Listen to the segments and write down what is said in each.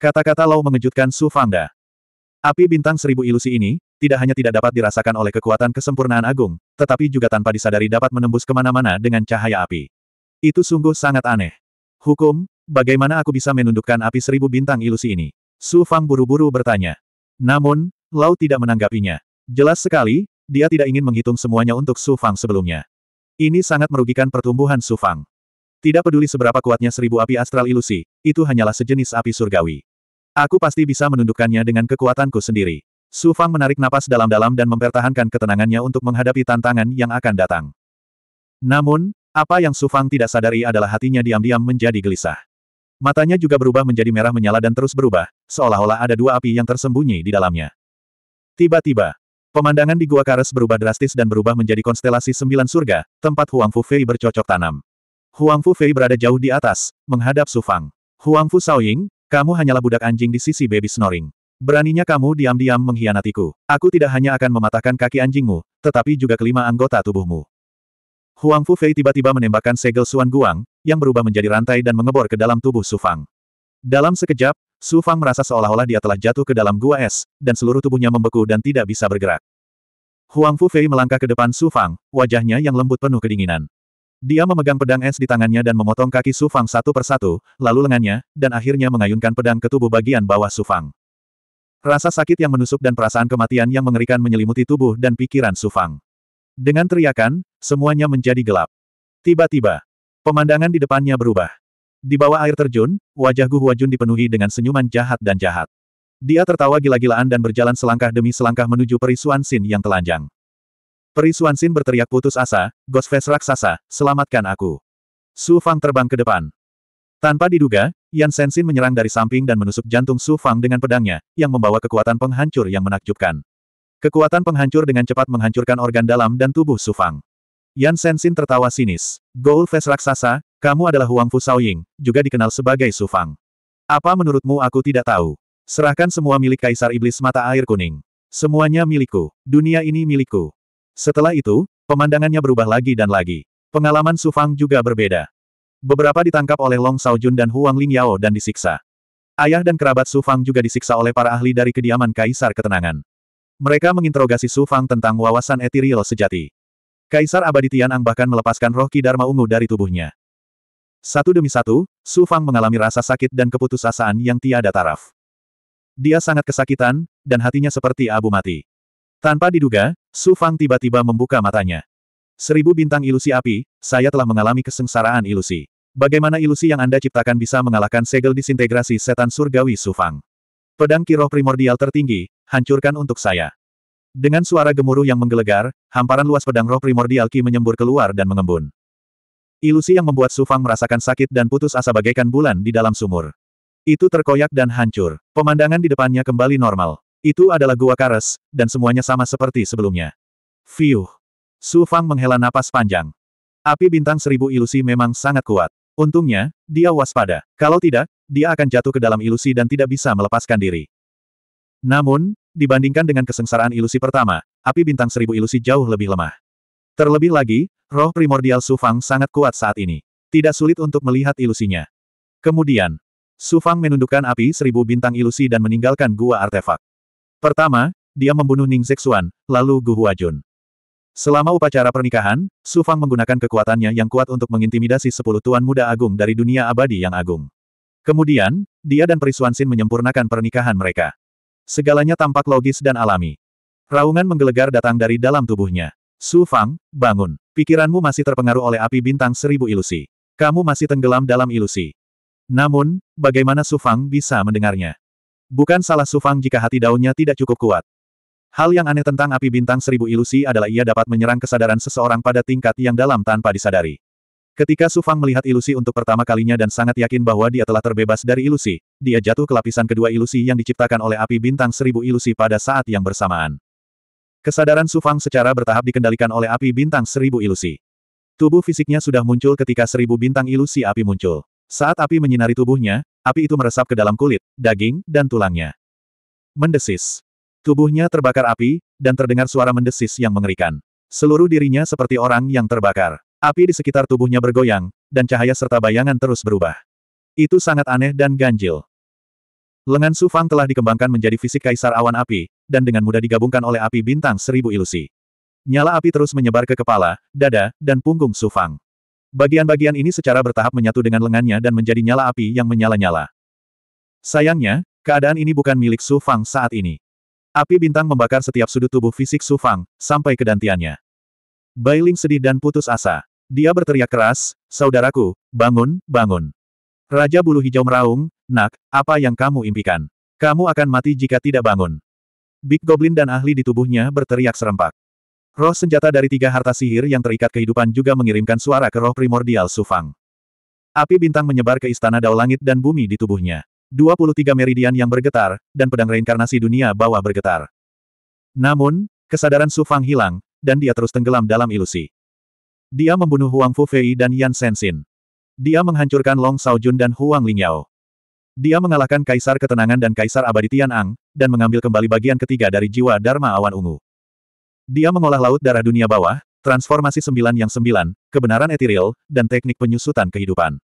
Kata-kata Lau mengejutkan Su Fangda. Api bintang seribu ilusi ini, tidak hanya tidak dapat dirasakan oleh kekuatan kesempurnaan agung, tetapi juga tanpa disadari dapat menembus kemana-mana dengan cahaya api. Itu sungguh sangat aneh. Hukum, bagaimana aku bisa menundukkan api seribu bintang ilusi ini? Su Fang buru-buru bertanya. Namun, Lau tidak menanggapinya. Jelas sekali, dia tidak ingin menghitung semuanya untuk Su Fang sebelumnya. Ini sangat merugikan pertumbuhan Su Fang. Tidak peduli seberapa kuatnya seribu api astral ilusi, itu hanyalah sejenis api surgawi. Aku pasti bisa menundukkannya dengan kekuatanku sendiri. Su Fang menarik napas dalam-dalam dan mempertahankan ketenangannya untuk menghadapi tantangan yang akan datang. Namun, apa yang Su Fang tidak sadari adalah hatinya diam-diam menjadi gelisah. Matanya juga berubah menjadi merah menyala dan terus berubah, seolah-olah ada dua api yang tersembunyi di dalamnya. Tiba-tiba, pemandangan di Gua Kares berubah drastis dan berubah menjadi konstelasi sembilan surga, tempat Huang Fu Fei bercocok tanam. Huang Fu Fei berada jauh di atas, menghadap Su Fang. Huang Fu Saoying, kamu hanyalah budak anjing di sisi baby snoring. Beraninya kamu diam-diam mengkhianatiku. Aku tidak hanya akan mematahkan kaki anjingmu, tetapi juga kelima anggota tubuhmu. Huang Fu Fei tiba-tiba menembakkan segel Suan Guang, yang berubah menjadi rantai dan mengebor ke dalam tubuh Su Fang. Dalam sekejap, Su Fang merasa seolah-olah dia telah jatuh ke dalam gua es, dan seluruh tubuhnya membeku dan tidak bisa bergerak. Huang Fu Fei melangkah ke depan Su Fang, wajahnya yang lembut penuh kedinginan. Dia memegang pedang es di tangannya dan memotong kaki Sufang satu persatu, lalu lengannya, dan akhirnya mengayunkan pedang ke tubuh bagian bawah Sufang. Rasa sakit yang menusuk dan perasaan kematian yang mengerikan menyelimuti tubuh dan pikiran Sufang. Dengan teriakan, semuanya menjadi gelap. Tiba-tiba, pemandangan di depannya berubah. Di bawah air terjun, wajah Gu Huajun dipenuhi dengan senyuman jahat dan jahat. Dia tertawa gila-gilaan dan berjalan selangkah demi selangkah menuju perisuan Sin yang telanjang. Peri Suansin berteriak putus asa, Face raksasa, selamatkan aku. Su Fang terbang ke depan. Tanpa diduga, Yan Sensin menyerang dari samping dan menusuk jantung Su Fang dengan pedangnya, yang membawa kekuatan penghancur yang menakjubkan. Kekuatan penghancur dengan cepat menghancurkan organ dalam dan tubuh Su Fang. Yan Sensin tertawa sinis. Gold Face raksasa, kamu adalah Huang Fu Saoying, juga dikenal sebagai Su Fang. Apa menurutmu aku tidak tahu? Serahkan semua milik Kaisar Iblis Mata Air Kuning. Semuanya milikku. Dunia ini milikku. Setelah itu, pemandangannya berubah lagi dan lagi. Pengalaman Su Fang juga berbeda. Beberapa ditangkap oleh Long Jun dan Huang Ling Yao dan disiksa. Ayah dan kerabat Su Fang juga disiksa oleh para ahli dari kediaman Kaisar Ketenangan. Mereka menginterogasi Su Fang tentang wawasan etiril sejati. Kaisar Abadi Tianang bahkan melepaskan roh Ki Dharma Ungu dari tubuhnya. Satu demi satu, Su Fang mengalami rasa sakit dan keputusasaan yang tiada taraf. Dia sangat kesakitan, dan hatinya seperti abu mati. Tanpa diduga, Su Fang tiba-tiba membuka matanya. Seribu bintang ilusi api, saya telah mengalami kesengsaraan ilusi. Bagaimana ilusi yang Anda ciptakan bisa mengalahkan segel disintegrasi setan surgawi Su Fang? Pedang kiroh primordial tertinggi, hancurkan untuk saya. Dengan suara gemuruh yang menggelegar, hamparan luas pedang roh primordial Ki menyembur keluar dan mengembun. Ilusi yang membuat Su Fang merasakan sakit dan putus asa bagaikan bulan di dalam sumur. Itu terkoyak dan hancur. Pemandangan di depannya kembali normal. Itu adalah gua kares, dan semuanya sama seperti sebelumnya. Fiuh. Su Fang menghela napas panjang. Api bintang seribu ilusi memang sangat kuat. Untungnya, dia waspada. Kalau tidak, dia akan jatuh ke dalam ilusi dan tidak bisa melepaskan diri. Namun, dibandingkan dengan kesengsaraan ilusi pertama, api bintang seribu ilusi jauh lebih lemah. Terlebih lagi, roh primordial Su Fang sangat kuat saat ini. Tidak sulit untuk melihat ilusinya. Kemudian, Su Fang menundukkan api seribu bintang ilusi dan meninggalkan gua artefak. Pertama, dia membunuh Ning Zexuan, lalu Gu Huajun. Selama upacara pernikahan, Su Fang menggunakan kekuatannya yang kuat untuk mengintimidasi sepuluh tuan muda agung dari dunia abadi yang agung. Kemudian, dia dan Perisuan Sin menyempurnakan pernikahan mereka. Segalanya tampak logis dan alami. Raungan menggelegar datang dari dalam tubuhnya. Su Fang, bangun. Pikiranmu masih terpengaruh oleh api bintang seribu ilusi. Kamu masih tenggelam dalam ilusi. Namun, bagaimana Su Fang bisa mendengarnya? Bukan salah Sufang jika hati daunnya tidak cukup kuat. Hal yang aneh tentang api bintang seribu ilusi adalah ia dapat menyerang kesadaran seseorang pada tingkat yang dalam tanpa disadari. Ketika Sufang melihat ilusi untuk pertama kalinya dan sangat yakin bahwa dia telah terbebas dari ilusi, dia jatuh ke lapisan kedua ilusi yang diciptakan oleh api bintang seribu ilusi pada saat yang bersamaan. Kesadaran Sufang secara bertahap dikendalikan oleh api bintang seribu ilusi. Tubuh fisiknya sudah muncul ketika seribu bintang ilusi api muncul. Saat api menyinari tubuhnya, Api itu meresap ke dalam kulit, daging, dan tulangnya. Mendesis. Tubuhnya terbakar api, dan terdengar suara mendesis yang mengerikan. Seluruh dirinya seperti orang yang terbakar. Api di sekitar tubuhnya bergoyang, dan cahaya serta bayangan terus berubah. Itu sangat aneh dan ganjil. Lengan Su Fang telah dikembangkan menjadi fisik kaisar awan api, dan dengan mudah digabungkan oleh api bintang seribu ilusi. Nyala api terus menyebar ke kepala, dada, dan punggung Su Fang. Bagian-bagian ini secara bertahap menyatu dengan lengannya dan menjadi nyala api yang menyala-nyala. Sayangnya, keadaan ini bukan milik Su Fang saat ini. Api bintang membakar setiap sudut tubuh fisik Su Fang, sampai kedantiannya. Bailing sedih dan putus asa. Dia berteriak keras, Saudaraku, bangun, bangun. Raja bulu hijau meraung, nak, apa yang kamu impikan? Kamu akan mati jika tidak bangun. Big Goblin dan ahli di tubuhnya berteriak serempak. Roh senjata dari tiga harta sihir yang terikat kehidupan juga mengirimkan suara ke roh primordial Sufang. Api bintang menyebar ke istana dao langit dan bumi di tubuhnya. 23 meridian yang bergetar, dan pedang reinkarnasi dunia bawah bergetar. Namun, kesadaran Sufang hilang, dan dia terus tenggelam dalam ilusi. Dia membunuh Huang Fufei dan Yan Sensin. Dia menghancurkan Long Jun dan Huang Lingyao. Dia mengalahkan Kaisar Ketenangan dan Kaisar Abadi Ang, dan mengambil kembali bagian ketiga dari jiwa Dharma Awan Ungu. Dia mengolah laut darah dunia bawah, transformasi sembilan yang sembilan, kebenaran etiril, dan teknik penyusutan kehidupan.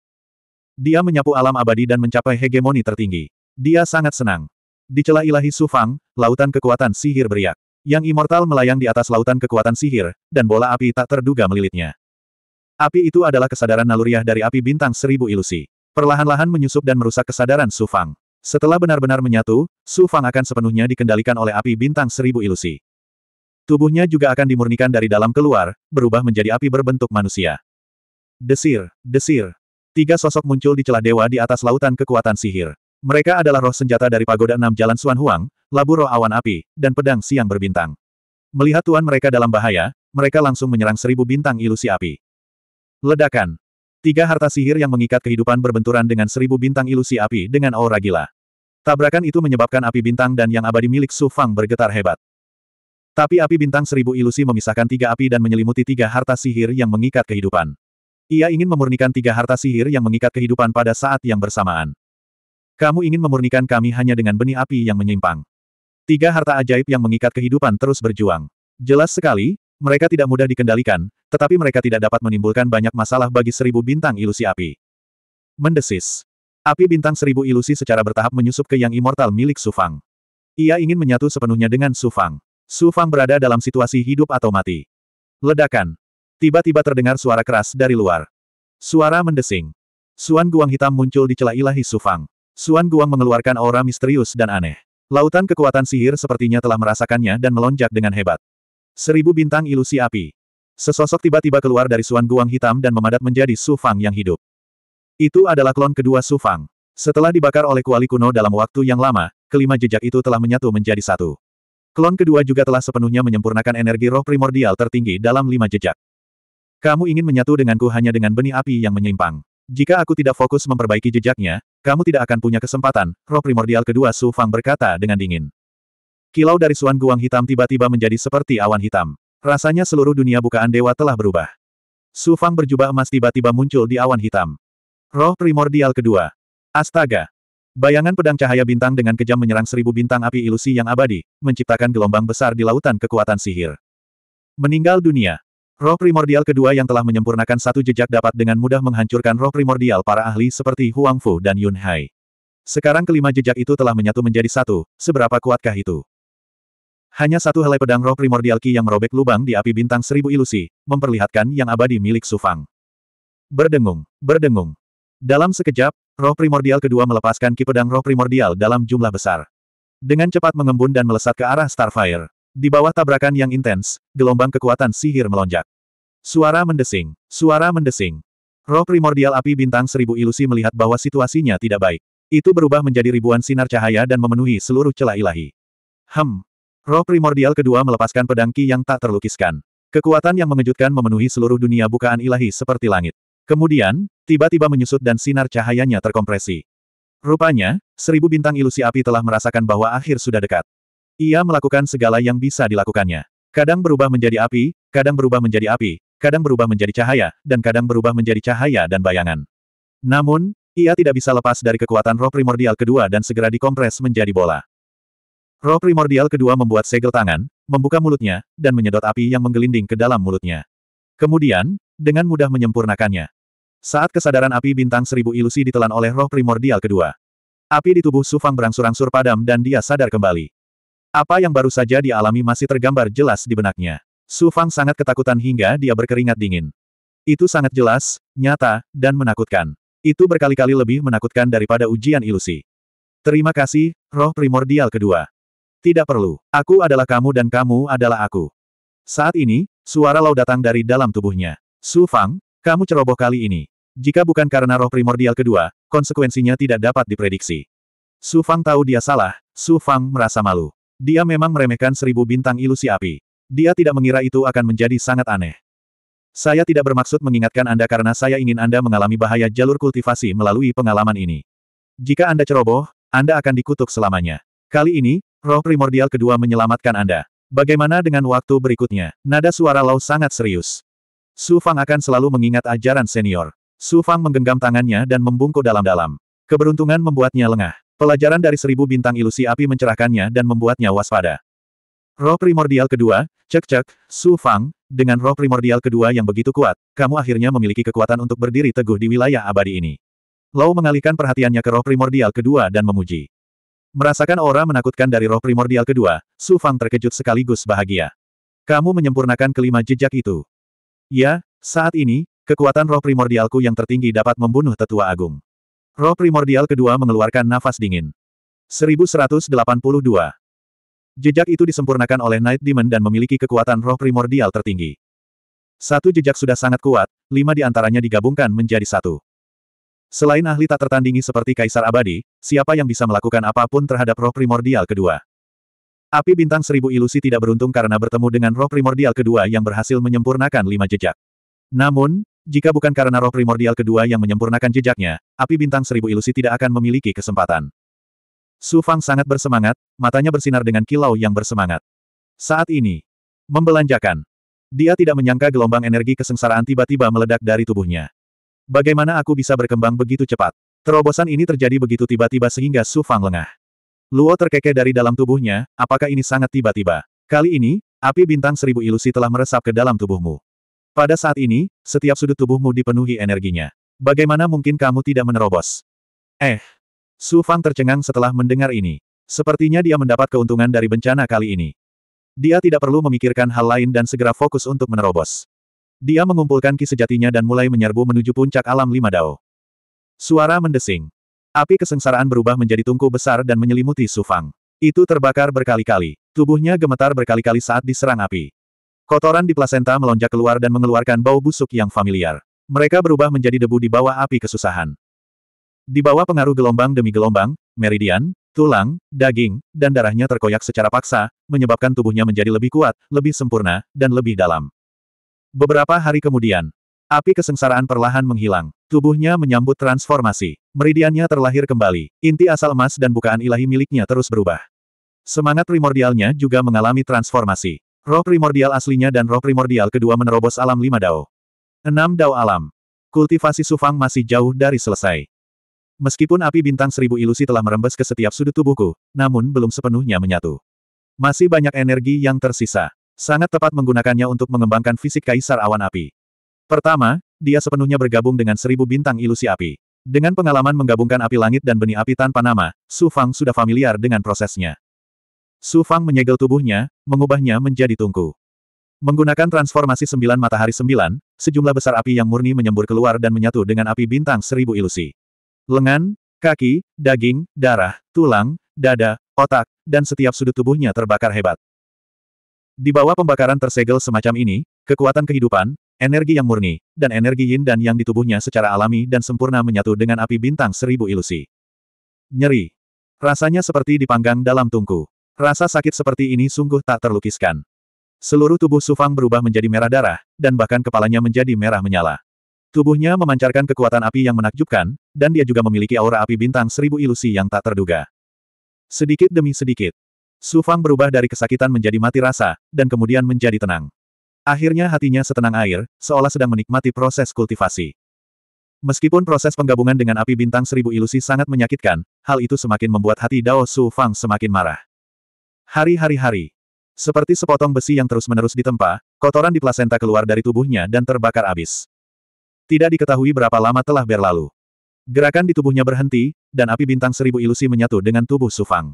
Dia menyapu alam abadi dan mencapai hegemoni tertinggi. Dia sangat senang. Di celah ilahi Sufang, lautan kekuatan sihir beriak. Yang immortal melayang di atas lautan kekuatan sihir, dan bola api tak terduga melilitnya. Api itu adalah kesadaran naluriah dari api bintang seribu ilusi. Perlahan-lahan menyusup dan merusak kesadaran Sufang. Setelah benar-benar menyatu, Sufang akan sepenuhnya dikendalikan oleh api bintang seribu ilusi. Tubuhnya juga akan dimurnikan dari dalam keluar, berubah menjadi api berbentuk manusia. Desir, desir. Tiga sosok muncul di celah dewa di atas lautan kekuatan sihir. Mereka adalah roh senjata dari pagoda enam jalan Suan Huang, labu roh awan api, dan pedang siang berbintang. Melihat tuan mereka dalam bahaya, mereka langsung menyerang seribu bintang ilusi api. Ledakan. Tiga harta sihir yang mengikat kehidupan berbenturan dengan seribu bintang ilusi api dengan aura gila. Tabrakan itu menyebabkan api bintang dan yang abadi milik Su Fang bergetar hebat. Tapi api bintang seribu ilusi memisahkan tiga api dan menyelimuti tiga harta sihir yang mengikat kehidupan. Ia ingin memurnikan tiga harta sihir yang mengikat kehidupan pada saat yang bersamaan. Kamu ingin memurnikan kami hanya dengan benih api yang menyimpang. Tiga harta ajaib yang mengikat kehidupan terus berjuang. Jelas sekali, mereka tidak mudah dikendalikan, tetapi mereka tidak dapat menimbulkan banyak masalah bagi seribu bintang ilusi api. Mendesis. Api bintang seribu ilusi secara bertahap menyusup ke yang immortal milik Sufang. Ia ingin menyatu sepenuhnya dengan Sufang. Su Fang berada dalam situasi hidup atau mati. Ledakan. Tiba-tiba terdengar suara keras dari luar. Suara mendesing. Suan Guang hitam muncul di celah ilahi Su Fang. Suan Guang mengeluarkan aura misterius dan aneh. Lautan kekuatan sihir sepertinya telah merasakannya dan melonjak dengan hebat. Seribu bintang ilusi api. Sesosok tiba-tiba keluar dari Suan Guang hitam dan memadat menjadi Su Fang yang hidup. Itu adalah klon kedua Su Fang. Setelah dibakar oleh kuali kuno dalam waktu yang lama, kelima jejak itu telah menyatu menjadi satu. Klon kedua juga telah sepenuhnya menyempurnakan energi roh primordial tertinggi dalam lima jejak. Kamu ingin menyatu denganku hanya dengan benih api yang menyimpang. Jika aku tidak fokus memperbaiki jejaknya, kamu tidak akan punya kesempatan, roh primordial kedua Su Fang berkata dengan dingin. Kilau dari Suan Guang hitam tiba-tiba menjadi seperti awan hitam. Rasanya seluruh dunia bukaan dewa telah berubah. Su Fang berjubah emas tiba-tiba muncul di awan hitam. Roh primordial kedua. Astaga, Bayangan pedang cahaya bintang dengan kejam menyerang seribu bintang api ilusi yang abadi, menciptakan gelombang besar di lautan kekuatan sihir. Meninggal dunia. Roh primordial kedua yang telah menyempurnakan satu jejak dapat dengan mudah menghancurkan roh primordial para ahli seperti Huang Fu dan Yun Hai. Sekarang kelima jejak itu telah menyatu menjadi satu, seberapa kuatkah itu? Hanya satu helai pedang roh primordial Ki yang merobek lubang di api bintang seribu ilusi, memperlihatkan yang abadi milik Sufang. Berdengung, berdengung, dalam sekejap, roh primordial kedua melepaskan ki pedang roh primordial dalam jumlah besar. Dengan cepat mengembun dan melesat ke arah Starfire. Di bawah tabrakan yang intens, gelombang kekuatan sihir melonjak. Suara mendesing, suara mendesing. Roh primordial api bintang seribu ilusi melihat bahwa situasinya tidak baik. Itu berubah menjadi ribuan sinar cahaya dan memenuhi seluruh celah ilahi. Hem. Roh primordial kedua melepaskan pedang ki yang tak terlukiskan. Kekuatan yang mengejutkan memenuhi seluruh dunia bukaan ilahi seperti langit. Kemudian, tiba-tiba menyusut dan sinar cahayanya terkompresi. Rupanya, seribu bintang ilusi api telah merasakan bahwa akhir sudah dekat. Ia melakukan segala yang bisa dilakukannya. Kadang berubah menjadi api, kadang berubah menjadi api, kadang berubah menjadi cahaya, dan kadang berubah menjadi cahaya dan bayangan. Namun, ia tidak bisa lepas dari kekuatan roh primordial kedua dan segera dikompres menjadi bola. Roh primordial kedua membuat segel tangan, membuka mulutnya, dan menyedot api yang menggelinding ke dalam mulutnya. Kemudian, dengan mudah menyempurnakannya. Saat kesadaran api bintang seribu ilusi ditelan oleh roh primordial kedua. Api di tubuh Sufang berangsur-angsur padam dan dia sadar kembali. Apa yang baru saja dialami masih tergambar jelas di benaknya. Sufang sangat ketakutan hingga dia berkeringat dingin. Itu sangat jelas, nyata, dan menakutkan. Itu berkali-kali lebih menakutkan daripada ujian ilusi. Terima kasih, roh primordial kedua. Tidak perlu. Aku adalah kamu dan kamu adalah aku. Saat ini, suara Lau datang dari dalam tubuhnya. Su Fang, kamu ceroboh kali ini. Jika bukan karena roh primordial kedua, konsekuensinya tidak dapat diprediksi. Su Fang tahu dia salah, Su Fang merasa malu. Dia memang meremehkan seribu bintang ilusi api. Dia tidak mengira itu akan menjadi sangat aneh. Saya tidak bermaksud mengingatkan Anda karena saya ingin Anda mengalami bahaya jalur kultivasi melalui pengalaman ini. Jika Anda ceroboh, Anda akan dikutuk selamanya. Kali ini, roh primordial kedua menyelamatkan Anda. Bagaimana dengan waktu berikutnya? Nada suara Lau sangat serius. Su Fang akan selalu mengingat ajaran senior. Su Fang menggenggam tangannya dan membungkuk dalam-dalam. Keberuntungan membuatnya lengah. Pelajaran dari seribu bintang ilusi api mencerahkannya dan membuatnya waspada. Roh primordial kedua, cek-cek, Su Fang, dengan roh primordial kedua yang begitu kuat, kamu akhirnya memiliki kekuatan untuk berdiri teguh di wilayah abadi ini. Lau mengalihkan perhatiannya ke roh primordial kedua dan memuji. Merasakan aura menakutkan dari roh primordial kedua, Su Fang terkejut sekaligus bahagia. Kamu menyempurnakan kelima jejak itu. Ya, saat ini, kekuatan roh primordialku yang tertinggi dapat membunuh tetua agung. Roh primordial kedua mengeluarkan nafas dingin. 1182. Jejak itu disempurnakan oleh Night Demon dan memiliki kekuatan roh primordial tertinggi. Satu jejak sudah sangat kuat, lima di antaranya digabungkan menjadi satu. Selain ahli tak tertandingi seperti Kaisar Abadi, siapa yang bisa melakukan apapun terhadap roh primordial kedua? Api bintang seribu ilusi tidak beruntung karena bertemu dengan roh primordial kedua yang berhasil menyempurnakan lima jejak. Namun, jika bukan karena roh primordial kedua yang menyempurnakan jejaknya, api bintang seribu ilusi tidak akan memiliki kesempatan. Su Fang sangat bersemangat, matanya bersinar dengan kilau yang bersemangat. Saat ini, membelanjakan. Dia tidak menyangka gelombang energi kesengsaraan tiba-tiba meledak dari tubuhnya. Bagaimana aku bisa berkembang begitu cepat? Terobosan ini terjadi begitu tiba-tiba sehingga Su Fang lengah. Luo terkekeh dari dalam tubuhnya, apakah ini sangat tiba-tiba? Kali ini, api bintang seribu ilusi telah meresap ke dalam tubuhmu. Pada saat ini, setiap sudut tubuhmu dipenuhi energinya. Bagaimana mungkin kamu tidak menerobos? Eh. Su Fang tercengang setelah mendengar ini. Sepertinya dia mendapat keuntungan dari bencana kali ini. Dia tidak perlu memikirkan hal lain dan segera fokus untuk menerobos. Dia mengumpulkan ki sejatinya dan mulai menyerbu menuju puncak alam lima dao. Suara mendesing. Api kesengsaraan berubah menjadi tungku besar dan menyelimuti Sufang. Itu terbakar berkali-kali. Tubuhnya gemetar berkali-kali saat diserang api. Kotoran di plasenta melonjak keluar dan mengeluarkan bau busuk yang familiar. Mereka berubah menjadi debu di bawah api kesusahan. Di bawah pengaruh gelombang demi gelombang, meridian, tulang, daging, dan darahnya terkoyak secara paksa, menyebabkan tubuhnya menjadi lebih kuat, lebih sempurna, dan lebih dalam. Beberapa hari kemudian, Api kesengsaraan perlahan menghilang. Tubuhnya menyambut transformasi. Meridiannya terlahir kembali. Inti asal emas dan bukaan ilahi miliknya terus berubah. Semangat primordialnya juga mengalami transformasi. Roh primordial aslinya dan roh primordial kedua menerobos alam lima dao. Enam dao alam. Kultivasi Sufang masih jauh dari selesai. Meskipun api bintang seribu ilusi telah merembes ke setiap sudut tubuhku, namun belum sepenuhnya menyatu. Masih banyak energi yang tersisa. Sangat tepat menggunakannya untuk mengembangkan fisik kaisar awan api. Pertama, dia sepenuhnya bergabung dengan seribu bintang ilusi api. Dengan pengalaman menggabungkan api langit dan benih api tanpa nama, Su Fang sudah familiar dengan prosesnya. Su Fang menyegel tubuhnya, mengubahnya menjadi tungku. Menggunakan transformasi sembilan matahari sembilan, sejumlah besar api yang murni menyembur keluar dan menyatu dengan api bintang seribu ilusi. Lengan, kaki, daging, darah, tulang, dada, otak, dan setiap sudut tubuhnya terbakar hebat. Di bawah pembakaran tersegel semacam ini, kekuatan kehidupan, energi yang murni, dan energi yin dan yang di tubuhnya secara alami dan sempurna menyatu dengan api bintang seribu ilusi. Nyeri. Rasanya seperti dipanggang dalam tungku. Rasa sakit seperti ini sungguh tak terlukiskan. Seluruh tubuh Sufang berubah menjadi merah darah, dan bahkan kepalanya menjadi merah menyala. Tubuhnya memancarkan kekuatan api yang menakjubkan, dan dia juga memiliki aura api bintang seribu ilusi yang tak terduga. Sedikit demi sedikit, Sufang berubah dari kesakitan menjadi mati rasa, dan kemudian menjadi tenang. Akhirnya hatinya setenang air, seolah sedang menikmati proses kultivasi. Meskipun proses penggabungan dengan api bintang seribu ilusi sangat menyakitkan, hal itu semakin membuat hati Dao Su Fang semakin marah. Hari-hari-hari. Seperti sepotong besi yang terus-menerus ditempa, kotoran di plasenta keluar dari tubuhnya dan terbakar abis. Tidak diketahui berapa lama telah berlalu. Gerakan di tubuhnya berhenti, dan api bintang seribu ilusi menyatu dengan tubuh Su Fang.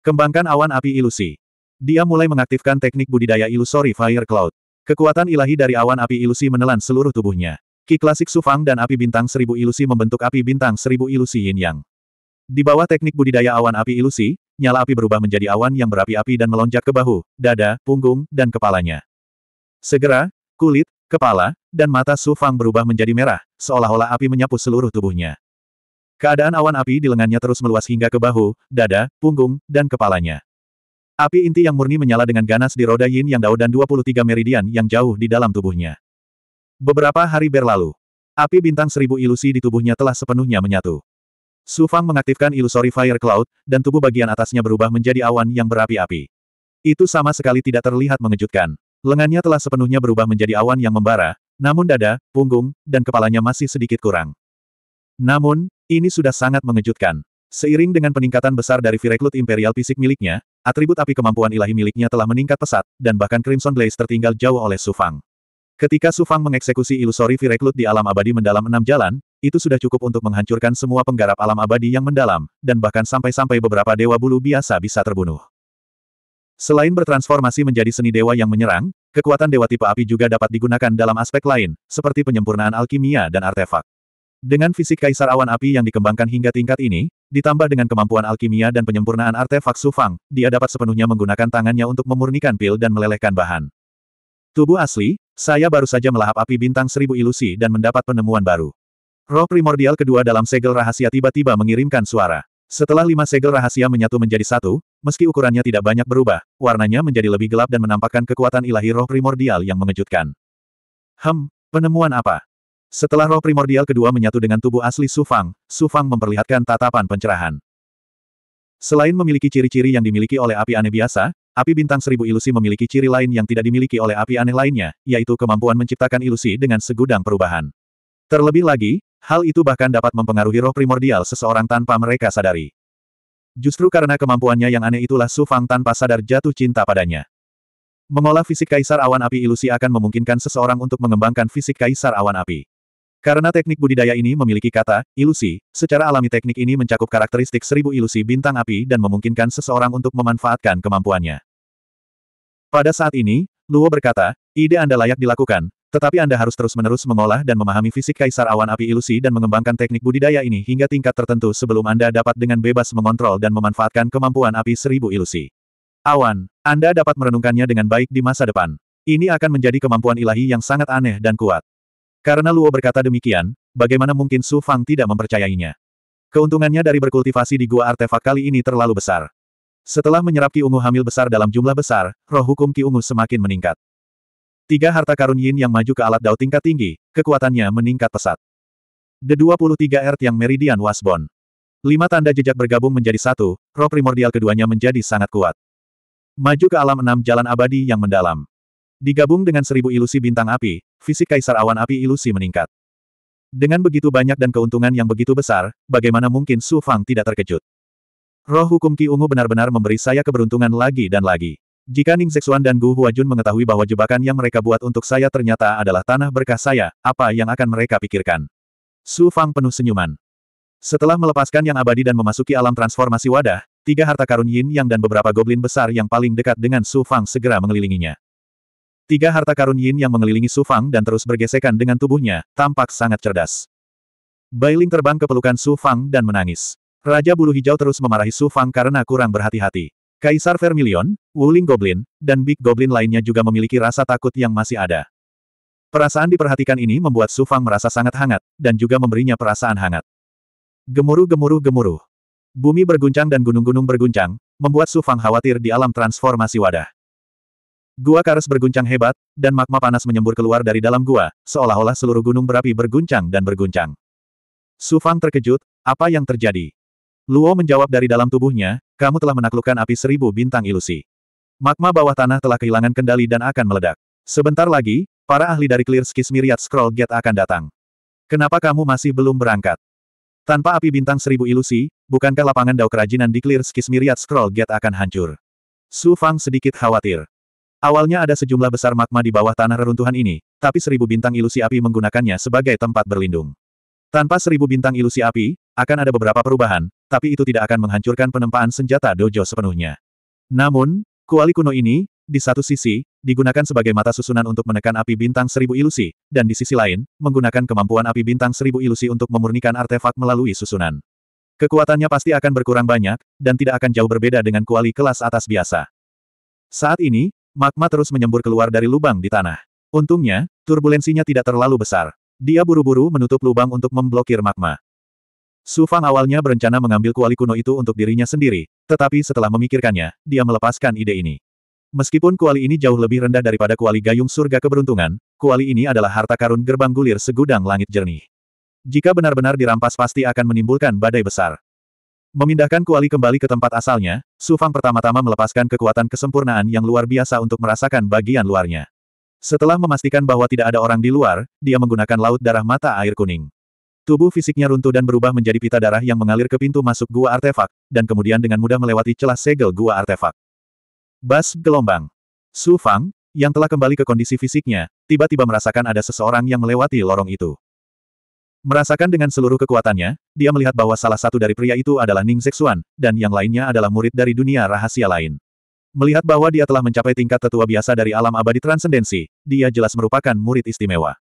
Kembangkan awan api ilusi. Dia mulai mengaktifkan teknik budidaya ilusori Fire Cloud. Kekuatan ilahi dari awan api ilusi menelan seluruh tubuhnya. Ki klasik Sufang dan api bintang seribu ilusi membentuk api bintang seribu ilusi yin yang. Di bawah teknik budidaya awan api ilusi, nyala api berubah menjadi awan yang berapi-api dan melonjak ke bahu, dada, punggung, dan kepalanya. Segera, kulit, kepala, dan mata Sufang berubah menjadi merah, seolah-olah api menyapu seluruh tubuhnya. Keadaan awan api di lengannya terus meluas hingga ke bahu, dada, punggung, dan kepalanya. Api inti yang murni menyala dengan ganas di roda yin yang dao dan 23 meridian yang jauh di dalam tubuhnya. Beberapa hari berlalu. Api bintang seribu ilusi di tubuhnya telah sepenuhnya menyatu. Su Fang mengaktifkan ilusori fire cloud, dan tubuh bagian atasnya berubah menjadi awan yang berapi-api. Itu sama sekali tidak terlihat mengejutkan. Lengannya telah sepenuhnya berubah menjadi awan yang membara, namun dada, punggung, dan kepalanya masih sedikit kurang. Namun, ini sudah sangat mengejutkan. Seiring dengan peningkatan besar dari Vireklot Imperial Fisik miliknya, Atribut api kemampuan ilahi miliknya telah meningkat pesat, dan bahkan Crimson Blaze tertinggal jauh oleh Sufang. Ketika Sufang mengeksekusi ilusori Vireklut di alam abadi mendalam enam jalan, itu sudah cukup untuk menghancurkan semua penggarap alam abadi yang mendalam, dan bahkan sampai-sampai beberapa dewa bulu biasa bisa terbunuh. Selain bertransformasi menjadi seni dewa yang menyerang, kekuatan dewa tipe api juga dapat digunakan dalam aspek lain, seperti penyempurnaan alkimia dan artefak. Dengan fisik kaisar awan api yang dikembangkan hingga tingkat ini, Ditambah dengan kemampuan alkimia dan penyempurnaan artefak Sufang, dia dapat sepenuhnya menggunakan tangannya untuk memurnikan pil dan melelehkan bahan. Tubuh asli, saya baru saja melahap api bintang seribu ilusi dan mendapat penemuan baru. Roh primordial kedua dalam segel rahasia tiba-tiba mengirimkan suara. Setelah lima segel rahasia menyatu menjadi satu, meski ukurannya tidak banyak berubah, warnanya menjadi lebih gelap dan menampakkan kekuatan ilahi roh primordial yang mengejutkan. Hem, penemuan apa? Setelah roh primordial kedua menyatu dengan tubuh asli Sufang, Sufang memperlihatkan tatapan pencerahan. Selain memiliki ciri-ciri yang dimiliki oleh api aneh biasa, api bintang seribu ilusi memiliki ciri lain yang tidak dimiliki oleh api aneh lainnya, yaitu kemampuan menciptakan ilusi dengan segudang perubahan. Terlebih lagi, hal itu bahkan dapat mempengaruhi roh primordial seseorang tanpa mereka sadari. Justru karena kemampuannya yang aneh itulah Sufang tanpa sadar jatuh cinta padanya. Mengolah fisik kaisar awan api ilusi akan memungkinkan seseorang untuk mengembangkan fisik kaisar awan api. Karena teknik budidaya ini memiliki kata, ilusi, secara alami teknik ini mencakup karakteristik seribu ilusi bintang api dan memungkinkan seseorang untuk memanfaatkan kemampuannya. Pada saat ini, Luo berkata, ide Anda layak dilakukan, tetapi Anda harus terus-menerus mengolah dan memahami fisik kaisar awan api ilusi dan mengembangkan teknik budidaya ini hingga tingkat tertentu sebelum Anda dapat dengan bebas mengontrol dan memanfaatkan kemampuan api seribu ilusi. Awan, Anda dapat merenungkannya dengan baik di masa depan. Ini akan menjadi kemampuan ilahi yang sangat aneh dan kuat. Karena Luo berkata demikian, bagaimana mungkin Su Fang tidak mempercayainya? Keuntungannya dari berkultivasi di gua artefak kali ini terlalu besar. Setelah menyerap Ki Ungu hamil besar dalam jumlah besar, roh hukum Ki Ungu semakin meningkat. Tiga harta karun yin yang maju ke alat dao tingkat tinggi, kekuatannya meningkat pesat. The 23 Earth yang Meridian Wasbon. Lima tanda jejak bergabung menjadi satu, roh primordial keduanya menjadi sangat kuat. Maju ke alam enam jalan abadi yang mendalam. Digabung dengan seribu ilusi bintang api, fisik Kaisar Awan Api ilusi meningkat. Dengan begitu banyak dan keuntungan yang begitu besar, bagaimana mungkin Su Fang tidak terkejut? Roh hukum Ki Ungu benar-benar memberi saya keberuntungan lagi dan lagi. Jika Ning Zexuan dan Gu Huajun mengetahui bahwa jebakan yang mereka buat untuk saya ternyata adalah tanah berkah saya, apa yang akan mereka pikirkan? Su Fang penuh senyuman. Setelah melepaskan yang abadi dan memasuki alam transformasi wadah, tiga harta karun yin yang dan beberapa goblin besar yang paling dekat dengan Su Fang segera mengelilinginya. Tiga harta karun yin yang mengelilingi Su Fang dan terus bergesekan dengan tubuhnya, tampak sangat cerdas. Bailing terbang ke pelukan Su Fang dan menangis. Raja Bulu Hijau terus memarahi Su Fang karena kurang berhati-hati. Kaisar Vermilion, Wuling Goblin, dan Big Goblin lainnya juga memiliki rasa takut yang masih ada. Perasaan diperhatikan ini membuat Su Fang merasa sangat hangat, dan juga memberinya perasaan hangat. Gemuruh gemuruh gemuruh. Bumi berguncang dan gunung-gunung berguncang, membuat Su Fang khawatir di alam transformasi wadah. Gua Kares berguncang hebat, dan magma panas menyembur keluar dari dalam gua, seolah-olah seluruh gunung berapi berguncang dan berguncang. Su Fang terkejut, apa yang terjadi? Luo menjawab dari dalam tubuhnya, kamu telah menaklukkan api seribu bintang ilusi. Magma bawah tanah telah kehilangan kendali dan akan meledak. Sebentar lagi, para ahli dari Clear Skis Myriad Scroll Gate akan datang. Kenapa kamu masih belum berangkat? Tanpa api bintang seribu ilusi, bukankah lapangan dao kerajinan di Clear Skis Myriad Scroll Gate akan hancur? Su Fang sedikit khawatir. Awalnya ada sejumlah besar magma di bawah tanah reruntuhan ini, tapi seribu bintang ilusi api menggunakannya sebagai tempat berlindung. Tanpa seribu bintang ilusi api, akan ada beberapa perubahan, tapi itu tidak akan menghancurkan penempaan senjata dojo sepenuhnya. Namun, kuali kuno ini, di satu sisi, digunakan sebagai mata susunan untuk menekan api bintang seribu ilusi, dan di sisi lain, menggunakan kemampuan api bintang seribu ilusi untuk memurnikan artefak melalui susunan. Kekuatannya pasti akan berkurang banyak, dan tidak akan jauh berbeda dengan kuali kelas atas biasa. Saat ini, Magma terus menyembur keluar dari lubang di tanah. Untungnya, turbulensinya tidak terlalu besar. Dia buru-buru menutup lubang untuk memblokir magma. Su Fang awalnya berencana mengambil kuali kuno itu untuk dirinya sendiri, tetapi setelah memikirkannya, dia melepaskan ide ini. Meskipun kuali ini jauh lebih rendah daripada kuali gayung surga keberuntungan, kuali ini adalah harta karun gerbang gulir segudang langit jernih. Jika benar-benar dirampas pasti akan menimbulkan badai besar. Memindahkan kuali kembali ke tempat asalnya, Su Fang pertama-tama melepaskan kekuatan kesempurnaan yang luar biasa untuk merasakan bagian luarnya. Setelah memastikan bahwa tidak ada orang di luar, dia menggunakan laut darah mata air kuning. Tubuh fisiknya runtuh dan berubah menjadi pita darah yang mengalir ke pintu masuk gua artefak, dan kemudian dengan mudah melewati celah segel gua artefak. Bas gelombang. Su Fang, yang telah kembali ke kondisi fisiknya, tiba-tiba merasakan ada seseorang yang melewati lorong itu. Merasakan dengan seluruh kekuatannya, dia melihat bahwa salah satu dari pria itu adalah Ning Zexuan, dan yang lainnya adalah murid dari dunia rahasia lain. Melihat bahwa dia telah mencapai tingkat tetua biasa dari alam abadi transendensi, dia jelas merupakan murid istimewa.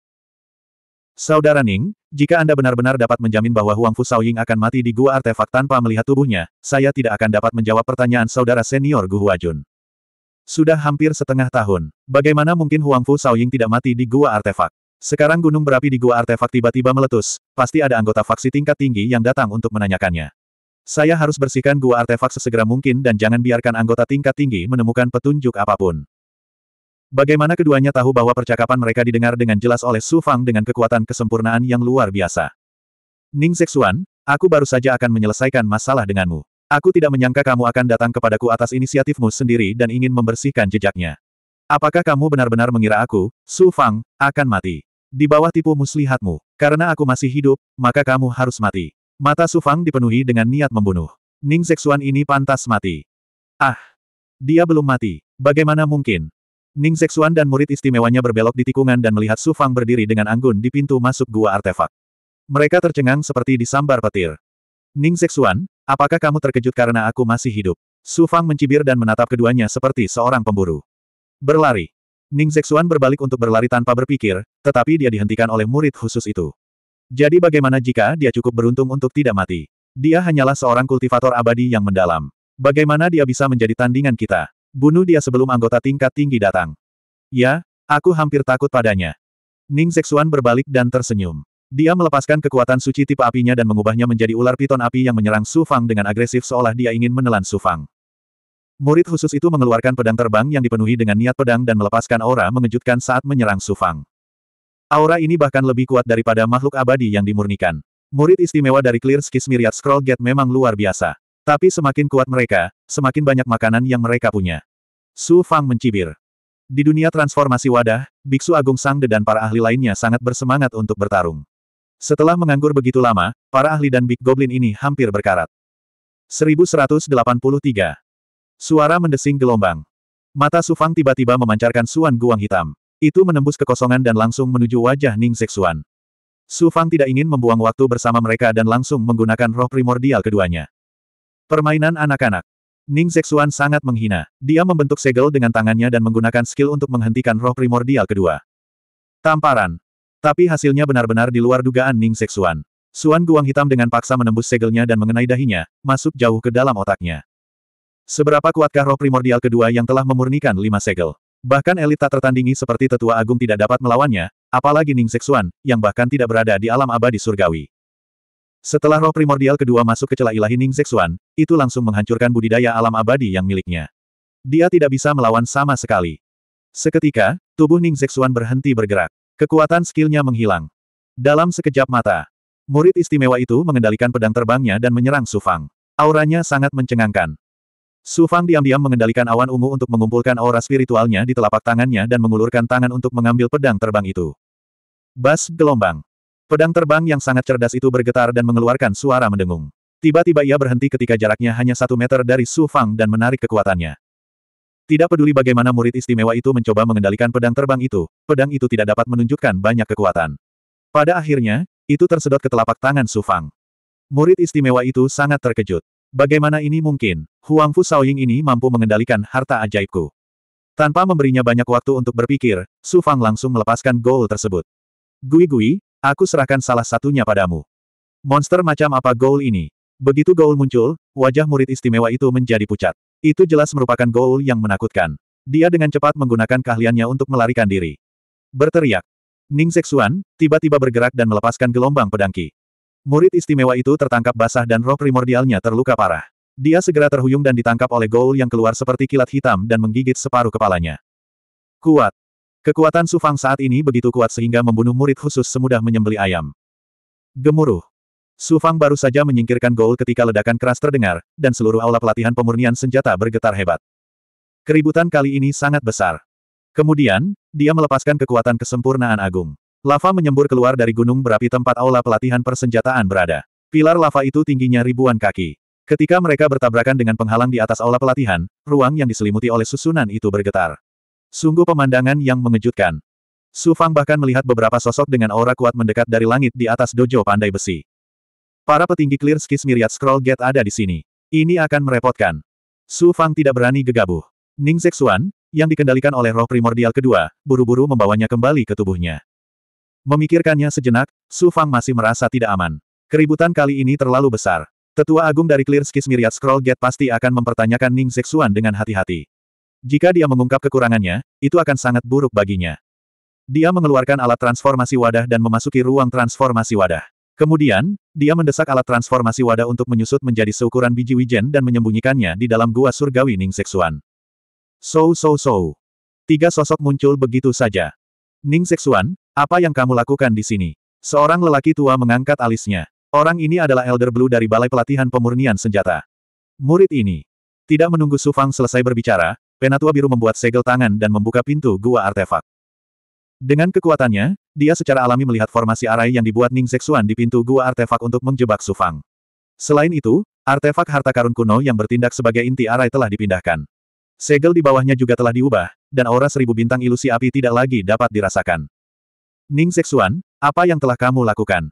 Saudara Ning, jika Anda benar-benar dapat menjamin bahwa Huang Fu Saoying akan mati di gua artefak tanpa melihat tubuhnya, saya tidak akan dapat menjawab pertanyaan saudara senior Gu Huajun. Sudah hampir setengah tahun, bagaimana mungkin Huang Fu Saoying tidak mati di gua artefak? Sekarang gunung berapi di gua artefak tiba-tiba meletus, pasti ada anggota faksi tingkat tinggi yang datang untuk menanyakannya. Saya harus bersihkan gua artefak sesegera mungkin dan jangan biarkan anggota tingkat tinggi menemukan petunjuk apapun. Bagaimana keduanya tahu bahwa percakapan mereka didengar dengan jelas oleh Su Fang dengan kekuatan kesempurnaan yang luar biasa. Ning Zexuan, aku baru saja akan menyelesaikan masalah denganmu. Aku tidak menyangka kamu akan datang kepadaku atas inisiatifmu sendiri dan ingin membersihkan jejaknya. Apakah kamu benar-benar mengira aku, Su Fang, akan mati? Di bawah tipu muslihatmu, karena aku masih hidup, maka kamu harus mati. Mata Sufang dipenuhi dengan niat membunuh. Ning Zexuan ini pantas mati. Ah! Dia belum mati. Bagaimana mungkin? Ning Zexuan dan murid istimewanya berbelok di tikungan dan melihat Sufang berdiri dengan anggun di pintu masuk gua artefak. Mereka tercengang seperti disambar petir. Ning Zexuan, apakah kamu terkejut karena aku masih hidup? Sufang mencibir dan menatap keduanya seperti seorang pemburu. Berlari. Ning Zexuan berbalik untuk berlari tanpa berpikir, tetapi dia dihentikan oleh murid khusus itu. Jadi bagaimana jika dia cukup beruntung untuk tidak mati? Dia hanyalah seorang kultivator abadi yang mendalam. Bagaimana dia bisa menjadi tandingan kita? Bunuh dia sebelum anggota tingkat tinggi datang. Ya, aku hampir takut padanya. Ning Zexuan berbalik dan tersenyum. Dia melepaskan kekuatan suci tipe apinya dan mengubahnya menjadi ular piton api yang menyerang Su Fang dengan agresif seolah dia ingin menelan Su Fang. Murid khusus itu mengeluarkan pedang terbang yang dipenuhi dengan niat pedang dan melepaskan aura mengejutkan saat menyerang Sufang. Aura ini bahkan lebih kuat daripada makhluk abadi yang dimurnikan. Murid istimewa dari Clear Skis Myriad Scroll Gate memang luar biasa. Tapi semakin kuat mereka, semakin banyak makanan yang mereka punya. Su Fang mencibir. Di dunia transformasi wadah, Biksu Agung Sangde dan para ahli lainnya sangat bersemangat untuk bertarung. Setelah menganggur begitu lama, para ahli dan Big Goblin ini hampir berkarat. 1183 Suara mendesing gelombang. Mata Sufang tiba-tiba memancarkan suan guang hitam. Itu menembus kekosongan dan langsung menuju wajah Ning Seksuan. Sufang tidak ingin membuang waktu bersama mereka dan langsung menggunakan roh primordial keduanya. Permainan anak-anak. Ning Seksuan sangat menghina. Dia membentuk segel dengan tangannya dan menggunakan skill untuk menghentikan roh primordial kedua. Tamparan. Tapi hasilnya benar-benar di luar dugaan Ning Seksuan. Suan Guang Hitam dengan paksa menembus segelnya dan mengenai dahinya, masuk jauh ke dalam otaknya. Seberapa kuatkah roh primordial kedua yang telah memurnikan lima segel? Bahkan elit tak tertandingi seperti tetua agung tidak dapat melawannya, apalagi Ning Seksuan, yang bahkan tidak berada di alam abadi surgawi. Setelah roh primordial kedua masuk ke celah ilahi Ning Seksuan, itu langsung menghancurkan budidaya alam abadi yang miliknya. Dia tidak bisa melawan sama sekali. Seketika, tubuh Ning Seksuan berhenti bergerak. Kekuatan skillnya menghilang. Dalam sekejap mata, murid istimewa itu mengendalikan pedang terbangnya dan menyerang Sufang. Auranya sangat mencengangkan. Su Fang diam-diam mengendalikan awan ungu untuk mengumpulkan aura spiritualnya di telapak tangannya dan mengulurkan tangan untuk mengambil pedang terbang itu. Bas gelombang. Pedang terbang yang sangat cerdas itu bergetar dan mengeluarkan suara mendengung. Tiba-tiba ia berhenti ketika jaraknya hanya satu meter dari Su Fang dan menarik kekuatannya. Tidak peduli bagaimana murid istimewa itu mencoba mengendalikan pedang terbang itu, pedang itu tidak dapat menunjukkan banyak kekuatan. Pada akhirnya, itu tersedot ke telapak tangan Su Fang. Murid istimewa itu sangat terkejut. Bagaimana ini mungkin? Huang Fu ini mampu mengendalikan harta ajaibku. Tanpa memberinya banyak waktu untuk berpikir, Su Fang langsung melepaskan goal tersebut. Gui Gui, aku serahkan salah satunya padamu. Monster macam apa goal ini? Begitu goal muncul, wajah murid istimewa itu menjadi pucat. Itu jelas merupakan goal yang menakutkan. Dia dengan cepat menggunakan keahliannya untuk melarikan diri. Berteriak. Ning Zexuan, tiba-tiba bergerak dan melepaskan gelombang pedangki. Murid istimewa itu tertangkap basah dan roh primordialnya terluka parah. Dia segera terhuyung dan ditangkap oleh Goul yang keluar seperti kilat hitam dan menggigit separuh kepalanya. Kuat. Kekuatan Sufang saat ini begitu kuat sehingga membunuh murid khusus semudah menyembeli ayam. Gemuruh. Sufang baru saja menyingkirkan Goul ketika ledakan keras terdengar, dan seluruh aula pelatihan pemurnian senjata bergetar hebat. Keributan kali ini sangat besar. Kemudian, dia melepaskan kekuatan kesempurnaan agung. Lava menyembur keluar dari gunung berapi tempat aula pelatihan persenjataan berada. Pilar lava itu tingginya ribuan kaki. Ketika mereka bertabrakan dengan penghalang di atas aula pelatihan, ruang yang diselimuti oleh susunan itu bergetar. Sungguh pemandangan yang mengejutkan. Su Fang bahkan melihat beberapa sosok dengan aura kuat mendekat dari langit di atas dojo pandai besi. Para petinggi clear skis miriat scroll gate ada di sini. Ini akan merepotkan. Su Fang tidak berani gegabah. Ning Zexuan, yang dikendalikan oleh roh primordial kedua, buru-buru membawanya kembali ke tubuhnya. Memikirkannya sejenak, Su Fang masih merasa tidak aman. Keributan kali ini terlalu besar. Tetua agung dari Clear Skis Myriad Scroll Gate pasti akan mempertanyakan Ning Zexuan dengan hati-hati. Jika dia mengungkap kekurangannya, itu akan sangat buruk baginya. Dia mengeluarkan alat transformasi wadah dan memasuki ruang transformasi wadah. Kemudian, dia mendesak alat transformasi wadah untuk menyusut menjadi seukuran biji wijen dan menyembunyikannya di dalam gua surgawi Ning Zexuan. So so so. Tiga sosok muncul begitu saja. Ning Zexuan, apa yang kamu lakukan di sini? Seorang lelaki tua mengangkat alisnya. Orang ini adalah Elder Blue dari Balai Pelatihan Pemurnian Senjata. Murid ini. Tidak menunggu Sufang selesai berbicara, Penatua Biru membuat segel tangan dan membuka pintu gua artefak. Dengan kekuatannya, dia secara alami melihat formasi arai yang dibuat Ning Seksuan di pintu gua artefak untuk menjebak Sufang. Selain itu, artefak harta karun kuno yang bertindak sebagai inti arai telah dipindahkan. Segel di bawahnya juga telah diubah, dan aura seribu bintang ilusi api tidak lagi dapat dirasakan. Ning Zexuan, apa yang telah kamu lakukan?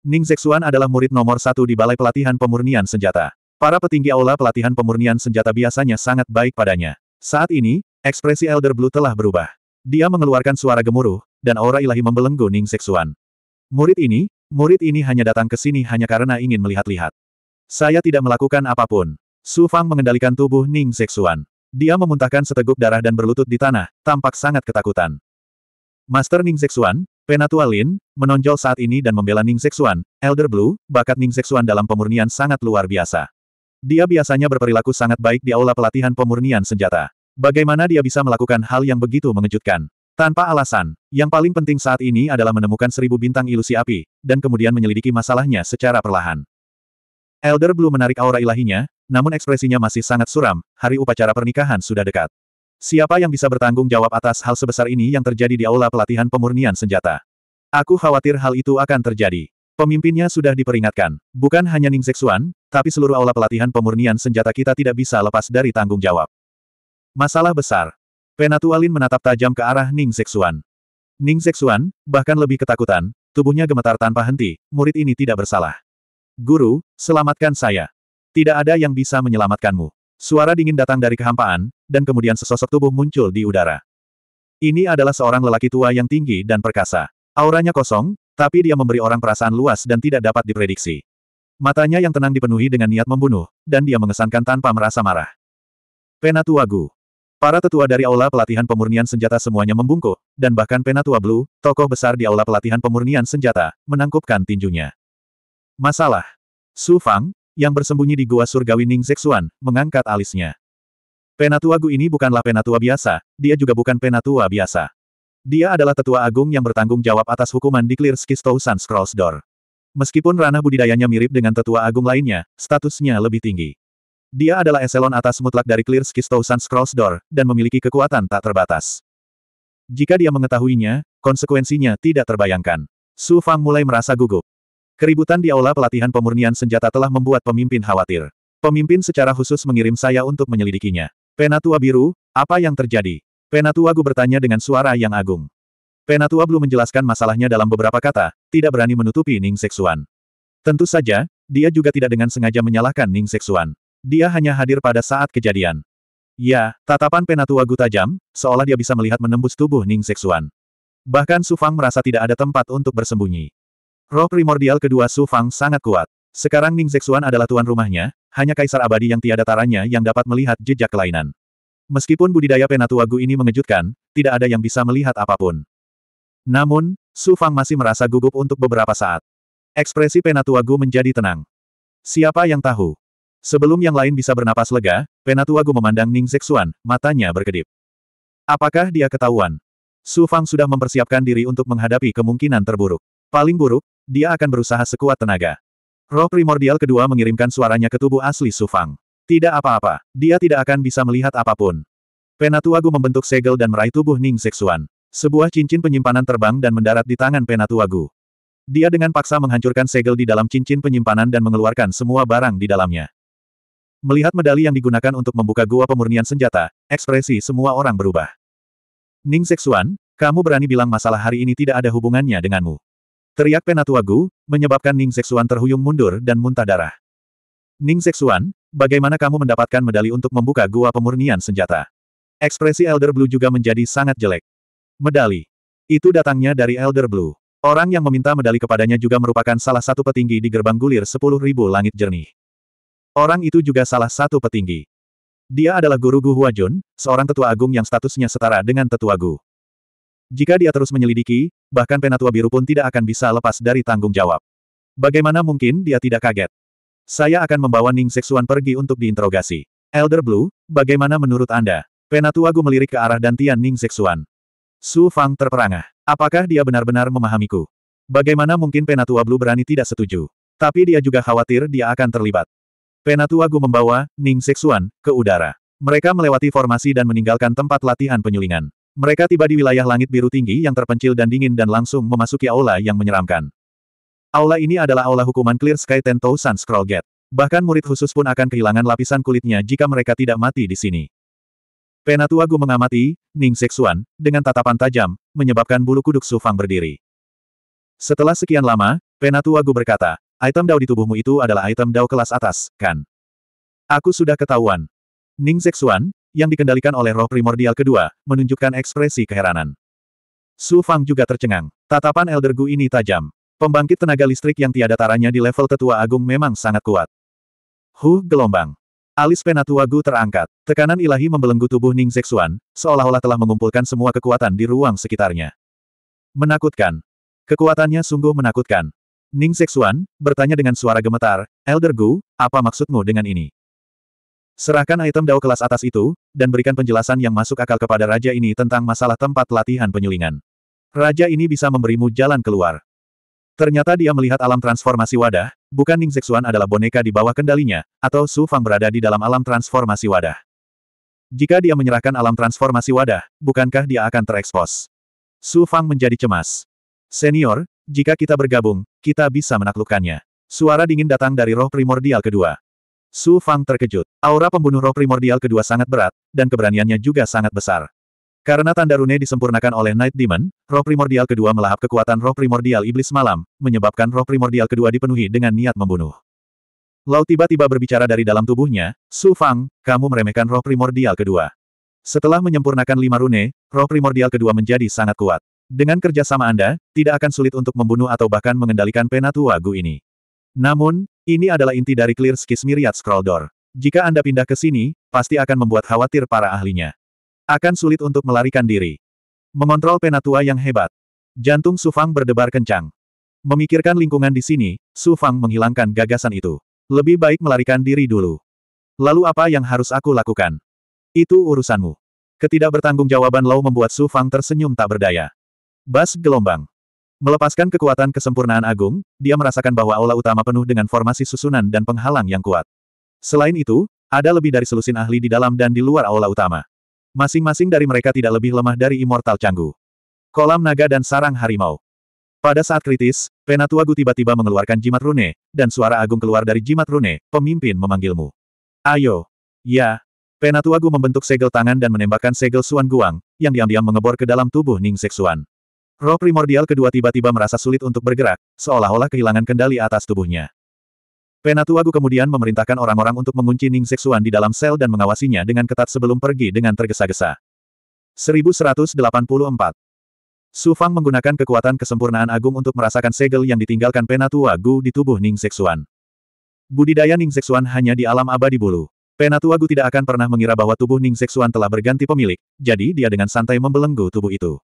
Ning Zexuan adalah murid nomor satu di Balai Pelatihan Pemurnian Senjata. Para petinggi aula pelatihan pemurnian senjata biasanya sangat baik padanya. Saat ini, ekspresi Elder Blue telah berubah. Dia mengeluarkan suara gemuruh, dan aura ilahi membelenggu Ning Zexuan. Murid ini, murid ini hanya datang ke sini hanya karena ingin melihat-lihat. Saya tidak melakukan apapun. Su Fang mengendalikan tubuh Ning Zexuan. Dia memuntahkan seteguk darah dan berlutut di tanah, tampak sangat ketakutan. Master Ning Zexuan, Penatua Lin, menonjol saat ini dan membela Ning Seksuan, Elder Blue, bakat Ning Seksuan dalam pemurnian sangat luar biasa. Dia biasanya berperilaku sangat baik di aula pelatihan pemurnian senjata. Bagaimana dia bisa melakukan hal yang begitu mengejutkan? Tanpa alasan, yang paling penting saat ini adalah menemukan seribu bintang ilusi api, dan kemudian menyelidiki masalahnya secara perlahan. Elder Blue menarik aura ilahinya, namun ekspresinya masih sangat suram, hari upacara pernikahan sudah dekat. Siapa yang bisa bertanggung jawab atas hal sebesar ini yang terjadi di aula pelatihan pemurnian senjata? Aku khawatir hal itu akan terjadi. Pemimpinnya sudah diperingatkan. Bukan hanya Ning Zexuan, tapi seluruh aula pelatihan pemurnian senjata kita tidak bisa lepas dari tanggung jawab. Masalah besar. Penatualin menatap tajam ke arah Ning Zexuan. Ning Zexuan, bahkan lebih ketakutan, tubuhnya gemetar tanpa henti, murid ini tidak bersalah. Guru, selamatkan saya. Tidak ada yang bisa menyelamatkanmu. Suara dingin datang dari kehampaan, dan kemudian sesosok tubuh muncul di udara. Ini adalah seorang lelaki tua yang tinggi dan perkasa. Auranya kosong, tapi dia memberi orang perasaan luas dan tidak dapat diprediksi. Matanya yang tenang dipenuhi dengan niat membunuh, dan dia mengesankan tanpa merasa marah. Penatua Gu. Para tetua dari Aula Pelatihan Pemurnian Senjata semuanya membungkuk, dan bahkan Penatua Blue, tokoh besar di Aula Pelatihan Pemurnian Senjata, menangkupkan tinjunya. Masalah. Su Fang, yang bersembunyi di gua surgawi Ning Zexuan, mengangkat alisnya. Penatua Gu ini bukanlah penatua biasa, dia juga bukan penatua biasa. Dia adalah tetua agung yang bertanggung jawab atas hukuman di Clear Skistou Scrolls Door. Meskipun ranah budidayanya mirip dengan tetua agung lainnya, statusnya lebih tinggi. Dia adalah eselon atas mutlak dari Clear Skistou Scrolls Door, dan memiliki kekuatan tak terbatas. Jika dia mengetahuinya, konsekuensinya tidak terbayangkan. Su Fang mulai merasa gugup. Keributan di aula pelatihan pemurnian senjata telah membuat pemimpin khawatir. Pemimpin secara khusus mengirim saya untuk menyelidikinya. Penatua Biru, apa yang terjadi? Penatua Gu bertanya dengan suara yang agung. Penatua Blue menjelaskan masalahnya dalam beberapa kata, tidak berani menutupi Ning Seksuan. Tentu saja, dia juga tidak dengan sengaja menyalahkan Ning Seksuan. Dia hanya hadir pada saat kejadian. Ya, tatapan Penatua Gu tajam, seolah dia bisa melihat menembus tubuh Ning Seksuan. Bahkan Sufang merasa tidak ada tempat untuk bersembunyi. Roh primordial kedua Su Fang sangat kuat. Sekarang Ning Zexuan adalah tuan rumahnya, hanya kaisar abadi yang tiada taranya yang dapat melihat jejak kelainan. Meskipun budidaya penatuagu ini mengejutkan, tidak ada yang bisa melihat apapun. Namun, Su Fang masih merasa gugup untuk beberapa saat. Ekspresi penatuagu menjadi tenang. Siapa yang tahu? Sebelum yang lain bisa bernapas lega, penatuagu memandang Ning Zexuan, matanya berkedip. Apakah dia ketahuan? Su Fang sudah mempersiapkan diri untuk menghadapi kemungkinan terburuk. Paling buruk, dia akan berusaha sekuat tenaga. Roh primordial kedua mengirimkan suaranya ke tubuh asli Sufang. Tidak apa-apa, dia tidak akan bisa melihat apapun. Penatuagu membentuk segel dan meraih tubuh Ning Seksuan. Sebuah cincin penyimpanan terbang dan mendarat di tangan Penatuagu. Dia dengan paksa menghancurkan segel di dalam cincin penyimpanan dan mengeluarkan semua barang di dalamnya. Melihat medali yang digunakan untuk membuka gua pemurnian senjata, ekspresi semua orang berubah. Ning Seksuan, kamu berani bilang masalah hari ini tidak ada hubungannya denganmu. Teriak Penatua Gu, menyebabkan Ning Zexuan terhuyung mundur dan muntah darah. Ning Zexuan, bagaimana kamu mendapatkan medali untuk membuka gua pemurnian senjata? Ekspresi Elder Blue juga menjadi sangat jelek. Medali. Itu datangnya dari Elder Blue. Orang yang meminta medali kepadanya juga merupakan salah satu petinggi di gerbang gulir 10.000 langit jernih. Orang itu juga salah satu petinggi. Dia adalah guru Gu Huajun, seorang tetua agung yang statusnya setara dengan tetua Gu. Jika dia terus menyelidiki, bahkan Penatua Biru pun tidak akan bisa lepas dari tanggung jawab. Bagaimana mungkin dia tidak kaget? Saya akan membawa Ning Seksuan pergi untuk diinterogasi. Elder Blue, bagaimana menurut Anda? Penatua Gu melirik ke arah Dantian Ning Seksuan. Su Fang terperangah. Apakah dia benar-benar memahamiku? Bagaimana mungkin Penatua Blue berani tidak setuju? Tapi dia juga khawatir dia akan terlibat. Penatua Gu membawa Ning Seksuan ke udara. Mereka melewati formasi dan meninggalkan tempat latihan penyulingan. Mereka tiba di wilayah langit biru tinggi yang terpencil dan dingin dan langsung memasuki aula yang menyeramkan. Aula ini adalah aula hukuman Clear Sky Tento Sun Scroll Gate. Bahkan murid khusus pun akan kehilangan lapisan kulitnya jika mereka tidak mati di sini. Penatua Gu mengamati, Ning Seksuan, dengan tatapan tajam, menyebabkan bulu kuduk Sufang berdiri. Setelah sekian lama, Penatua Gu berkata, item dao di tubuhmu itu adalah item dao kelas atas, kan? Aku sudah ketahuan. Ning Seksuan, yang dikendalikan oleh roh primordial kedua, menunjukkan ekspresi keheranan. Su Fang juga tercengang. Tatapan Elder Gu ini tajam. Pembangkit tenaga listrik yang tiada taranya di level tetua agung memang sangat kuat. Huh gelombang. Alis penatua Gu terangkat. Tekanan ilahi membelenggu tubuh Ning Zexuan, seolah-olah telah mengumpulkan semua kekuatan di ruang sekitarnya. Menakutkan. Kekuatannya sungguh menakutkan. Ning Zexuan, bertanya dengan suara gemetar, Elder Gu, apa maksudmu dengan ini? Serahkan item dao kelas atas itu, dan berikan penjelasan yang masuk akal kepada raja ini tentang masalah tempat latihan penyulingan. Raja ini bisa memberimu jalan keluar. Ternyata dia melihat alam transformasi wadah, bukan Ning Zexuan adalah boneka di bawah kendalinya, atau Su Fang berada di dalam alam transformasi wadah. Jika dia menyerahkan alam transformasi wadah, bukankah dia akan terekspos? Su Fang menjadi cemas. Senior, jika kita bergabung, kita bisa menaklukkannya. Suara dingin datang dari roh primordial kedua. Su Fang terkejut. Aura pembunuh roh primordial kedua sangat berat, dan keberaniannya juga sangat besar. Karena tanda rune disempurnakan oleh Night Demon, roh primordial kedua melahap kekuatan roh primordial iblis malam, menyebabkan roh primordial kedua dipenuhi dengan niat membunuh. Lau tiba-tiba berbicara dari dalam tubuhnya, Su Fang, kamu meremehkan roh primordial kedua. Setelah menyempurnakan lima rune, roh primordial kedua menjadi sangat kuat. Dengan kerjasama Anda, tidak akan sulit untuk membunuh atau bahkan mengendalikan penatua Gu ini. Namun, ini adalah inti dari Clear Skies Myriad Scroll Door. Jika Anda pindah ke sini, pasti akan membuat khawatir para ahlinya. Akan sulit untuk melarikan diri. Mengontrol penatua yang hebat. Jantung Sufang berdebar kencang. Memikirkan lingkungan di sini, Sufang menghilangkan gagasan itu. Lebih baik melarikan diri dulu. Lalu apa yang harus aku lakukan? Itu urusanmu. Ketidakbertanggungjawaban Lau membuat Su Fang tersenyum tak berdaya. Bas gelombang. Melepaskan kekuatan kesempurnaan agung, dia merasakan bahwa aula utama penuh dengan formasi susunan dan penghalang yang kuat. Selain itu, ada lebih dari selusin ahli di dalam dan di luar aula utama. Masing-masing dari mereka tidak lebih lemah dari Immortal Canggu. Kolam naga dan sarang harimau. Pada saat kritis, Penatuagu tiba-tiba mengeluarkan jimat rune, dan suara agung keluar dari jimat rune, pemimpin memanggilmu. Ayo. Ya. Penatuagu membentuk segel tangan dan menembakkan segel Suan Guang, yang diam-diam mengebor ke dalam tubuh Ning Seksuan. Roh primordial kedua tiba-tiba merasa sulit untuk bergerak, seolah-olah kehilangan kendali atas tubuhnya. Penatu Agu kemudian memerintahkan orang-orang untuk mengunci Ning Seksuan di dalam sel dan mengawasinya dengan ketat sebelum pergi dengan tergesa-gesa. 1184 Su Fang menggunakan kekuatan kesempurnaan agung untuk merasakan segel yang ditinggalkan Penatu Agu di tubuh Ning Seksuan. Budidaya Ning Seksuan hanya di alam abadi bulu. Penatu Agu tidak akan pernah mengira bahwa tubuh Ning Seksuan telah berganti pemilik, jadi dia dengan santai membelenggu tubuh itu.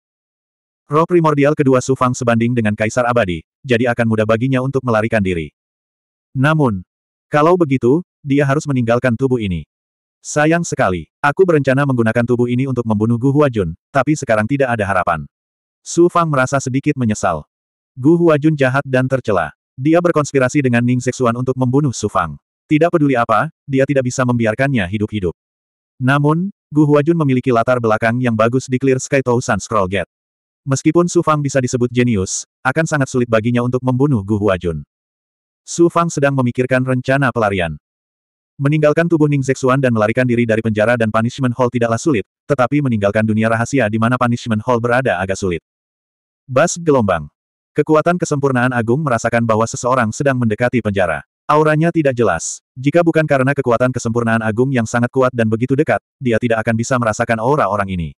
Roh primordial kedua Sufang sebanding dengan Kaisar Abadi, jadi akan mudah baginya untuk melarikan diri. Namun, kalau begitu, dia harus meninggalkan tubuh ini. Sayang sekali, aku berencana menggunakan tubuh ini untuk membunuh Gu Huajun, tapi sekarang tidak ada harapan. Su Fang merasa sedikit menyesal. Gu Huajun jahat dan tercela. Dia berkonspirasi dengan Ning Seksuan untuk membunuh Su Fang. Tidak peduli apa, dia tidak bisa membiarkannya hidup-hidup. Namun, Gu Huajun memiliki latar belakang yang bagus di Clear Sky Towsan Scroll Gate. Meskipun Su Fang bisa disebut jenius, akan sangat sulit baginya untuk membunuh Gu Huajun. Su Fang sedang memikirkan rencana pelarian. Meninggalkan tubuh Ning Zexuan dan melarikan diri dari penjara dan Punishment Hall tidaklah sulit, tetapi meninggalkan dunia rahasia di mana Punishment Hall berada agak sulit. Bas gelombang. Kekuatan kesempurnaan agung merasakan bahwa seseorang sedang mendekati penjara. Auranya tidak jelas. Jika bukan karena kekuatan kesempurnaan agung yang sangat kuat dan begitu dekat, dia tidak akan bisa merasakan aura orang ini.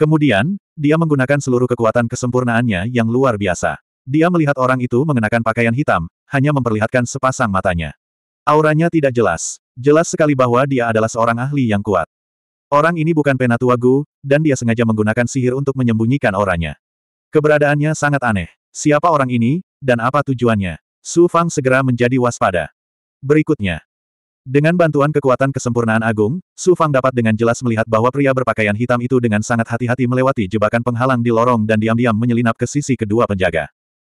Kemudian, dia menggunakan seluruh kekuatan kesempurnaannya yang luar biasa. Dia melihat orang itu mengenakan pakaian hitam, hanya memperlihatkan sepasang matanya. Auranya tidak jelas. Jelas sekali bahwa dia adalah seorang ahli yang kuat. Orang ini bukan Penatua Gu, dan dia sengaja menggunakan sihir untuk menyembunyikan auranya. Keberadaannya sangat aneh. Siapa orang ini, dan apa tujuannya? Su Fang segera menjadi waspada. Berikutnya, dengan bantuan kekuatan kesempurnaan agung, Su Fang dapat dengan jelas melihat bahwa pria berpakaian hitam itu dengan sangat hati-hati melewati jebakan penghalang di lorong dan diam-diam menyelinap ke sisi kedua penjaga.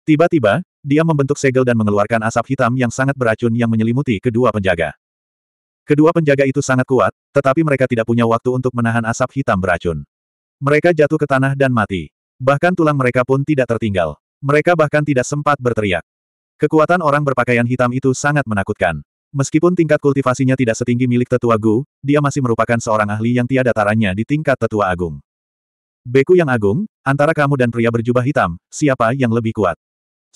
Tiba-tiba, dia membentuk segel dan mengeluarkan asap hitam yang sangat beracun yang menyelimuti kedua penjaga. Kedua penjaga itu sangat kuat, tetapi mereka tidak punya waktu untuk menahan asap hitam beracun. Mereka jatuh ke tanah dan mati. Bahkan tulang mereka pun tidak tertinggal. Mereka bahkan tidak sempat berteriak. Kekuatan orang berpakaian hitam itu sangat menakutkan. Meskipun tingkat kultivasinya tidak setinggi milik tetua Gu, dia masih merupakan seorang ahli yang tiada taranya di tingkat tetua agung. Beku yang agung, antara kamu dan pria berjubah hitam, siapa yang lebih kuat?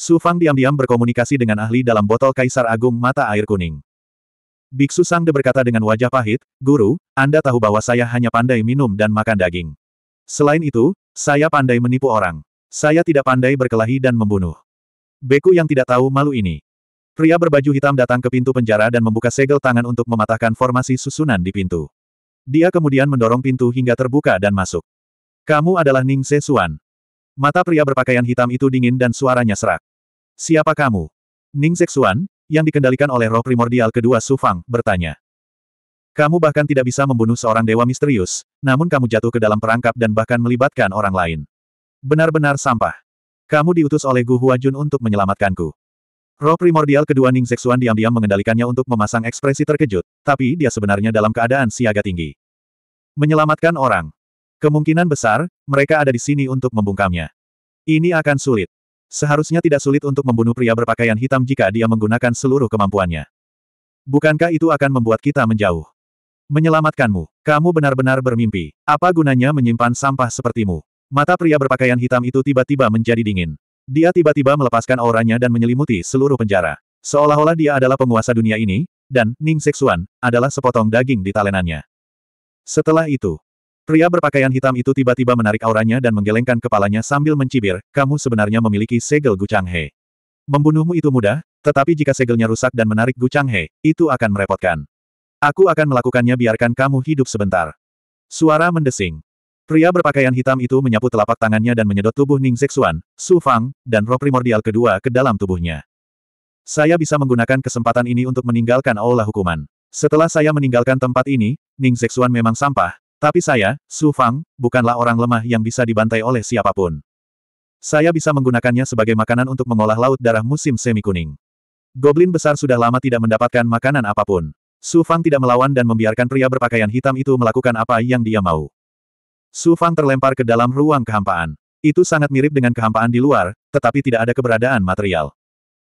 Su Fang diam-diam berkomunikasi dengan ahli dalam botol Kaisar Agung Mata Air Kuning. Biksu Sang De berkata dengan wajah pahit, Guru, Anda tahu bahwa saya hanya pandai minum dan makan daging. Selain itu, saya pandai menipu orang. Saya tidak pandai berkelahi dan membunuh. Beku yang tidak tahu malu ini. Pria berbaju hitam datang ke pintu penjara dan membuka segel tangan untuk mematahkan formasi susunan di pintu. Dia kemudian mendorong pintu hingga terbuka dan masuk. Kamu adalah Ning Sesuan. Mata pria berpakaian hitam itu dingin dan suaranya serak. Siapa kamu? Ning Sesuan, yang dikendalikan oleh roh primordial kedua Su Fang? bertanya. Kamu bahkan tidak bisa membunuh seorang dewa misterius, namun kamu jatuh ke dalam perangkap dan bahkan melibatkan orang lain. Benar-benar sampah. Kamu diutus oleh Gu Huajun untuk menyelamatkanku. Roh primordial kedua Ning Zexuan diam-diam mengendalikannya untuk memasang ekspresi terkejut, tapi dia sebenarnya dalam keadaan siaga tinggi. Menyelamatkan orang. Kemungkinan besar, mereka ada di sini untuk membungkamnya. Ini akan sulit. Seharusnya tidak sulit untuk membunuh pria berpakaian hitam jika dia menggunakan seluruh kemampuannya. Bukankah itu akan membuat kita menjauh? Menyelamatkanmu. Kamu benar-benar bermimpi. Apa gunanya menyimpan sampah sepertimu? Mata pria berpakaian hitam itu tiba-tiba menjadi dingin. Dia tiba-tiba melepaskan auranya dan menyelimuti seluruh penjara. Seolah-olah dia adalah penguasa dunia ini, dan Ning Sexuan adalah sepotong daging di talenannya. Setelah itu, pria berpakaian hitam itu tiba-tiba menarik auranya dan menggelengkan kepalanya sambil mencibir, kamu sebenarnya memiliki segel Gucang He. Membunuhmu itu mudah, tetapi jika segelnya rusak dan menarik Gucang He, itu akan merepotkan. Aku akan melakukannya biarkan kamu hidup sebentar. Suara mendesing. Pria berpakaian hitam itu menyapu telapak tangannya dan menyedot tubuh Ning Zexuan, Su Fang, dan roh primordial kedua ke dalam tubuhnya. Saya bisa menggunakan kesempatan ini untuk meninggalkan aula hukuman. Setelah saya meninggalkan tempat ini, Ning Zexuan memang sampah, tapi saya, Su Fang, bukanlah orang lemah yang bisa dibantai oleh siapapun. Saya bisa menggunakannya sebagai makanan untuk mengolah laut darah musim semi kuning. Goblin besar sudah lama tidak mendapatkan makanan apapun. Su Fang tidak melawan dan membiarkan pria berpakaian hitam itu melakukan apa yang dia mau. Su Fang terlempar ke dalam ruang kehampaan. Itu sangat mirip dengan kehampaan di luar, tetapi tidak ada keberadaan material.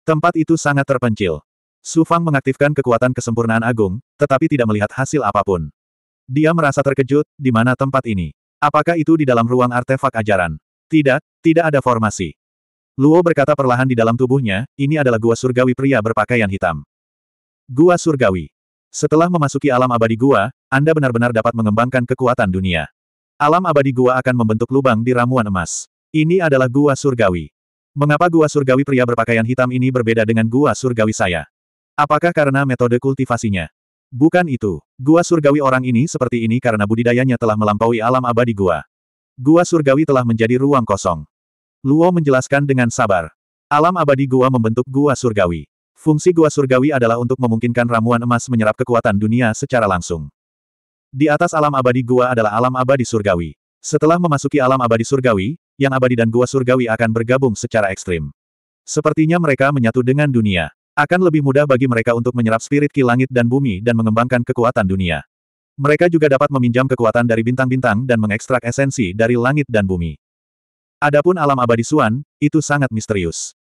Tempat itu sangat terpencil. Su Fang mengaktifkan kekuatan kesempurnaan agung, tetapi tidak melihat hasil apapun. Dia merasa terkejut, di mana tempat ini? Apakah itu di dalam ruang artefak ajaran? Tidak, tidak ada formasi. Luo berkata perlahan di dalam tubuhnya, ini adalah gua surgawi pria berpakaian hitam. Gua surgawi. Setelah memasuki alam abadi gua, Anda benar-benar dapat mengembangkan kekuatan dunia. Alam abadi gua akan membentuk lubang di ramuan emas. Ini adalah gua surgawi. Mengapa gua surgawi pria berpakaian hitam ini berbeda dengan gua surgawi saya? Apakah karena metode kultivasinya? Bukan itu. Gua surgawi orang ini seperti ini karena budidayanya telah melampaui alam abadi gua. Gua surgawi telah menjadi ruang kosong. Luo menjelaskan dengan sabar. Alam abadi gua membentuk gua surgawi. Fungsi gua surgawi adalah untuk memungkinkan ramuan emas menyerap kekuatan dunia secara langsung. Di atas alam abadi gua adalah alam abadi surgawi. Setelah memasuki alam abadi surgawi, yang abadi dan gua surgawi akan bergabung secara ekstrim. Sepertinya mereka menyatu dengan dunia. Akan lebih mudah bagi mereka untuk menyerap spirit ki langit dan bumi dan mengembangkan kekuatan dunia. Mereka juga dapat meminjam kekuatan dari bintang-bintang dan mengekstrak esensi dari langit dan bumi. Adapun alam abadi Suan, itu sangat misterius.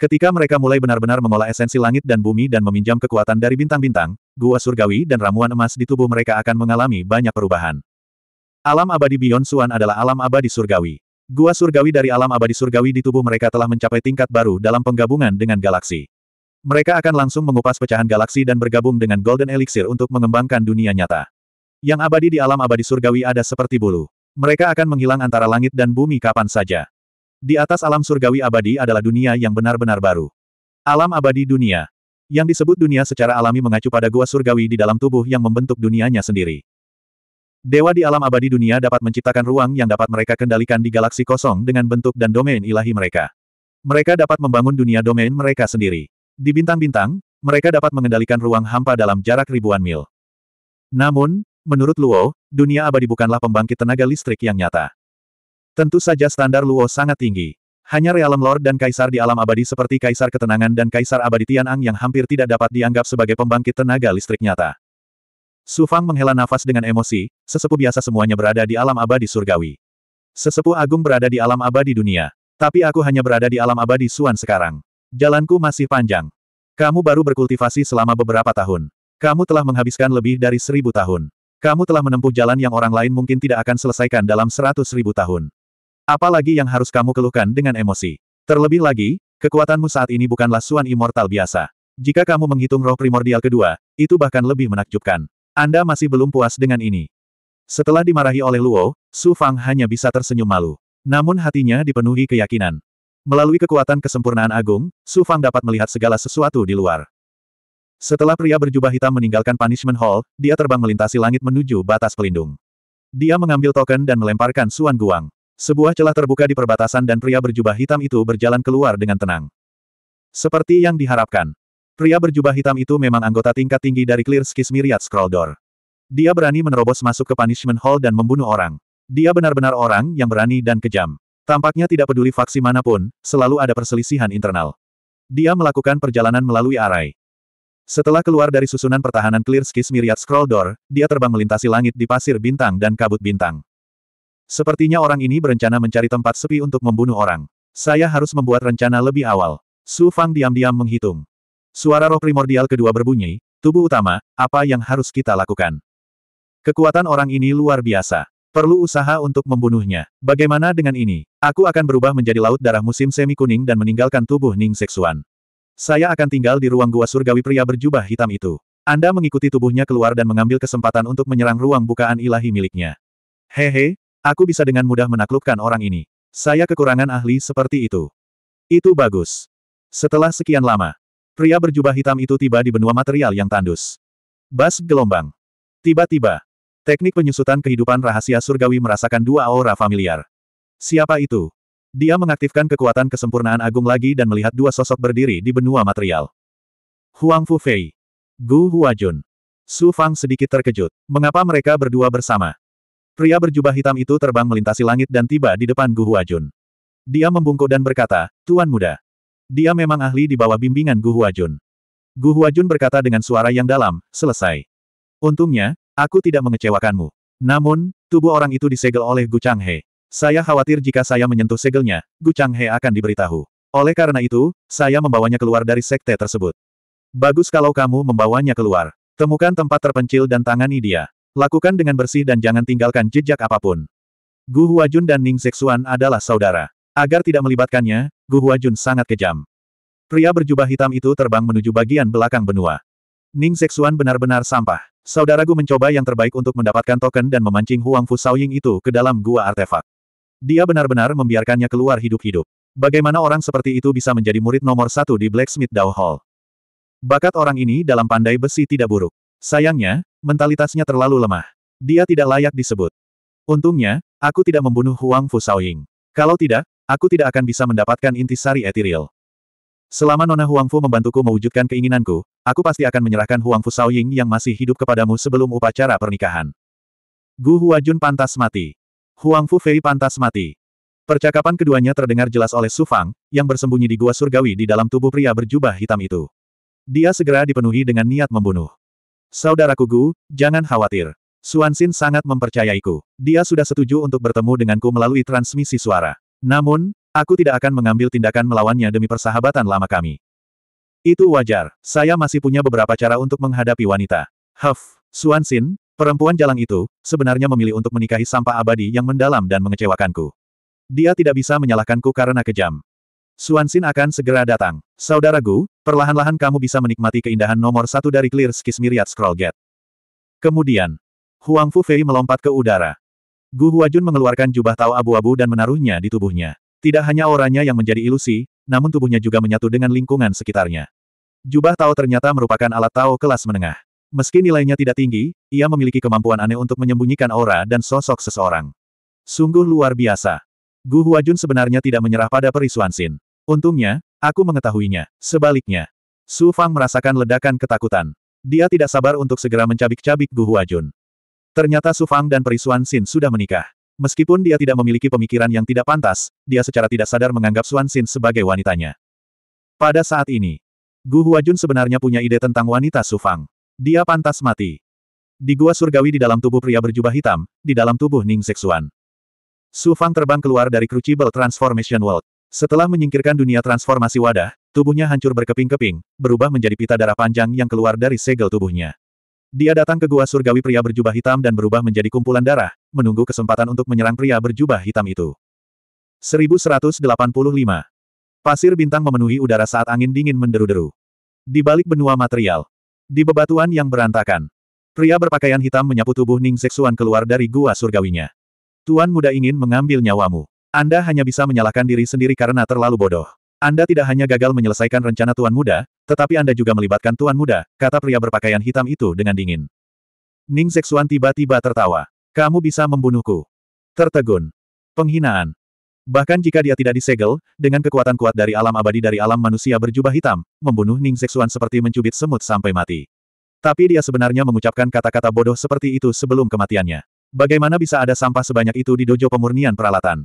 Ketika mereka mulai benar-benar mengolah esensi langit dan bumi dan meminjam kekuatan dari bintang-bintang, gua surgawi dan ramuan emas di tubuh mereka akan mengalami banyak perubahan. Alam abadi Beyond Suan adalah alam abadi surgawi. Gua surgawi dari alam abadi surgawi di tubuh mereka telah mencapai tingkat baru dalam penggabungan dengan galaksi. Mereka akan langsung mengupas pecahan galaksi dan bergabung dengan Golden Elixir untuk mengembangkan dunia nyata. Yang abadi di alam abadi surgawi ada seperti bulu. Mereka akan menghilang antara langit dan bumi kapan saja. Di atas alam surgawi abadi adalah dunia yang benar-benar baru. Alam abadi dunia. Yang disebut dunia secara alami mengacu pada gua surgawi di dalam tubuh yang membentuk dunianya sendiri. Dewa di alam abadi dunia dapat menciptakan ruang yang dapat mereka kendalikan di galaksi kosong dengan bentuk dan domain ilahi mereka. Mereka dapat membangun dunia domain mereka sendiri. Di bintang-bintang, mereka dapat mengendalikan ruang hampa dalam jarak ribuan mil. Namun, menurut Luo, dunia abadi bukanlah pembangkit tenaga listrik yang nyata. Tentu saja standar Luo sangat tinggi. Hanya realem Lord dan Kaisar di alam abadi seperti Kaisar Ketenangan dan Kaisar Abadi Tianang yang hampir tidak dapat dianggap sebagai pembangkit tenaga listrik nyata. Su Fang menghela nafas dengan emosi, sesepuh biasa semuanya berada di alam abadi surgawi. Sesepuh agung berada di alam abadi dunia. Tapi aku hanya berada di alam abadi Suan sekarang. Jalanku masih panjang. Kamu baru berkultivasi selama beberapa tahun. Kamu telah menghabiskan lebih dari seribu tahun. Kamu telah menempuh jalan yang orang lain mungkin tidak akan selesaikan dalam seratus ribu tahun. Apalagi yang harus kamu keluhkan dengan emosi. Terlebih lagi, kekuatanmu saat ini bukanlah suan immortal biasa. Jika kamu menghitung roh primordial kedua, itu bahkan lebih menakjubkan. Anda masih belum puas dengan ini. Setelah dimarahi oleh Luo, Su Fang hanya bisa tersenyum malu. Namun hatinya dipenuhi keyakinan. Melalui kekuatan kesempurnaan agung, Su Fang dapat melihat segala sesuatu di luar. Setelah pria berjubah hitam meninggalkan Punishment Hall, dia terbang melintasi langit menuju batas pelindung. Dia mengambil token dan melemparkan Suan Guang. Sebuah celah terbuka di perbatasan dan pria berjubah hitam itu berjalan keluar dengan tenang. Seperti yang diharapkan. Pria berjubah hitam itu memang anggota tingkat tinggi dari Clear Skis Myriad Scroll Door. Dia berani menerobos masuk ke Punishment Hall dan membunuh orang. Dia benar-benar orang yang berani dan kejam. Tampaknya tidak peduli faksi manapun, selalu ada perselisihan internal. Dia melakukan perjalanan melalui arai. Setelah keluar dari susunan pertahanan Clear Skis Myriad Scroll Door, dia terbang melintasi langit di pasir bintang dan kabut bintang. Sepertinya orang ini berencana mencari tempat sepi untuk membunuh orang. Saya harus membuat rencana lebih awal. Su Fang diam-diam menghitung. Suara roh primordial kedua berbunyi, tubuh utama, apa yang harus kita lakukan? Kekuatan orang ini luar biasa. Perlu usaha untuk membunuhnya. Bagaimana dengan ini? Aku akan berubah menjadi laut darah musim semi kuning dan meninggalkan tubuh Ning Seksuan. Saya akan tinggal di ruang gua surgawi pria berjubah hitam itu. Anda mengikuti tubuhnya keluar dan mengambil kesempatan untuk menyerang ruang bukaan ilahi miliknya. Hehe, Aku bisa dengan mudah menaklukkan orang ini. Saya kekurangan ahli seperti itu. Itu bagus. Setelah sekian lama, pria berjubah hitam itu tiba di benua material yang tandus. Bas gelombang. Tiba-tiba, teknik penyusutan kehidupan rahasia surgawi merasakan dua aura familiar. Siapa itu? Dia mengaktifkan kekuatan kesempurnaan agung lagi dan melihat dua sosok berdiri di benua material. Huang Fu Fei. Gu Huajun. Su Fang sedikit terkejut. Mengapa mereka berdua bersama? Pria berjubah hitam itu terbang melintasi langit dan tiba di depan Gu Huajun. Dia membungkuk dan berkata, Tuan muda. Dia memang ahli di bawah bimbingan Gu Huajun. Gu Huajun berkata dengan suara yang dalam, selesai. Untungnya, aku tidak mengecewakanmu. Namun, tubuh orang itu disegel oleh Gu Changhe. Saya khawatir jika saya menyentuh segelnya, Gu Changhe akan diberitahu. Oleh karena itu, saya membawanya keluar dari sekte tersebut. Bagus kalau kamu membawanya keluar. Temukan tempat terpencil dan tangani dia. Lakukan dengan bersih dan jangan tinggalkan jejak apapun. Gu Huajun dan Ning Zexuan adalah saudara. Agar tidak melibatkannya, Gu Huajun sangat kejam. Pria berjubah hitam itu terbang menuju bagian belakang benua. Ning Zexuan benar-benar sampah. Saudara Gu mencoba yang terbaik untuk mendapatkan token dan memancing Huang Fu Shaoying itu ke dalam gua artefak. Dia benar-benar membiarkannya keluar hidup-hidup. Bagaimana orang seperti itu bisa menjadi murid nomor satu di Blacksmith Dow Hall? Bakat orang ini dalam pandai besi tidak buruk. Sayangnya, mentalitasnya terlalu lemah. Dia tidak layak disebut. Untungnya, aku tidak membunuh Huang Fu Shaoying. Kalau tidak, aku tidak akan bisa mendapatkan intisari etiril. Selama Nona Huang Fu membantuku mewujudkan keinginanku, aku pasti akan menyerahkan Huang Fu Shaoying yang masih hidup kepadamu sebelum upacara pernikahan. Gu Huajun pantas mati. Huang Fu Fei pantas mati. Percakapan keduanya terdengar jelas oleh Su Fang, yang bersembunyi di gua surgawi di dalam tubuh pria berjubah hitam itu. Dia segera dipenuhi dengan niat membunuh. Saudaraku Gu, jangan khawatir. Suansin sangat mempercayaiku. Dia sudah setuju untuk bertemu denganku melalui transmisi suara. Namun, aku tidak akan mengambil tindakan melawannya demi persahabatan lama kami. Itu wajar, saya masih punya beberapa cara untuk menghadapi wanita. Huff, Suansin, perempuan jalang itu, sebenarnya memilih untuk menikahi sampah abadi yang mendalam dan mengecewakanku. Dia tidak bisa menyalahkanku karena kejam. Suansin akan segera datang. Saudaraku, perlahan-lahan kamu bisa menikmati keindahan nomor satu dari Clear Skies Myriad Scroll Gate. Kemudian, Huang Fu Fei melompat ke udara. Gu Huajun mengeluarkan jubah tau abu-abu dan menaruhnya di tubuhnya. Tidak hanya auranya yang menjadi ilusi, namun tubuhnya juga menyatu dengan lingkungan sekitarnya. Jubah Tao ternyata merupakan alat Tao kelas menengah. Meski nilainya tidak tinggi, ia memiliki kemampuan aneh untuk menyembunyikan aura dan sosok seseorang. Sungguh luar biasa. Gu Huajun sebenarnya tidak menyerah pada perisuan Sin. Untungnya, aku mengetahuinya. Sebaliknya, Su Fang merasakan ledakan ketakutan. Dia tidak sabar untuk segera mencabik-cabik Gu Huajun. Ternyata Su Fang dan perisuan Sin sudah menikah. Meskipun dia tidak memiliki pemikiran yang tidak pantas, dia secara tidak sadar menganggap Suan Sin sebagai wanitanya. Pada saat ini, Gu Huajun sebenarnya punya ide tentang wanita Su Fang. Dia pantas mati. Di gua surgawi di dalam tubuh pria berjubah hitam, di dalam tubuh Ning Seksuan. Su Fang terbang keluar dari Crucible Transformation World. Setelah menyingkirkan dunia transformasi wadah, tubuhnya hancur berkeping-keping, berubah menjadi pita darah panjang yang keluar dari segel tubuhnya. Dia datang ke gua surgawi pria berjubah hitam dan berubah menjadi kumpulan darah, menunggu kesempatan untuk menyerang pria berjubah hitam itu. 1185. Pasir bintang memenuhi udara saat angin dingin menderu-deru. Di balik benua material. Di bebatuan yang berantakan. Pria berpakaian hitam menyapu tubuh Ning Zexuan keluar dari gua surgawinya. Tuan muda ingin mengambil nyawamu. Anda hanya bisa menyalahkan diri sendiri karena terlalu bodoh. Anda tidak hanya gagal menyelesaikan rencana Tuan Muda, tetapi Anda juga melibatkan Tuan Muda, kata pria berpakaian hitam itu dengan dingin. Ning Zexuan tiba-tiba tertawa. Kamu bisa membunuhku. Tertegun. Penghinaan. Bahkan jika dia tidak disegel, dengan kekuatan kuat dari alam abadi dari alam manusia berjubah hitam, membunuh Ning Zexuan seperti mencubit semut sampai mati. Tapi dia sebenarnya mengucapkan kata-kata bodoh seperti itu sebelum kematiannya. Bagaimana bisa ada sampah sebanyak itu di dojo pemurnian peralatan?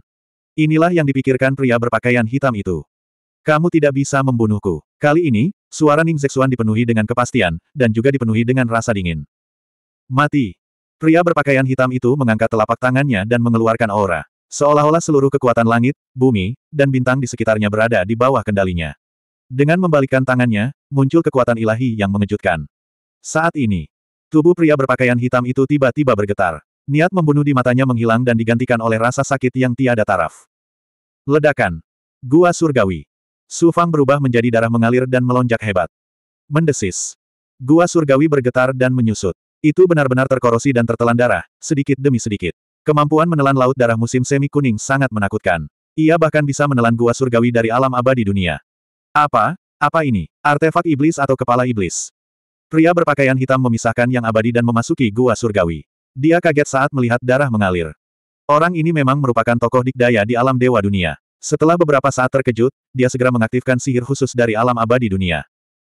Inilah yang dipikirkan pria berpakaian hitam itu. Kamu tidak bisa membunuhku. Kali ini, suara Ning Zexuan dipenuhi dengan kepastian, dan juga dipenuhi dengan rasa dingin. Mati. Pria berpakaian hitam itu mengangkat telapak tangannya dan mengeluarkan aura. Seolah-olah seluruh kekuatan langit, bumi, dan bintang di sekitarnya berada di bawah kendalinya. Dengan membalikkan tangannya, muncul kekuatan ilahi yang mengejutkan. Saat ini, tubuh pria berpakaian hitam itu tiba-tiba bergetar. Niat membunuh di matanya menghilang dan digantikan oleh rasa sakit yang tiada taraf. Ledakan. Gua surgawi. Su Fang berubah menjadi darah mengalir dan melonjak hebat. Mendesis. Gua surgawi bergetar dan menyusut. Itu benar-benar terkorosi dan tertelan darah, sedikit demi sedikit. Kemampuan menelan laut darah musim semi kuning sangat menakutkan. Ia bahkan bisa menelan gua surgawi dari alam abadi dunia. Apa? Apa ini? Artefak iblis atau kepala iblis? Pria berpakaian hitam memisahkan yang abadi dan memasuki gua surgawi. Dia kaget saat melihat darah mengalir. Orang ini memang merupakan tokoh dikdaya di alam dewa dunia. Setelah beberapa saat terkejut, dia segera mengaktifkan sihir khusus dari alam abadi dunia.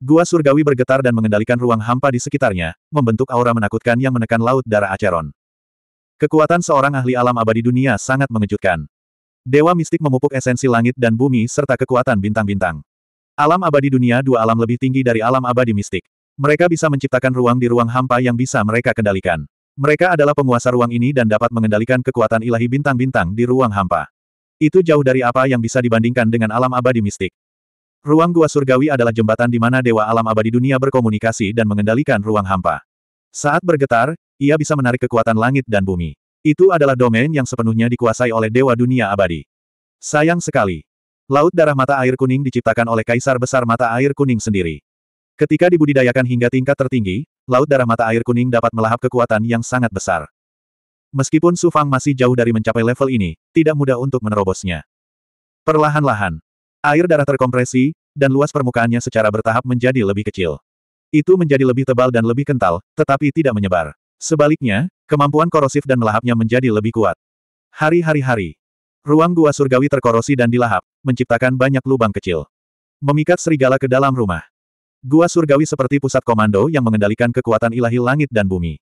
Gua surgawi bergetar dan mengendalikan ruang hampa di sekitarnya, membentuk aura menakutkan yang menekan laut darah Acheron. Kekuatan seorang ahli alam abadi dunia sangat mengejutkan. Dewa mistik memupuk esensi langit dan bumi serta kekuatan bintang-bintang. Alam abadi dunia dua alam lebih tinggi dari alam abadi mistik. Mereka bisa menciptakan ruang di ruang hampa yang bisa mereka kendalikan. Mereka adalah penguasa ruang ini dan dapat mengendalikan kekuatan ilahi bintang-bintang di ruang hampa. Itu jauh dari apa yang bisa dibandingkan dengan alam abadi mistik. Ruang gua surgawi adalah jembatan di mana dewa alam abadi dunia berkomunikasi dan mengendalikan ruang hampa. Saat bergetar, ia bisa menarik kekuatan langit dan bumi. Itu adalah domain yang sepenuhnya dikuasai oleh dewa dunia abadi. Sayang sekali. Laut darah mata air kuning diciptakan oleh kaisar besar mata air kuning sendiri. Ketika dibudidayakan hingga tingkat tertinggi, Laut Darah Mata Air Kuning dapat melahap kekuatan yang sangat besar. Meskipun Su Fang masih jauh dari mencapai level ini, tidak mudah untuk menerobosnya. Perlahan-lahan, air darah terkompresi, dan luas permukaannya secara bertahap menjadi lebih kecil. Itu menjadi lebih tebal dan lebih kental, tetapi tidak menyebar. Sebaliknya, kemampuan korosif dan melahapnya menjadi lebih kuat. Hari-hari-hari, ruang gua surgawi terkorosi dan dilahap, menciptakan banyak lubang kecil. Memikat serigala ke dalam rumah. Gua surgawi seperti pusat komando yang mengendalikan kekuatan ilahi langit dan bumi.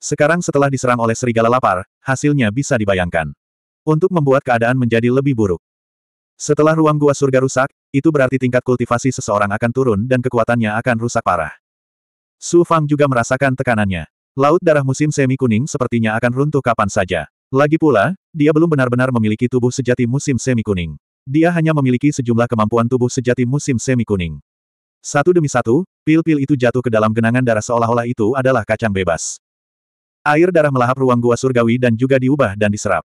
Sekarang setelah diserang oleh serigala lapar, hasilnya bisa dibayangkan. Untuk membuat keadaan menjadi lebih buruk. Setelah ruang gua surga rusak, itu berarti tingkat kultivasi seseorang akan turun dan kekuatannya akan rusak parah. Su Fang juga merasakan tekanannya. Laut darah musim semi kuning sepertinya akan runtuh kapan saja. Lagi pula, dia belum benar-benar memiliki tubuh sejati musim semi kuning. Dia hanya memiliki sejumlah kemampuan tubuh sejati musim semi kuning. Satu demi satu, pil-pil itu jatuh ke dalam genangan darah seolah-olah itu adalah kacang bebas. Air darah melahap ruang gua surgawi dan juga diubah dan diserap.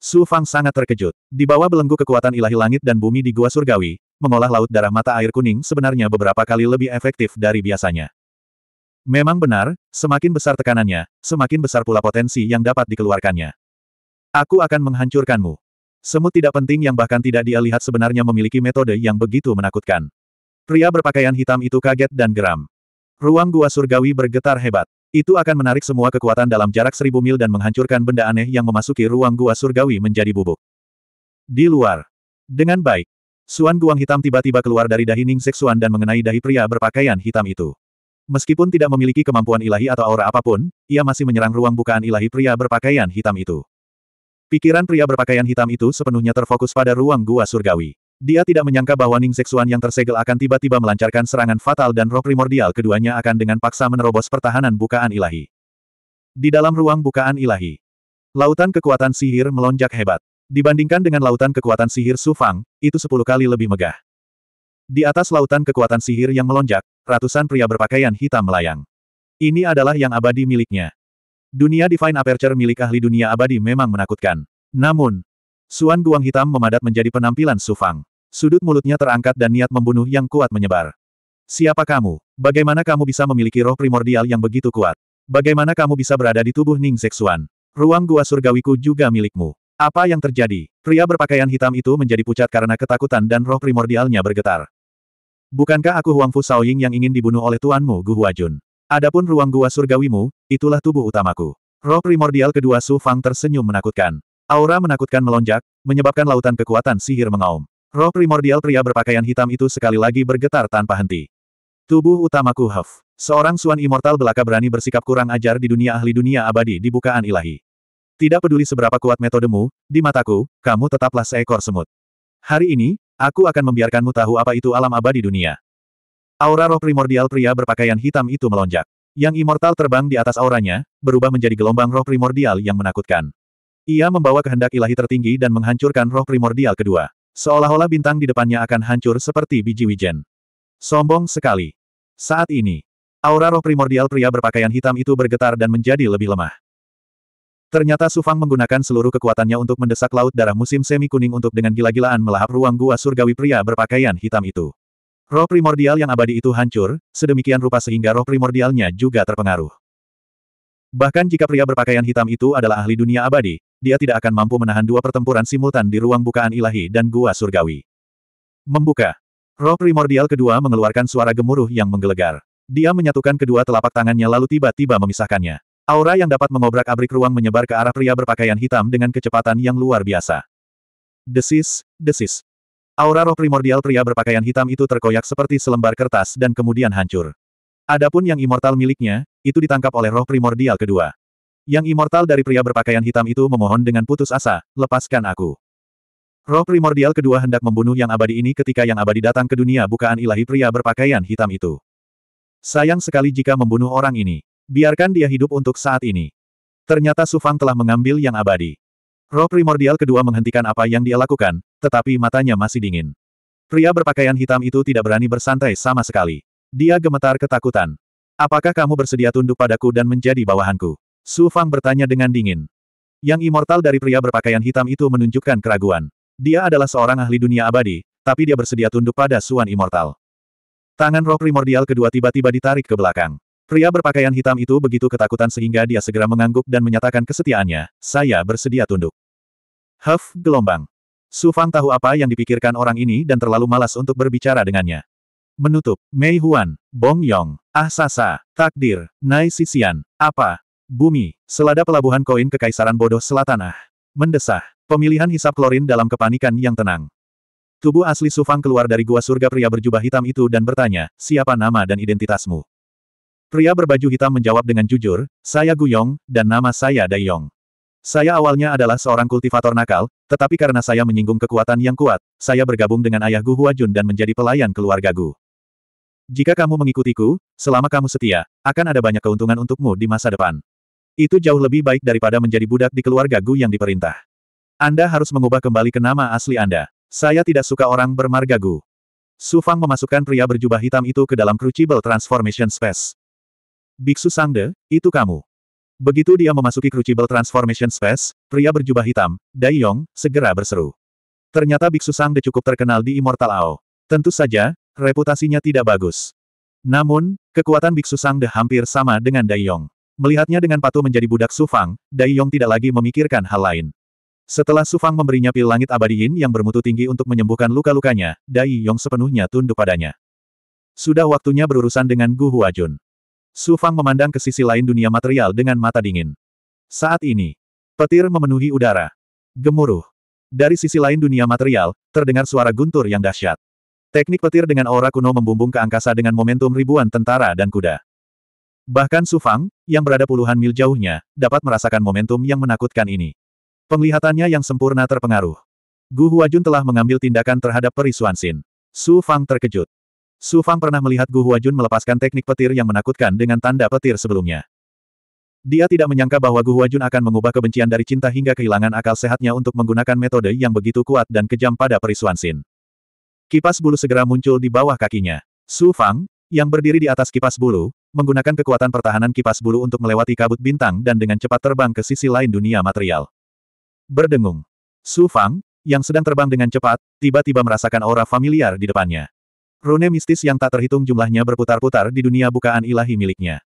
Su Fang sangat terkejut. Di bawah belenggu kekuatan ilahi langit dan bumi di gua surgawi, mengolah laut darah mata air kuning sebenarnya beberapa kali lebih efektif dari biasanya. Memang benar, semakin besar tekanannya, semakin besar pula potensi yang dapat dikeluarkannya. Aku akan menghancurkanmu. Semut tidak penting yang bahkan tidak dia lihat sebenarnya memiliki metode yang begitu menakutkan. Pria berpakaian hitam itu kaget dan geram. Ruang gua surgawi bergetar hebat. Itu akan menarik semua kekuatan dalam jarak seribu mil dan menghancurkan benda aneh yang memasuki ruang gua surgawi menjadi bubuk. Di luar. Dengan baik. Suan guang hitam tiba-tiba keluar dari dahi Ning Seksuan dan mengenai dahi pria berpakaian hitam itu. Meskipun tidak memiliki kemampuan ilahi atau aura apapun, ia masih menyerang ruang bukaan ilahi pria berpakaian hitam itu. Pikiran pria berpakaian hitam itu sepenuhnya terfokus pada ruang gua surgawi. Dia tidak menyangka bahwa Ning Seksuan yang tersegel akan tiba-tiba melancarkan serangan fatal dan roh primordial keduanya akan dengan paksa menerobos pertahanan bukaan ilahi. Di dalam ruang bukaan ilahi, lautan kekuatan sihir melonjak hebat. Dibandingkan dengan lautan kekuatan sihir Sufang, itu sepuluh kali lebih megah. Di atas lautan kekuatan sihir yang melonjak, ratusan pria berpakaian hitam melayang. Ini adalah yang abadi miliknya. Dunia Divine Aperture milik ahli dunia abadi memang menakutkan. Namun, Suan Guang Hitam memadat menjadi penampilan Sufang. Sudut mulutnya terangkat dan niat membunuh yang kuat menyebar. Siapa kamu? Bagaimana kamu bisa memiliki roh primordial yang begitu kuat? Bagaimana kamu bisa berada di tubuh Ning Zexuan? Ruang gua surgawiku juga milikmu. Apa yang terjadi? Pria berpakaian hitam itu menjadi pucat karena ketakutan dan roh primordialnya bergetar. Bukankah aku Huang Fu Shaoying yang ingin dibunuh oleh tuanmu Gu Huajun? Adapun ruang gua surgawimu, itulah tubuh utamaku. Roh primordial kedua Su Fang tersenyum menakutkan. Aura menakutkan melonjak, menyebabkan lautan kekuatan sihir mengaum. Roh primordial pria berpakaian hitam itu sekali lagi bergetar tanpa henti. Tubuh utamaku Huff. Seorang Suan Immortal belaka berani bersikap kurang ajar di dunia ahli dunia abadi di bukaan ilahi. Tidak peduli seberapa kuat metodemu, di mataku, kamu tetaplah seekor semut. Hari ini, aku akan membiarkanmu tahu apa itu alam abadi dunia. Aura roh primordial pria berpakaian hitam itu melonjak. Yang immortal terbang di atas auranya, berubah menjadi gelombang roh primordial yang menakutkan. Ia membawa kehendak ilahi tertinggi dan menghancurkan roh primordial kedua. Seolah-olah bintang di depannya akan hancur seperti biji wijen. Sombong sekali. Saat ini, aura roh primordial pria berpakaian hitam itu bergetar dan menjadi lebih lemah. Ternyata Sufang menggunakan seluruh kekuatannya untuk mendesak laut darah musim semi kuning untuk dengan gila-gilaan melahap ruang gua surgawi pria berpakaian hitam itu. Roh primordial yang abadi itu hancur, sedemikian rupa sehingga roh primordialnya juga terpengaruh. Bahkan jika pria berpakaian hitam itu adalah ahli dunia abadi, dia tidak akan mampu menahan dua pertempuran simultan di ruang bukaan ilahi dan gua surgawi. Membuka. Roh primordial kedua mengeluarkan suara gemuruh yang menggelegar. Dia menyatukan kedua telapak tangannya lalu tiba-tiba memisahkannya. Aura yang dapat mengobrak-abrik ruang menyebar ke arah pria berpakaian hitam dengan kecepatan yang luar biasa. Desis, desis. Aura roh primordial pria berpakaian hitam itu terkoyak seperti selembar kertas dan kemudian hancur. Adapun yang immortal miliknya, itu ditangkap oleh roh primordial kedua. Yang immortal dari pria berpakaian hitam itu memohon dengan putus asa, lepaskan aku. Roh primordial kedua hendak membunuh yang abadi ini ketika yang abadi datang ke dunia bukaan ilahi pria berpakaian hitam itu. Sayang sekali jika membunuh orang ini. Biarkan dia hidup untuk saat ini. Ternyata Sufang telah mengambil yang abadi. Roh primordial kedua menghentikan apa yang dia lakukan, tetapi matanya masih dingin. Pria berpakaian hitam itu tidak berani bersantai sama sekali. Dia gemetar ketakutan. Apakah kamu bersedia tunduk padaku dan menjadi bawahanku? Su Fang bertanya dengan dingin. Yang immortal dari pria berpakaian hitam itu menunjukkan keraguan. Dia adalah seorang ahli dunia abadi, tapi dia bersedia tunduk pada Suan Immortal. Tangan roh primordial kedua tiba-tiba ditarik ke belakang. Pria berpakaian hitam itu begitu ketakutan sehingga dia segera mengangguk dan menyatakan kesetiaannya, saya bersedia tunduk. Huff, gelombang. Su Fang tahu apa yang dipikirkan orang ini dan terlalu malas untuk berbicara dengannya. Menutup, Mei Huan, Bong Yong, Ah Sasa, Takdir, Nai Sisian, apa, Bumi, selada pelabuhan koin Kekaisaran Bodoh Selatanah. Mendesah, pemilihan hisap klorin dalam kepanikan yang tenang. Tubuh asli Sufang keluar dari gua surga pria berjubah hitam itu dan bertanya, siapa nama dan identitasmu? Pria berbaju hitam menjawab dengan jujur, saya Guyong, dan nama saya Yong. Saya awalnya adalah seorang kultivator nakal, tetapi karena saya menyinggung kekuatan yang kuat, saya bergabung dengan ayah Gu Huajun dan menjadi pelayan keluarga Gu. Jika kamu mengikutiku, selama kamu setia, akan ada banyak keuntungan untukmu di masa depan. Itu jauh lebih baik daripada menjadi budak di keluarga Gu yang diperintah. Anda harus mengubah kembali ke nama asli Anda. Saya tidak suka orang bermarga Gu. Su Fang memasukkan pria berjubah hitam itu ke dalam Crucible Transformation Space. Biksu Sangde, itu kamu. Begitu dia memasuki Crucible Transformation Space, pria berjubah hitam, Dai Yong, segera berseru. Ternyata Biksu Sangde cukup terkenal di Immortal Ao. Tentu saja, reputasinya tidak bagus. Namun, kekuatan Biksu Sangde hampir sama dengan Dai Yong. Melihatnya dengan patuh menjadi budak Sufang, Dai Yong tidak lagi memikirkan hal lain. Setelah Sufang memberinya pil langit abadi Yin yang bermutu tinggi untuk menyembuhkan luka-lukanya, Dai Yong sepenuhnya tunduk padanya. Sudah waktunya berurusan dengan Gu Huajun. Sufang memandang ke sisi lain dunia material dengan mata dingin. Saat ini, petir memenuhi udara. Gemuruh. Dari sisi lain dunia material, terdengar suara guntur yang dahsyat. Teknik petir dengan aura kuno membumbung ke angkasa dengan momentum ribuan tentara dan kuda. Bahkan Su Fang, yang berada puluhan mil jauhnya, dapat merasakan momentum yang menakutkan ini. Penglihatannya yang sempurna terpengaruh. Gu Huajun telah mengambil tindakan terhadap perisuan Sin. Su Fang terkejut. Su Fang pernah melihat Gu Huajun melepaskan teknik petir yang menakutkan dengan tanda petir sebelumnya. Dia tidak menyangka bahwa Gu Huajun akan mengubah kebencian dari cinta hingga kehilangan akal sehatnya untuk menggunakan metode yang begitu kuat dan kejam pada perisuan Sin. Kipas bulu segera muncul di bawah kakinya. Su Fang, yang berdiri di atas kipas bulu, menggunakan kekuatan pertahanan kipas bulu untuk melewati kabut bintang dan dengan cepat terbang ke sisi lain dunia material. Berdengung. Su Fang, yang sedang terbang dengan cepat, tiba-tiba merasakan aura familiar di depannya. Rune mistis yang tak terhitung jumlahnya berputar-putar di dunia bukaan ilahi miliknya.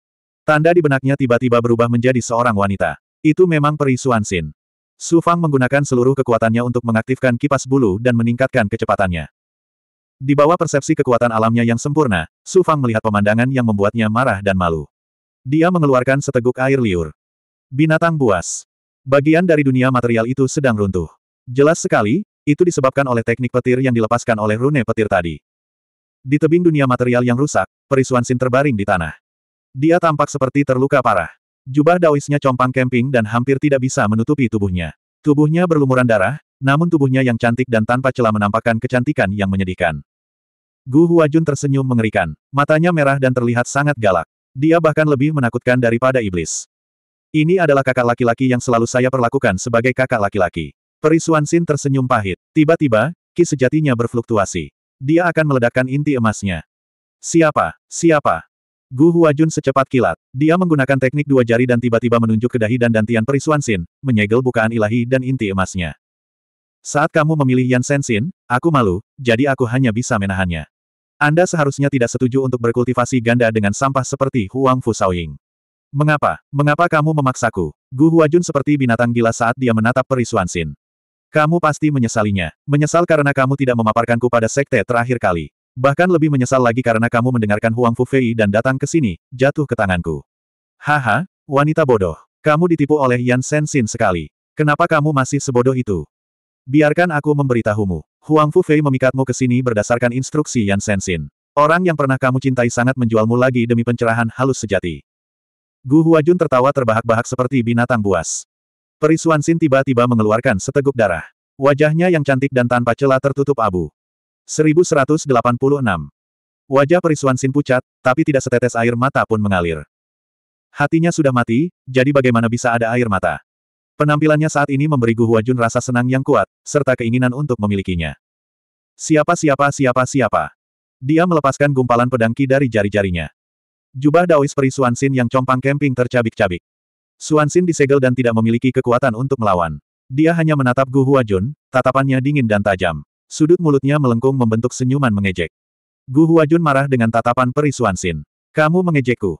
Tanda di benaknya tiba-tiba berubah menjadi seorang wanita. Itu memang peri Suansin. Su Fang menggunakan seluruh kekuatannya untuk mengaktifkan kipas bulu dan meningkatkan kecepatannya. Di bawah persepsi kekuatan alamnya yang sempurna, Su Fang melihat pemandangan yang membuatnya marah dan malu. Dia mengeluarkan seteguk air liur. Binatang buas. Bagian dari dunia material itu sedang runtuh. Jelas sekali, itu disebabkan oleh teknik petir yang dilepaskan oleh rune petir tadi. Di tebing dunia material yang rusak, perisuan Sin terbaring di tanah. Dia tampak seperti terluka parah. Jubah daoisnya compang kemping dan hampir tidak bisa menutupi tubuhnya. Tubuhnya berlumuran darah, namun tubuhnya yang cantik dan tanpa celah menampakkan kecantikan yang menyedihkan. Gu Huajun tersenyum mengerikan, matanya merah dan terlihat sangat galak. Dia bahkan lebih menakutkan daripada iblis. Ini adalah kakak laki-laki yang selalu saya perlakukan sebagai kakak laki-laki. Perisuan Sin tersenyum pahit. Tiba-tiba, ki sejatinya berfluktuasi. Dia akan meledakkan inti emasnya. Siapa? Siapa? Gu Huajun secepat kilat. Dia menggunakan teknik dua jari dan tiba-tiba menunjuk ke dahi dan dantian Perisuan Sin, menyegel bukaan ilahi dan inti emasnya. Saat kamu memilih Yan Sen Sin, aku malu, jadi aku hanya bisa menahannya. Anda seharusnya tidak setuju untuk berkultivasi ganda dengan sampah seperti Huang Fu Mengapa? Mengapa kamu memaksaku? Gu Huajun seperti binatang gila saat dia menatap perisuan Sin. Kamu pasti menyesalinya. Menyesal karena kamu tidak memaparkanku pada sekte terakhir kali. Bahkan lebih menyesal lagi karena kamu mendengarkan Huang Fu Fei dan datang ke sini, jatuh ke tanganku. Haha, wanita bodoh. Kamu ditipu oleh Yan Sen Sin sekali. Kenapa kamu masih sebodoh itu? Biarkan aku memberitahumu. Huang Fufei memikatmu ke sini berdasarkan instruksi Yan Sensin. Orang yang pernah kamu cintai sangat menjualmu lagi demi pencerahan halus sejati. Gu Huajun tertawa terbahak-bahak seperti binatang buas. Perisuan Sin tiba-tiba mengeluarkan seteguk darah. Wajahnya yang cantik dan tanpa celah tertutup abu. 1186. Wajah Perisuan Sin pucat, tapi tidak setetes air mata pun mengalir. Hatinya sudah mati, jadi bagaimana bisa ada air mata? Penampilannya saat ini memberi Gu Huajun rasa senang yang kuat, serta keinginan untuk memilikinya. Siapa siapa siapa siapa. Dia melepaskan gumpalan pedang Ki dari jari-jarinya. Jubah Daois peri Suansin yang compang kemping tercabik-cabik. Suansin disegel dan tidak memiliki kekuatan untuk melawan. Dia hanya menatap Gu Huajun, tatapannya dingin dan tajam. Sudut mulutnya melengkung membentuk senyuman mengejek. Gu Huajun marah dengan tatapan peri Suansin. Kamu mengejekku.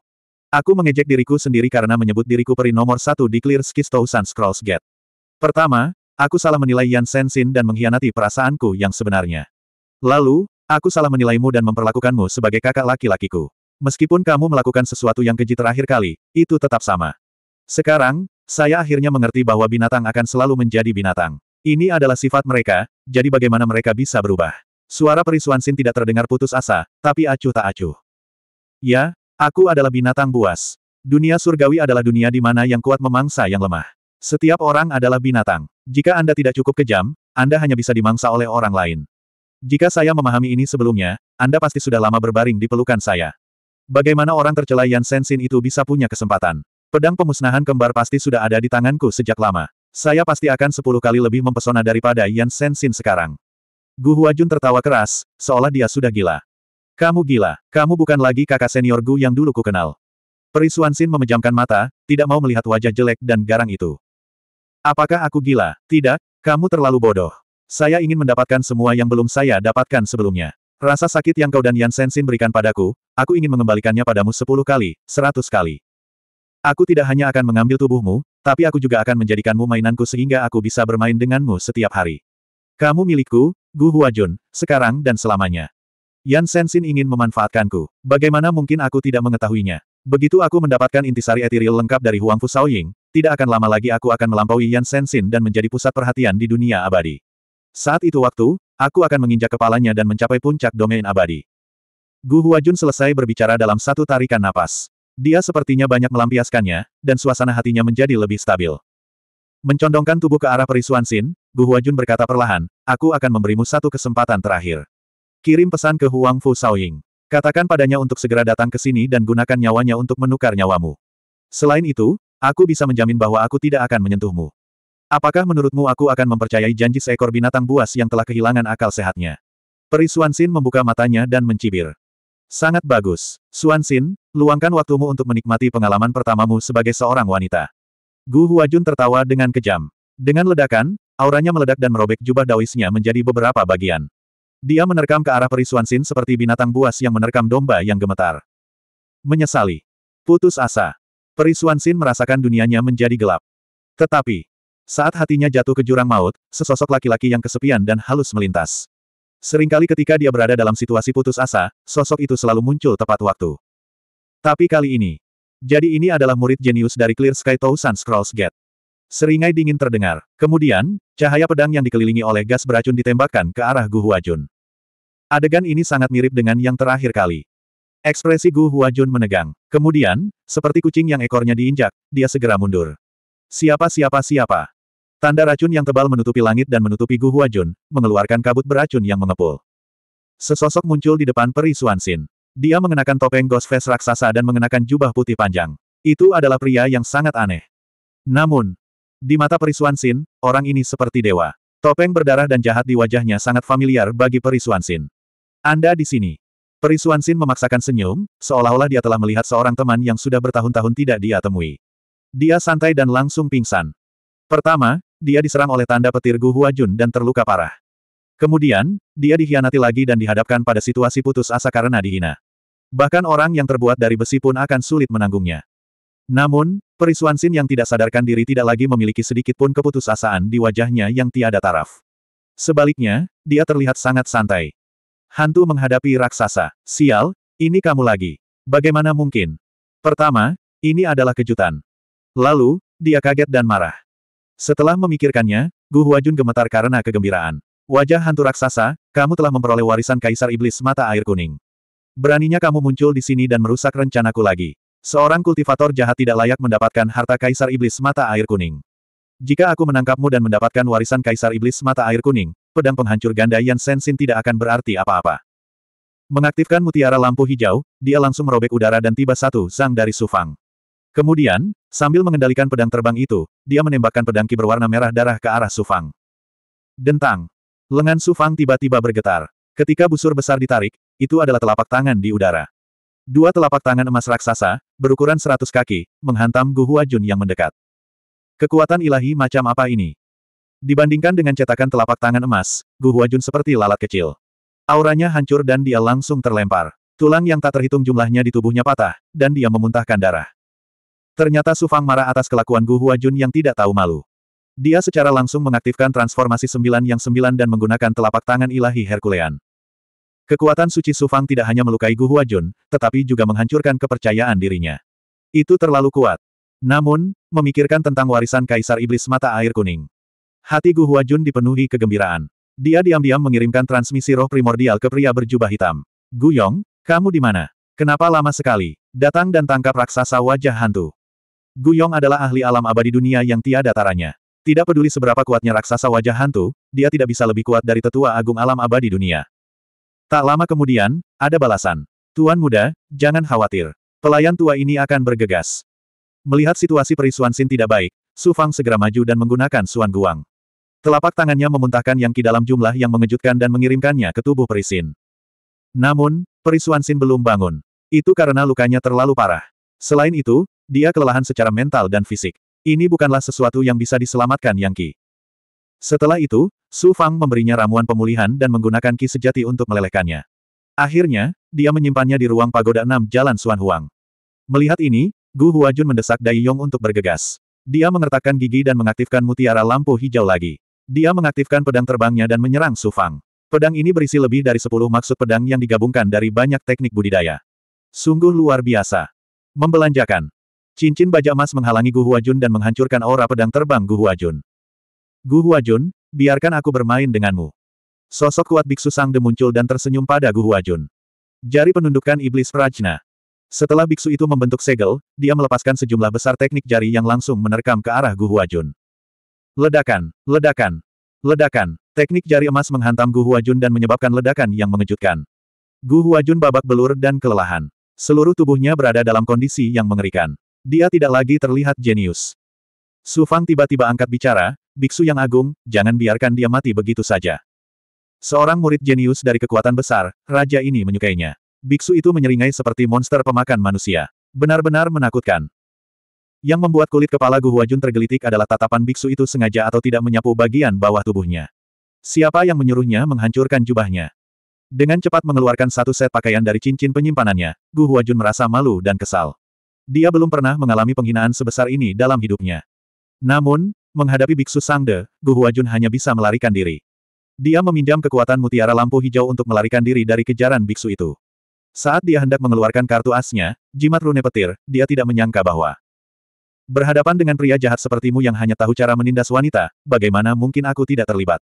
Aku mengejek diriku sendiri karena menyebut diriku peri nomor satu di Clear Skistow Sun Scrolls Gate. Pertama, aku salah menilai Yan Sensin dan mengkhianati perasaanku yang sebenarnya. Lalu, aku salah menilaimu dan memperlakukanmu sebagai kakak laki-lakiku. Meskipun kamu melakukan sesuatu yang keji terakhir kali, itu tetap sama. Sekarang, saya akhirnya mengerti bahwa binatang akan selalu menjadi binatang. Ini adalah sifat mereka, jadi bagaimana mereka bisa berubah. Suara perisuan Sin tidak terdengar putus asa, tapi acuh tak acuh. Ya, Aku adalah binatang buas. Dunia surgawi adalah dunia di mana yang kuat memangsa yang lemah. Setiap orang adalah binatang. Jika Anda tidak cukup kejam, Anda hanya bisa dimangsa oleh orang lain. Jika saya memahami ini sebelumnya, Anda pasti sudah lama berbaring di pelukan saya. Bagaimana orang tercela Yan Sensin itu bisa punya kesempatan? Pedang pemusnahan kembar pasti sudah ada di tanganku sejak lama. Saya pasti akan sepuluh kali lebih mempesona daripada Yan Sensin sekarang. Gu Huajun tertawa keras, seolah dia sudah gila. Kamu gila, kamu bukan lagi kakak senior Gu yang dulu ku kenal. Perisuan Sin memejamkan mata, tidak mau melihat wajah jelek dan garang itu. Apakah aku gila? Tidak, kamu terlalu bodoh. Saya ingin mendapatkan semua yang belum saya dapatkan sebelumnya. Rasa sakit yang kau dan Yan Sensin berikan padaku, aku ingin mengembalikannya padamu sepuluh kali, seratus kali. Aku tidak hanya akan mengambil tubuhmu, tapi aku juga akan menjadikanmu mainanku sehingga aku bisa bermain denganmu setiap hari. Kamu milikku, Gu Huajun, sekarang dan selamanya. Yan Sensin ingin memanfaatkanku. Bagaimana mungkin aku tidak mengetahuinya? Begitu aku mendapatkan intisari etiril lengkap dari Huang Fu Saoying, tidak akan lama lagi aku akan melampaui Yan Sensin dan menjadi pusat perhatian di dunia abadi. Saat itu waktu, aku akan menginjak kepalanya dan mencapai puncak domain abadi. Gu Huajun selesai berbicara dalam satu tarikan napas. Dia sepertinya banyak melampiaskannya, dan suasana hatinya menjadi lebih stabil. Mencondongkan tubuh ke arah perisuan Sin, Gu Huajun berkata perlahan, aku akan memberimu satu kesempatan terakhir. Kirim pesan ke Huang Fu Saoying. Katakan padanya untuk segera datang ke sini dan gunakan nyawanya untuk menukar nyawamu. Selain itu, aku bisa menjamin bahwa aku tidak akan menyentuhmu. Apakah menurutmu aku akan mempercayai janji seekor binatang buas yang telah kehilangan akal sehatnya? Peri Suansin membuka matanya dan mencibir. Sangat bagus. Suansin, luangkan waktumu untuk menikmati pengalaman pertamamu sebagai seorang wanita. Gu Huajun tertawa dengan kejam. Dengan ledakan, auranya meledak dan merobek jubah dawisnya menjadi beberapa bagian. Dia menerkam ke arah perisuan Sin seperti binatang buas yang menerkam domba yang gemetar. Menyesali. Putus asa. Perisuan Sin merasakan dunianya menjadi gelap. Tetapi, saat hatinya jatuh ke jurang maut, sesosok laki-laki yang kesepian dan halus melintas. Seringkali ketika dia berada dalam situasi putus asa, sosok itu selalu muncul tepat waktu. Tapi kali ini. Jadi ini adalah murid jenius dari Clear Sky Thousand Scrolls Gate. Seringai dingin terdengar. Kemudian, Cahaya pedang yang dikelilingi oleh gas beracun ditembakkan ke arah Gu Huajun. Adegan ini sangat mirip dengan yang terakhir kali. Ekspresi Gu Huajun menegang. Kemudian, seperti kucing yang ekornya diinjak, dia segera mundur. Siapa siapa siapa. Tanda racun yang tebal menutupi langit dan menutupi Gu Huajun, mengeluarkan kabut beracun yang mengepul. Sesosok muncul di depan peri Suansin. Dia mengenakan topeng ghost face raksasa dan mengenakan jubah putih panjang. Itu adalah pria yang sangat aneh. Namun, di mata Perisuan Sin, orang ini seperti dewa. Topeng berdarah dan jahat di wajahnya sangat familiar bagi Perisuan Sin. Anda di sini. Perisuan Sin memaksakan senyum, seolah-olah dia telah melihat seorang teman yang sudah bertahun-tahun tidak dia temui. Dia santai dan langsung pingsan. Pertama, dia diserang oleh tanda petir Gu Huajun dan terluka parah. Kemudian, dia dikhianati lagi dan dihadapkan pada situasi putus asa karena dihina. Bahkan orang yang terbuat dari besi pun akan sulit menanggungnya. Namun, Perisuan Sin yang tidak sadarkan diri tidak lagi memiliki sedikit pun keputusasaan di wajahnya yang tiada taraf. Sebaliknya, dia terlihat sangat santai. Hantu menghadapi raksasa. Sial, ini kamu lagi. Bagaimana mungkin? Pertama, ini adalah kejutan. Lalu, dia kaget dan marah. Setelah memikirkannya, Gu Huajun gemetar karena kegembiraan. Wajah hantu raksasa, kamu telah memperoleh warisan Kaisar Iblis Mata Air Kuning. Beraninya kamu muncul di sini dan merusak rencanaku lagi. Seorang kultivator jahat tidak layak mendapatkan harta Kaisar Iblis Mata Air Kuning. Jika aku menangkapmu dan mendapatkan warisan Kaisar Iblis Mata Air Kuning, pedang penghancur ganda Yan Sensin tidak akan berarti apa-apa. Mengaktifkan mutiara lampu hijau, dia langsung merobek udara dan tiba satu sang dari Sufang. Kemudian, sambil mengendalikan pedang terbang itu, dia menembakkan pedang ki berwarna merah darah ke arah Sufang. Dentang. Lengan Sufang tiba-tiba bergetar. Ketika busur besar ditarik, itu adalah telapak tangan di udara. Dua telapak tangan emas raksasa, berukuran seratus kaki, menghantam Gu Jun yang mendekat. Kekuatan ilahi macam apa ini? Dibandingkan dengan cetakan telapak tangan emas, Gu Jun seperti lalat kecil. Auranya hancur dan dia langsung terlempar. Tulang yang tak terhitung jumlahnya di tubuhnya patah, dan dia memuntahkan darah. Ternyata Su Fang marah atas kelakuan Gu Jun yang tidak tahu malu. Dia secara langsung mengaktifkan transformasi sembilan yang sembilan dan menggunakan telapak tangan ilahi Herculean. Kekuatan suci Sufang tidak hanya melukai Gu Huajun, tetapi juga menghancurkan kepercayaan dirinya. Itu terlalu kuat. Namun, memikirkan tentang warisan Kaisar Iblis Mata Air Kuning. Hati Gu Huajun dipenuhi kegembiraan. Dia diam-diam mengirimkan transmisi roh primordial ke pria berjubah hitam. Gu Yong, kamu di mana? Kenapa lama sekali? Datang dan tangkap raksasa wajah hantu. Gu Yong adalah ahli alam abadi dunia yang tiada taranya. Tidak peduli seberapa kuatnya raksasa wajah hantu, dia tidak bisa lebih kuat dari tetua agung alam abadi dunia. Tak lama kemudian, ada balasan. Tuan muda, jangan khawatir. Pelayan tua ini akan bergegas. Melihat situasi perisuan Sin tidak baik, Su Fang segera maju dan menggunakan Suan Guang. Telapak tangannya memuntahkan yang ki dalam jumlah yang mengejutkan dan mengirimkannya ke tubuh perisin. Namun, perisuan Sin belum bangun. Itu karena lukanya terlalu parah. Selain itu, dia kelelahan secara mental dan fisik. Ini bukanlah sesuatu yang bisa diselamatkan Yang Ki. Setelah itu, Su Fang memberinya ramuan pemulihan dan menggunakan ki sejati untuk melelehkannya. Akhirnya, dia menyimpannya di ruang pagoda 6 Jalan Suan Huang. Melihat ini, Gu Huajun mendesak Dai Yong untuk bergegas. Dia mengertakkan gigi dan mengaktifkan mutiara lampu hijau lagi. Dia mengaktifkan pedang terbangnya dan menyerang Su Fang. Pedang ini berisi lebih dari sepuluh maksud pedang yang digabungkan dari banyak teknik budidaya. Sungguh luar biasa. Membelanjakan. Cincin baja emas menghalangi Gu Huajun dan menghancurkan aura pedang terbang Gu Huajun. Gu Huajun, biarkan aku bermain denganmu. Sosok kuat Biksu Sangde muncul dan tersenyum pada Gu Huajun. Jari penundukan iblis Prajna. Setelah biksu itu membentuk segel, dia melepaskan sejumlah besar teknik jari yang langsung menerkam ke arah Gu Huajun. Ledakan, ledakan, ledakan. Teknik jari emas menghantam Gu Huajun dan menyebabkan ledakan yang mengejutkan. Gu Huajun babak belur dan kelelahan. Seluruh tubuhnya berada dalam kondisi yang mengerikan. Dia tidak lagi terlihat jenius. Su Fang tiba-tiba angkat bicara, Biksu yang agung, jangan biarkan dia mati begitu saja. Seorang murid jenius dari kekuatan besar, raja ini menyukainya. Biksu itu menyeringai seperti monster pemakan manusia. Benar-benar menakutkan. Yang membuat kulit kepala Gu Huajun tergelitik adalah tatapan biksu itu sengaja atau tidak menyapu bagian bawah tubuhnya. Siapa yang menyuruhnya menghancurkan jubahnya? Dengan cepat mengeluarkan satu set pakaian dari cincin penyimpanannya, Gu Huajun merasa malu dan kesal. Dia belum pernah mengalami penghinaan sebesar ini dalam hidupnya. Namun, Menghadapi Biksu Sangde, Gu Huajun hanya bisa melarikan diri. Dia meminjam kekuatan mutiara lampu hijau untuk melarikan diri dari kejaran biksu itu. Saat dia hendak mengeluarkan kartu asnya, jimat rune petir, dia tidak menyangka bahwa berhadapan dengan pria jahat sepertimu yang hanya tahu cara menindas wanita, bagaimana mungkin aku tidak terlibat.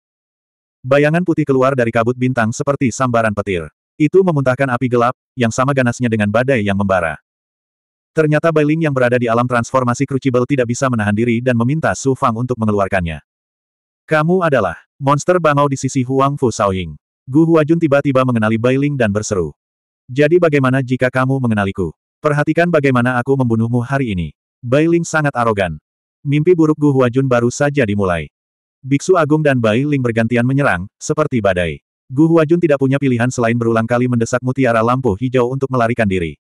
Bayangan putih keluar dari kabut bintang seperti sambaran petir. Itu memuntahkan api gelap, yang sama ganasnya dengan badai yang membara. Ternyata Bailing yang berada di alam transformasi Crucible tidak bisa menahan diri dan meminta Su Fang untuk mengeluarkannya. Kamu adalah monster bangau di sisi Huang Fu Shaoying. Gu Huajun tiba-tiba mengenali Bailing dan berseru. Jadi bagaimana jika kamu mengenaliku? Perhatikan bagaimana aku membunuhmu hari ini. Bailing sangat arogan. Mimpi buruk Gu Huajun baru saja dimulai. Biksu Agung dan Bailing bergantian menyerang, seperti badai. Gu Huajun tidak punya pilihan selain berulang kali mendesak mutiara lampu hijau untuk melarikan diri.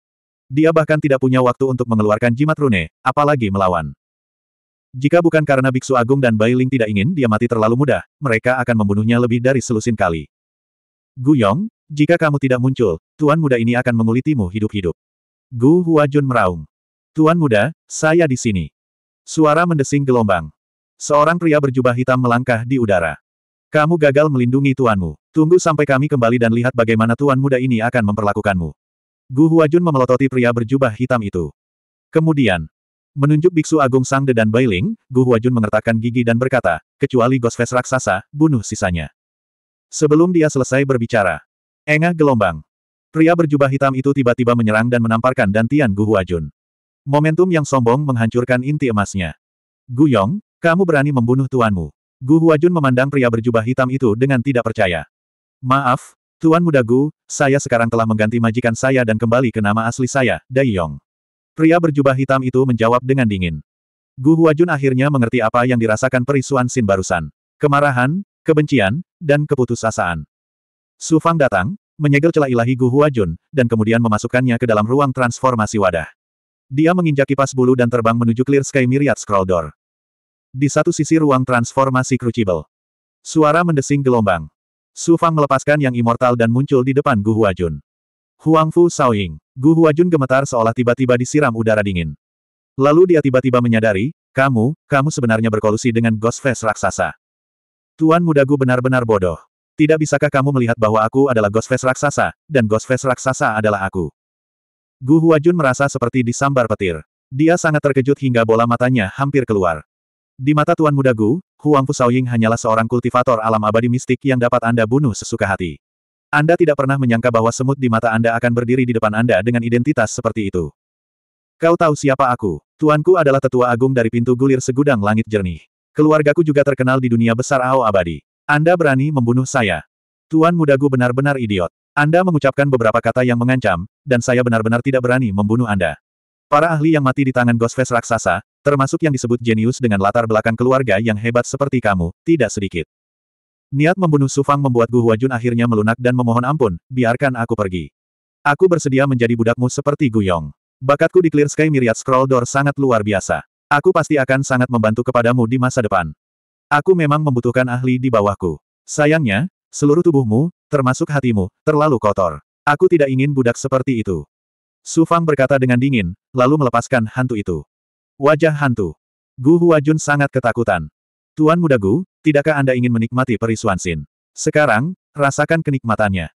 Dia bahkan tidak punya waktu untuk mengeluarkan jimat rune, apalagi melawan. Jika bukan karena Biksu Agung dan Ling tidak ingin dia mati terlalu mudah, mereka akan membunuhnya lebih dari selusin kali. Gu Yong, jika kamu tidak muncul, tuan muda ini akan mengulitimu hidup-hidup. Gu Jun meraung. Tuan muda, saya di sini. Suara mendesing gelombang. Seorang pria berjubah hitam melangkah di udara. Kamu gagal melindungi tuanmu. Tunggu sampai kami kembali dan lihat bagaimana tuan muda ini akan memperlakukanmu. Gu Huajun memelototi pria berjubah hitam itu. Kemudian, menunjuk Biksu Agung Sangde dan Bailing, Gu Huajun mengertakkan gigi dan berkata, kecuali Ghostface Raksasa, bunuh sisanya. Sebelum dia selesai berbicara, engah gelombang. Pria berjubah hitam itu tiba-tiba menyerang dan menamparkan dantian Gu Huajun. Momentum yang sombong menghancurkan inti emasnya. Gu Yong, kamu berani membunuh tuanmu. Gu Huajun memandang pria berjubah hitam itu dengan tidak percaya. Maaf, Tuan Muda Gu, saya sekarang telah mengganti majikan saya dan kembali ke nama asli saya, Dai Yong. Pria berjubah hitam itu menjawab dengan dingin. Gu Huajun akhirnya mengerti apa yang dirasakan perisuan Sin barusan. Kemarahan, kebencian, dan keputusasaan. Su Fang datang, menyegel celah ilahi Gu Huajun, dan kemudian memasukkannya ke dalam ruang transformasi wadah. Dia menginjak kipas bulu dan terbang menuju Clear Sky Myriad Scroll Door. Di satu sisi ruang transformasi Crucible. Suara mendesing gelombang. Su Fang melepaskan yang immortal dan muncul di depan Gu Huajun. Huang Fu Saoying. Gu Huajun gemetar seolah tiba-tiba disiram udara dingin. Lalu dia tiba-tiba menyadari, kamu, kamu sebenarnya berkolusi dengan Ghost Face Raksasa. Tuan muda Gu benar-benar bodoh. Tidak bisakah kamu melihat bahwa aku adalah Ghost Face Raksasa, dan Ghost Face Raksasa adalah aku. Gu Huajun merasa seperti disambar petir. Dia sangat terkejut hingga bola matanya hampir keluar. Di mata Tuan Muda Gu, Huang Pusaoying hanyalah seorang kultivator alam abadi mistik yang dapat Anda bunuh sesuka hati. Anda tidak pernah menyangka bahwa semut di mata Anda akan berdiri di depan Anda dengan identitas seperti itu. Kau tahu siapa aku? Tuanku adalah tetua agung dari pintu gulir segudang langit jernih. Keluargaku juga terkenal di dunia besar Ao abadi. Anda berani membunuh saya. Tuan mudaku benar-benar idiot. Anda mengucapkan beberapa kata yang mengancam, dan saya benar-benar tidak berani membunuh Anda. Para ahli yang mati di tangan Ghostface raksasa, termasuk yang disebut jenius dengan latar belakang keluarga yang hebat seperti kamu, tidak sedikit. Niat membunuh Sufang membuat Gu Huajun akhirnya melunak dan memohon ampun, biarkan aku pergi. Aku bersedia menjadi budakmu seperti Gu Yong. Bakatku di Clear Sky Myriad Scroll Door sangat luar biasa. Aku pasti akan sangat membantu kepadamu di masa depan. Aku memang membutuhkan ahli di bawahku. Sayangnya, seluruh tubuhmu, termasuk hatimu, terlalu kotor. Aku tidak ingin budak seperti itu. Su Fang berkata dengan dingin, lalu melepaskan hantu itu. Wajah hantu. Gu Huajun sangat ketakutan. Tuan muda Gu, tidakkah Anda ingin menikmati perisuan Sin? Sekarang, rasakan kenikmatannya.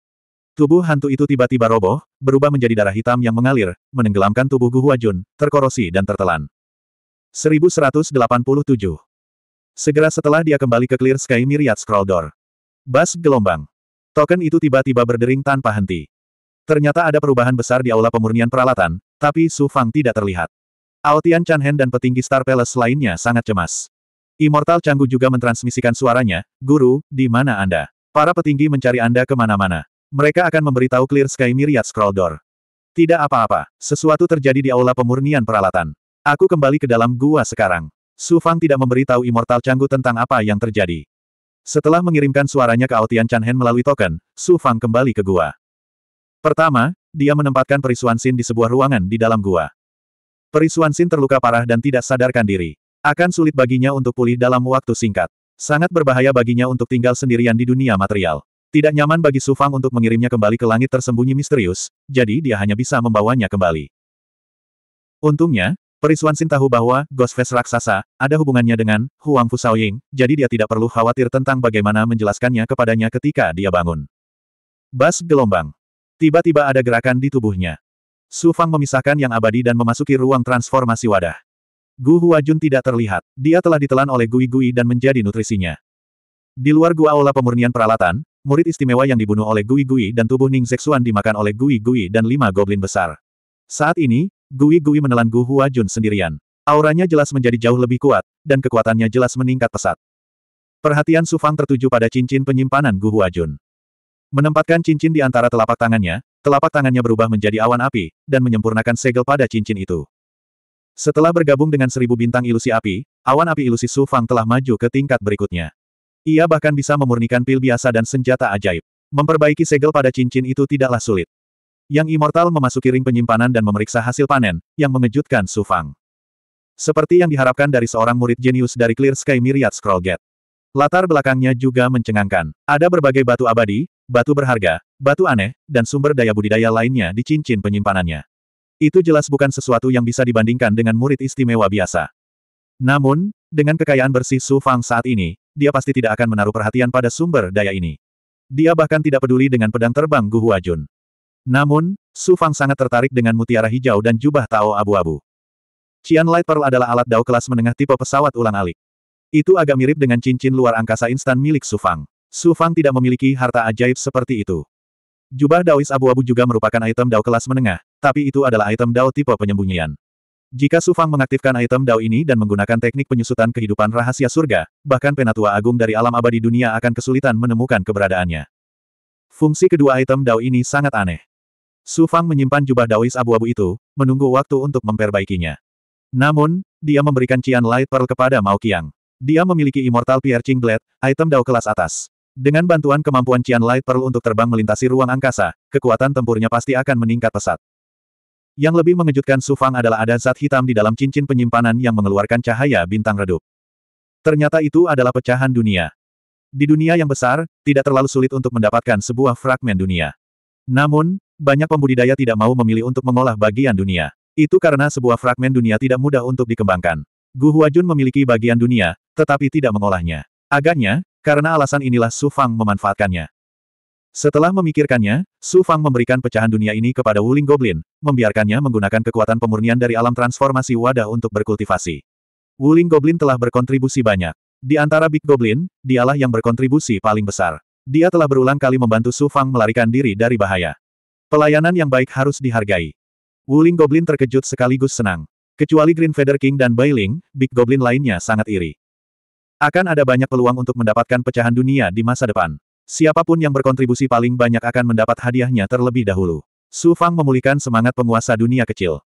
Tubuh hantu itu tiba-tiba roboh, berubah menjadi darah hitam yang mengalir, menenggelamkan tubuh Gu Huajun, terkorosi dan tertelan. 1187 Segera setelah dia kembali ke Clear Sky Myriad Scroll Door. Bas gelombang. Token itu tiba-tiba berdering tanpa henti. Ternyata ada perubahan besar di aula pemurnian peralatan, tapi Su Fang tidak terlihat. Aotian Hen dan petinggi Star Palace lainnya sangat cemas. Immortal Canggu juga mentransmisikan suaranya, Guru, di mana Anda? Para petinggi mencari Anda kemana-mana. Mereka akan memberitahu Clear Sky Myriad Scroll Door. Tidak apa-apa, sesuatu terjadi di aula pemurnian peralatan. Aku kembali ke dalam gua sekarang. Su Fang tidak memberitahu Immortal Canggu tentang apa yang terjadi. Setelah mengirimkan suaranya ke Aotian Hen melalui token, Su Fang kembali ke gua. Pertama, dia menempatkan perisuan Sin di sebuah ruangan di dalam gua. Perisuan Sin terluka parah dan tidak sadarkan diri. Akan sulit baginya untuk pulih dalam waktu singkat. Sangat berbahaya baginya untuk tinggal sendirian di dunia material. Tidak nyaman bagi Su Fang untuk mengirimnya kembali ke langit tersembunyi misterius, jadi dia hanya bisa membawanya kembali. Untungnya, Perisuan Sin tahu bahwa Ghost Face Raksasa ada hubungannya dengan Huang Fu Ying. jadi dia tidak perlu khawatir tentang bagaimana menjelaskannya kepadanya ketika dia bangun. Bas gelombang. Tiba-tiba ada gerakan di tubuhnya. Su Fang memisahkan yang abadi dan memasuki ruang transformasi wadah. Gu Huajun tidak terlihat. Dia telah ditelan oleh Gui-Gui dan menjadi nutrisinya. Di luar gua aula pemurnian peralatan, murid istimewa yang dibunuh oleh Gui-Gui dan tubuh Ning Zexuan dimakan oleh Gui-Gui dan lima goblin besar. Saat ini, Gui-Gui menelan Gu Huajun sendirian. Auranya jelas menjadi jauh lebih kuat, dan kekuatannya jelas meningkat pesat. Perhatian Su Fang tertuju pada cincin penyimpanan Gu Huajun. Menempatkan cincin di antara telapak tangannya, telapak tangannya berubah menjadi awan api, dan menyempurnakan segel pada cincin itu. Setelah bergabung dengan seribu bintang ilusi api, awan api ilusi Su Fang telah maju ke tingkat berikutnya. Ia bahkan bisa memurnikan pil biasa dan senjata ajaib. Memperbaiki segel pada cincin itu tidaklah sulit. Yang Immortal memasuki ring penyimpanan dan memeriksa hasil panen, yang mengejutkan Su Fang. Seperti yang diharapkan dari seorang murid jenius dari Clear Sky Myriad Scroll Gate. Latar belakangnya juga mencengangkan. Ada berbagai batu abadi, batu berharga, batu aneh, dan sumber daya budidaya lainnya di cincin penyimpanannya. Itu jelas bukan sesuatu yang bisa dibandingkan dengan murid istimewa biasa. Namun, dengan kekayaan bersih Su Fang saat ini, dia pasti tidak akan menaruh perhatian pada sumber daya ini. Dia bahkan tidak peduli dengan pedang terbang Gu Huajun. Namun, Su Fang sangat tertarik dengan mutiara hijau dan jubah Tao abu-abu. Cian Light Pearl adalah alat dao kelas menengah tipe pesawat ulang-alik. Itu agak mirip dengan cincin luar angkasa instan milik Su Fang. Su Fang tidak memiliki harta ajaib seperti itu. Jubah Daois abu-abu juga merupakan item Dao kelas menengah, tapi itu adalah item Dao tipe penyembunyian. Jika Su Fang mengaktifkan item Dao ini dan menggunakan teknik penyusutan kehidupan rahasia surga, bahkan penatua agung dari alam abadi dunia akan kesulitan menemukan keberadaannya. Fungsi kedua item Dao ini sangat aneh. Su Fang menyimpan jubah Daois abu-abu itu, menunggu waktu untuk memperbaikinya. Namun, dia memberikan Cian Light Pearl kepada Mao Qiang. Dia memiliki Immortal Piercing Blade, item Dao kelas atas. Dengan bantuan kemampuan Qian Light Pearl untuk terbang melintasi ruang angkasa, kekuatan tempurnya pasti akan meningkat pesat. Yang lebih mengejutkan Su Fang adalah ada zat hitam di dalam cincin penyimpanan yang mengeluarkan cahaya bintang redup. Ternyata itu adalah pecahan dunia. Di dunia yang besar, tidak terlalu sulit untuk mendapatkan sebuah fragmen dunia. Namun, banyak pembudidaya tidak mau memilih untuk mengolah bagian dunia. Itu karena sebuah fragmen dunia tidak mudah untuk dikembangkan. Gu Huajun memiliki bagian dunia, tetapi tidak mengolahnya. Agaknya, karena alasan inilah Su Fang memanfaatkannya. Setelah memikirkannya, Su Fang memberikan pecahan dunia ini kepada Wuling Goblin, membiarkannya menggunakan kekuatan pemurnian dari alam transformasi wadah untuk berkultivasi. Wuling Goblin telah berkontribusi banyak. Di antara Big Goblin, dialah yang berkontribusi paling besar. Dia telah berulang kali membantu Su Fang melarikan diri dari bahaya. Pelayanan yang baik harus dihargai. Wuling Goblin terkejut sekaligus senang. Kecuali Green Feather King dan Bailing, Big Goblin lainnya sangat iri. Akan ada banyak peluang untuk mendapatkan pecahan dunia di masa depan. Siapapun yang berkontribusi paling banyak akan mendapat hadiahnya terlebih dahulu. Su Fang memulihkan semangat penguasa dunia kecil.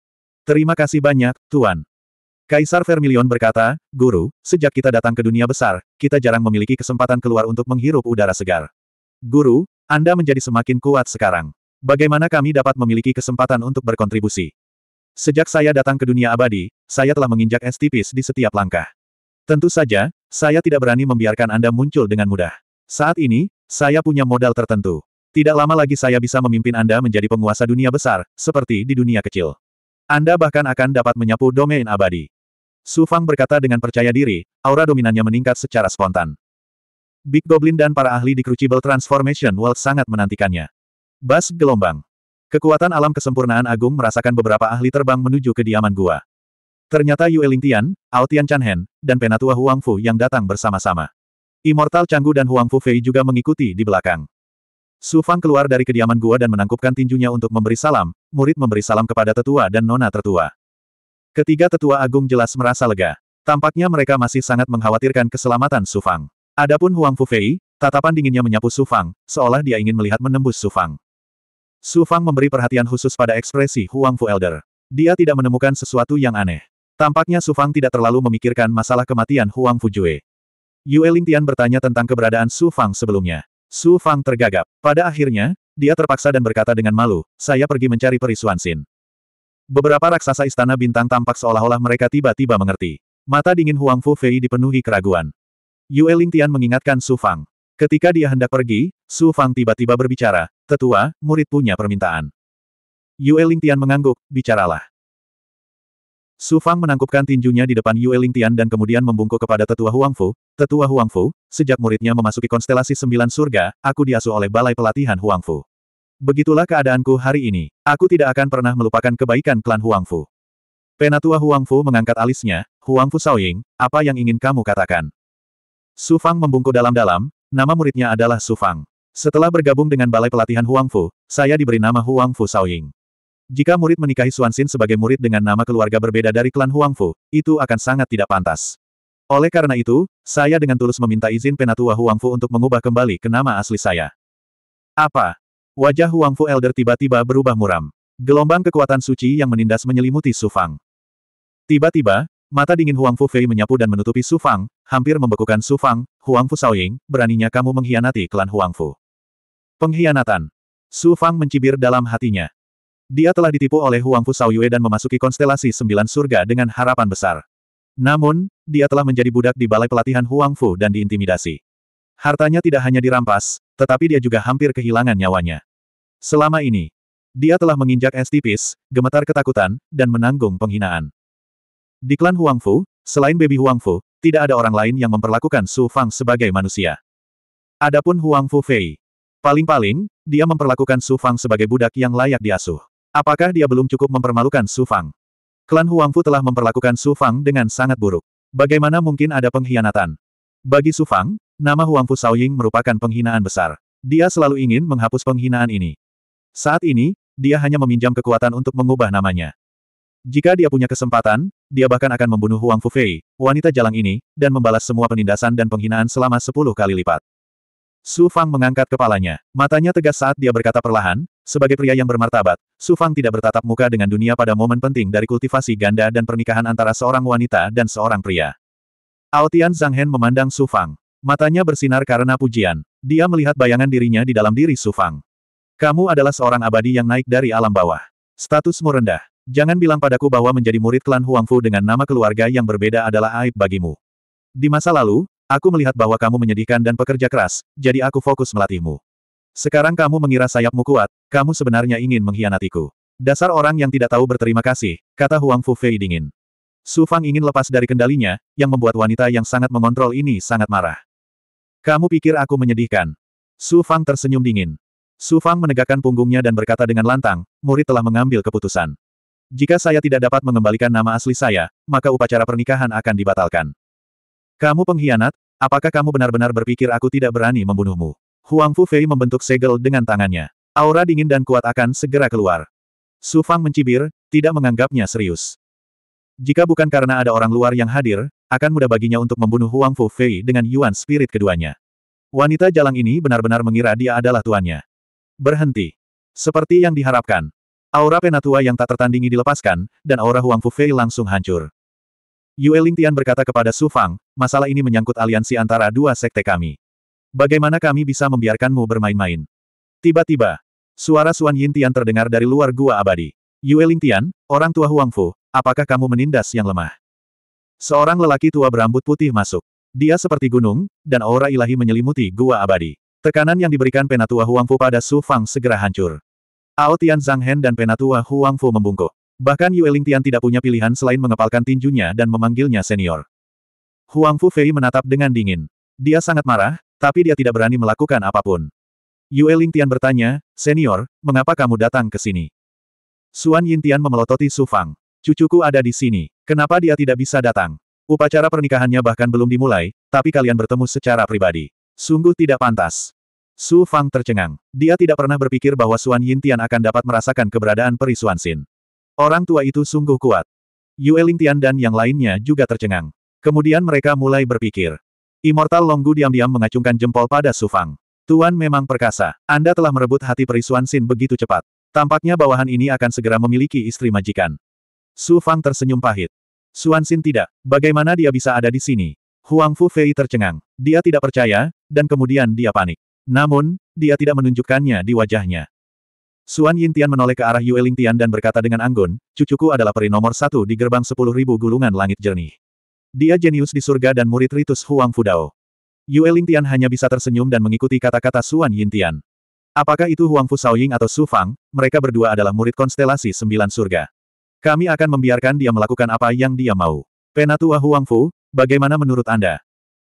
Terima kasih banyak, Tuan. Kaisar Vermilion berkata, Guru, sejak kita datang ke dunia besar, kita jarang memiliki kesempatan keluar untuk menghirup udara segar. Guru, Anda menjadi semakin kuat sekarang. Bagaimana kami dapat memiliki kesempatan untuk berkontribusi? Sejak saya datang ke dunia abadi, saya telah menginjak es tipis di setiap langkah. Tentu saja, saya tidak berani membiarkan Anda muncul dengan mudah. Saat ini, saya punya modal tertentu. Tidak lama lagi saya bisa memimpin Anda menjadi penguasa dunia besar, seperti di dunia kecil. Anda bahkan akan dapat menyapu domain abadi. Su Fang berkata dengan percaya diri, aura dominannya meningkat secara spontan. Big Goblin dan para ahli di Crucible Transformation World sangat menantikannya. Bas gelombang. Kekuatan alam kesempurnaan agung merasakan beberapa ahli terbang menuju kediaman gua. Ternyata Yue Lingtian, Ao Tian Chanhen, dan Penatua Huang Fu yang datang bersama-sama. Immortal Canggu dan Huang Fu Fei juga mengikuti di belakang. Su Fang keluar dari kediaman gua dan menangkupkan tinjunya untuk memberi salam, murid memberi salam kepada tetua dan nona tertua. Ketiga tetua agung jelas merasa lega. Tampaknya mereka masih sangat mengkhawatirkan keselamatan Su Fang. Adapun Huang Fu Fei, tatapan dinginnya menyapu Su Fang, seolah dia ingin melihat menembus Su Fang. Su Fang memberi perhatian khusus pada ekspresi Huang Fu Elder. Dia tidak menemukan sesuatu yang aneh. Tampaknya Su Fang tidak terlalu memikirkan masalah kematian Huang Fujue. Yue Lingtian bertanya tentang keberadaan Su Fang sebelumnya. Su Fang tergagap. Pada akhirnya, dia terpaksa dan berkata dengan malu, saya pergi mencari perisuan Xin." Beberapa raksasa istana bintang tampak seolah-olah mereka tiba-tiba mengerti. Mata dingin Huang Fu Fei dipenuhi keraguan. Yue Lingtian mengingatkan Su Fang. Ketika dia hendak pergi, Su Fang tiba-tiba berbicara, tetua, murid punya permintaan. Yue Lingtian mengangguk, bicaralah. Su Fang menangkupkan tinjunya di depan Yue Lingtian dan kemudian membungkuk kepada tetua Huangfu. Tetua Huangfu, sejak muridnya memasuki konstelasi sembilan surga, aku diasuh oleh balai pelatihan Huangfu. Begitulah keadaanku hari ini. Aku tidak akan pernah melupakan kebaikan klan Huangfu. Penatua Huangfu mengangkat alisnya, Huangfu Saoying, apa yang ingin kamu katakan? Su Fang membungkuk dalam-dalam, nama muridnya adalah Su Fang. Setelah bergabung dengan balai pelatihan Huangfu, saya diberi nama Huangfu Saoying. Jika murid menikahi Xuanxin sebagai murid dengan nama keluarga berbeda dari klan Huangfu, itu akan sangat tidak pantas. Oleh karena itu, saya dengan tulus meminta izin Penatua Huangfu untuk mengubah kembali ke nama asli saya. Apa? Wajah Huangfu Elder tiba-tiba berubah muram. Gelombang kekuatan suci yang menindas menyelimuti Sufang. Tiba-tiba, mata dingin Huangfu Fei menyapu dan menutupi Sufang, hampir membekukan Sufang, Huangfu Saoying, beraninya kamu mengkhianati klan Huangfu. Pengkhianatan. Sufang mencibir dalam hatinya. Dia telah ditipu oleh Huangfu Saoyue dan memasuki konstelasi sembilan surga dengan harapan besar. Namun, dia telah menjadi budak di balai pelatihan Huangfu dan diintimidasi. Hartanya tidak hanya dirampas, tetapi dia juga hampir kehilangan nyawanya. Selama ini, dia telah menginjak es tipis, gemetar ketakutan, dan menanggung penghinaan. Di klan Huangfu, selain baby Huangfu, tidak ada orang lain yang memperlakukan Su Fang sebagai manusia. Adapun Huangfu Fei, paling-paling, dia memperlakukan Su Fang sebagai budak yang layak diasuh. Apakah dia belum cukup mempermalukan Su Fang? Klan Huangfu telah memperlakukan Su Fang dengan sangat buruk. Bagaimana mungkin ada pengkhianatan? Bagi Su Fang, nama Huangfu Saoying merupakan penghinaan besar. Dia selalu ingin menghapus penghinaan ini. Saat ini, dia hanya meminjam kekuatan untuk mengubah namanya. Jika dia punya kesempatan, dia bahkan akan membunuh Huang Fei, wanita jalang ini, dan membalas semua penindasan dan penghinaan selama sepuluh kali lipat. Su Fang mengangkat kepalanya. Matanya tegas saat dia berkata perlahan, sebagai pria yang bermartabat, Su Fang tidak bertatap muka dengan dunia pada momen penting dari kultivasi ganda dan pernikahan antara seorang wanita dan seorang pria. Ao Tian Zhang Hen memandang Su Fang. Matanya bersinar karena pujian. Dia melihat bayangan dirinya di dalam diri Su Fang. Kamu adalah seorang abadi yang naik dari alam bawah. Statusmu rendah. Jangan bilang padaku bahwa menjadi murid klan Huangfu dengan nama keluarga yang berbeda adalah aib bagimu. Di masa lalu, aku melihat bahwa kamu menyedihkan dan pekerja keras, jadi aku fokus melatihmu. Sekarang kamu mengira sayapmu kuat, kamu sebenarnya ingin mengkhianatiku. Dasar orang yang tidak tahu berterima kasih, kata Huang Fu Fei dingin. Su Fang ingin lepas dari kendalinya, yang membuat wanita yang sangat mengontrol ini sangat marah. Kamu pikir aku menyedihkan? Su Fang tersenyum dingin. Su Fang menegakkan punggungnya dan berkata dengan lantang, murid telah mengambil keputusan. Jika saya tidak dapat mengembalikan nama asli saya, maka upacara pernikahan akan dibatalkan. Kamu pengkhianat, apakah kamu benar-benar berpikir aku tidak berani membunuhmu? Huang Fu Fei membentuk segel dengan tangannya. Aura dingin dan kuat akan segera keluar. Su Fang mencibir, tidak menganggapnya serius. Jika bukan karena ada orang luar yang hadir, akan mudah baginya untuk membunuh Huang Fu Fei dengan Yuan Spirit keduanya. Wanita jalang ini benar-benar mengira dia adalah tuannya. Berhenti. Seperti yang diharapkan. Aura penatua yang tak tertandingi dilepaskan, dan aura Huang Fu Fei langsung hancur. Yue Lingtian berkata kepada Su Fang, masalah ini menyangkut aliansi antara dua sekte kami. Bagaimana kami bisa membiarkanmu bermain-main? Tiba-tiba, suara Suan Yintian terdengar dari luar gua abadi. Yue Ling orang tua Huang Fu, apakah kamu menindas yang lemah? Seorang lelaki tua berambut putih masuk. Dia seperti gunung, dan aura ilahi menyelimuti gua abadi. Tekanan yang diberikan penatua Huang Fu pada Su Fang segera hancur. Ao Tian Zhang Hen dan penatua Huang Fu membungkuk. Bahkan Yue Ling tidak punya pilihan selain mengepalkan tinjunya dan memanggilnya senior. Huang Fu Fei menatap dengan dingin. Dia sangat marah, tapi dia tidak berani melakukan apapun. Yue Lingtian bertanya, Senior, mengapa kamu datang ke sini? Suan Yintian memelototi Su Fang. Cucuku ada di sini. Kenapa dia tidak bisa datang? Upacara pernikahannya bahkan belum dimulai, tapi kalian bertemu secara pribadi. Sungguh tidak pantas. Su Fang tercengang. Dia tidak pernah berpikir bahwa Suan Yintian akan dapat merasakan keberadaan peri Suan Xin. Orang tua itu sungguh kuat. Yue Lingtian dan yang lainnya juga tercengang. Kemudian mereka mulai berpikir. Immortal Longgu diam-diam mengacungkan jempol pada Sufang. Tuan memang perkasa. Anda telah merebut hati perisuan Sin begitu cepat. Tampaknya bawahan ini akan segera memiliki istri majikan. Su Fang tersenyum pahit. Suan Sin tidak. Bagaimana dia bisa ada di sini? Huang Fu Fei tercengang. Dia tidak percaya, dan kemudian dia panik. Namun, dia tidak menunjukkannya di wajahnya. Suan Yin Tian menoleh ke arah Yue Lingtian dan berkata dengan anggun, cucuku adalah peri nomor satu di gerbang sepuluh ribu gulungan langit jernih. Dia jenius di surga dan murid Ritus Huang Fudao. Yue Lingtian hanya bisa tersenyum dan mengikuti kata-kata Suan Yintian. Apakah itu Huang Fu Saoying atau Su Fang, mereka berdua adalah murid konstelasi sembilan surga. Kami akan membiarkan dia melakukan apa yang dia mau. Penatua Huang Fu, bagaimana menurut Anda?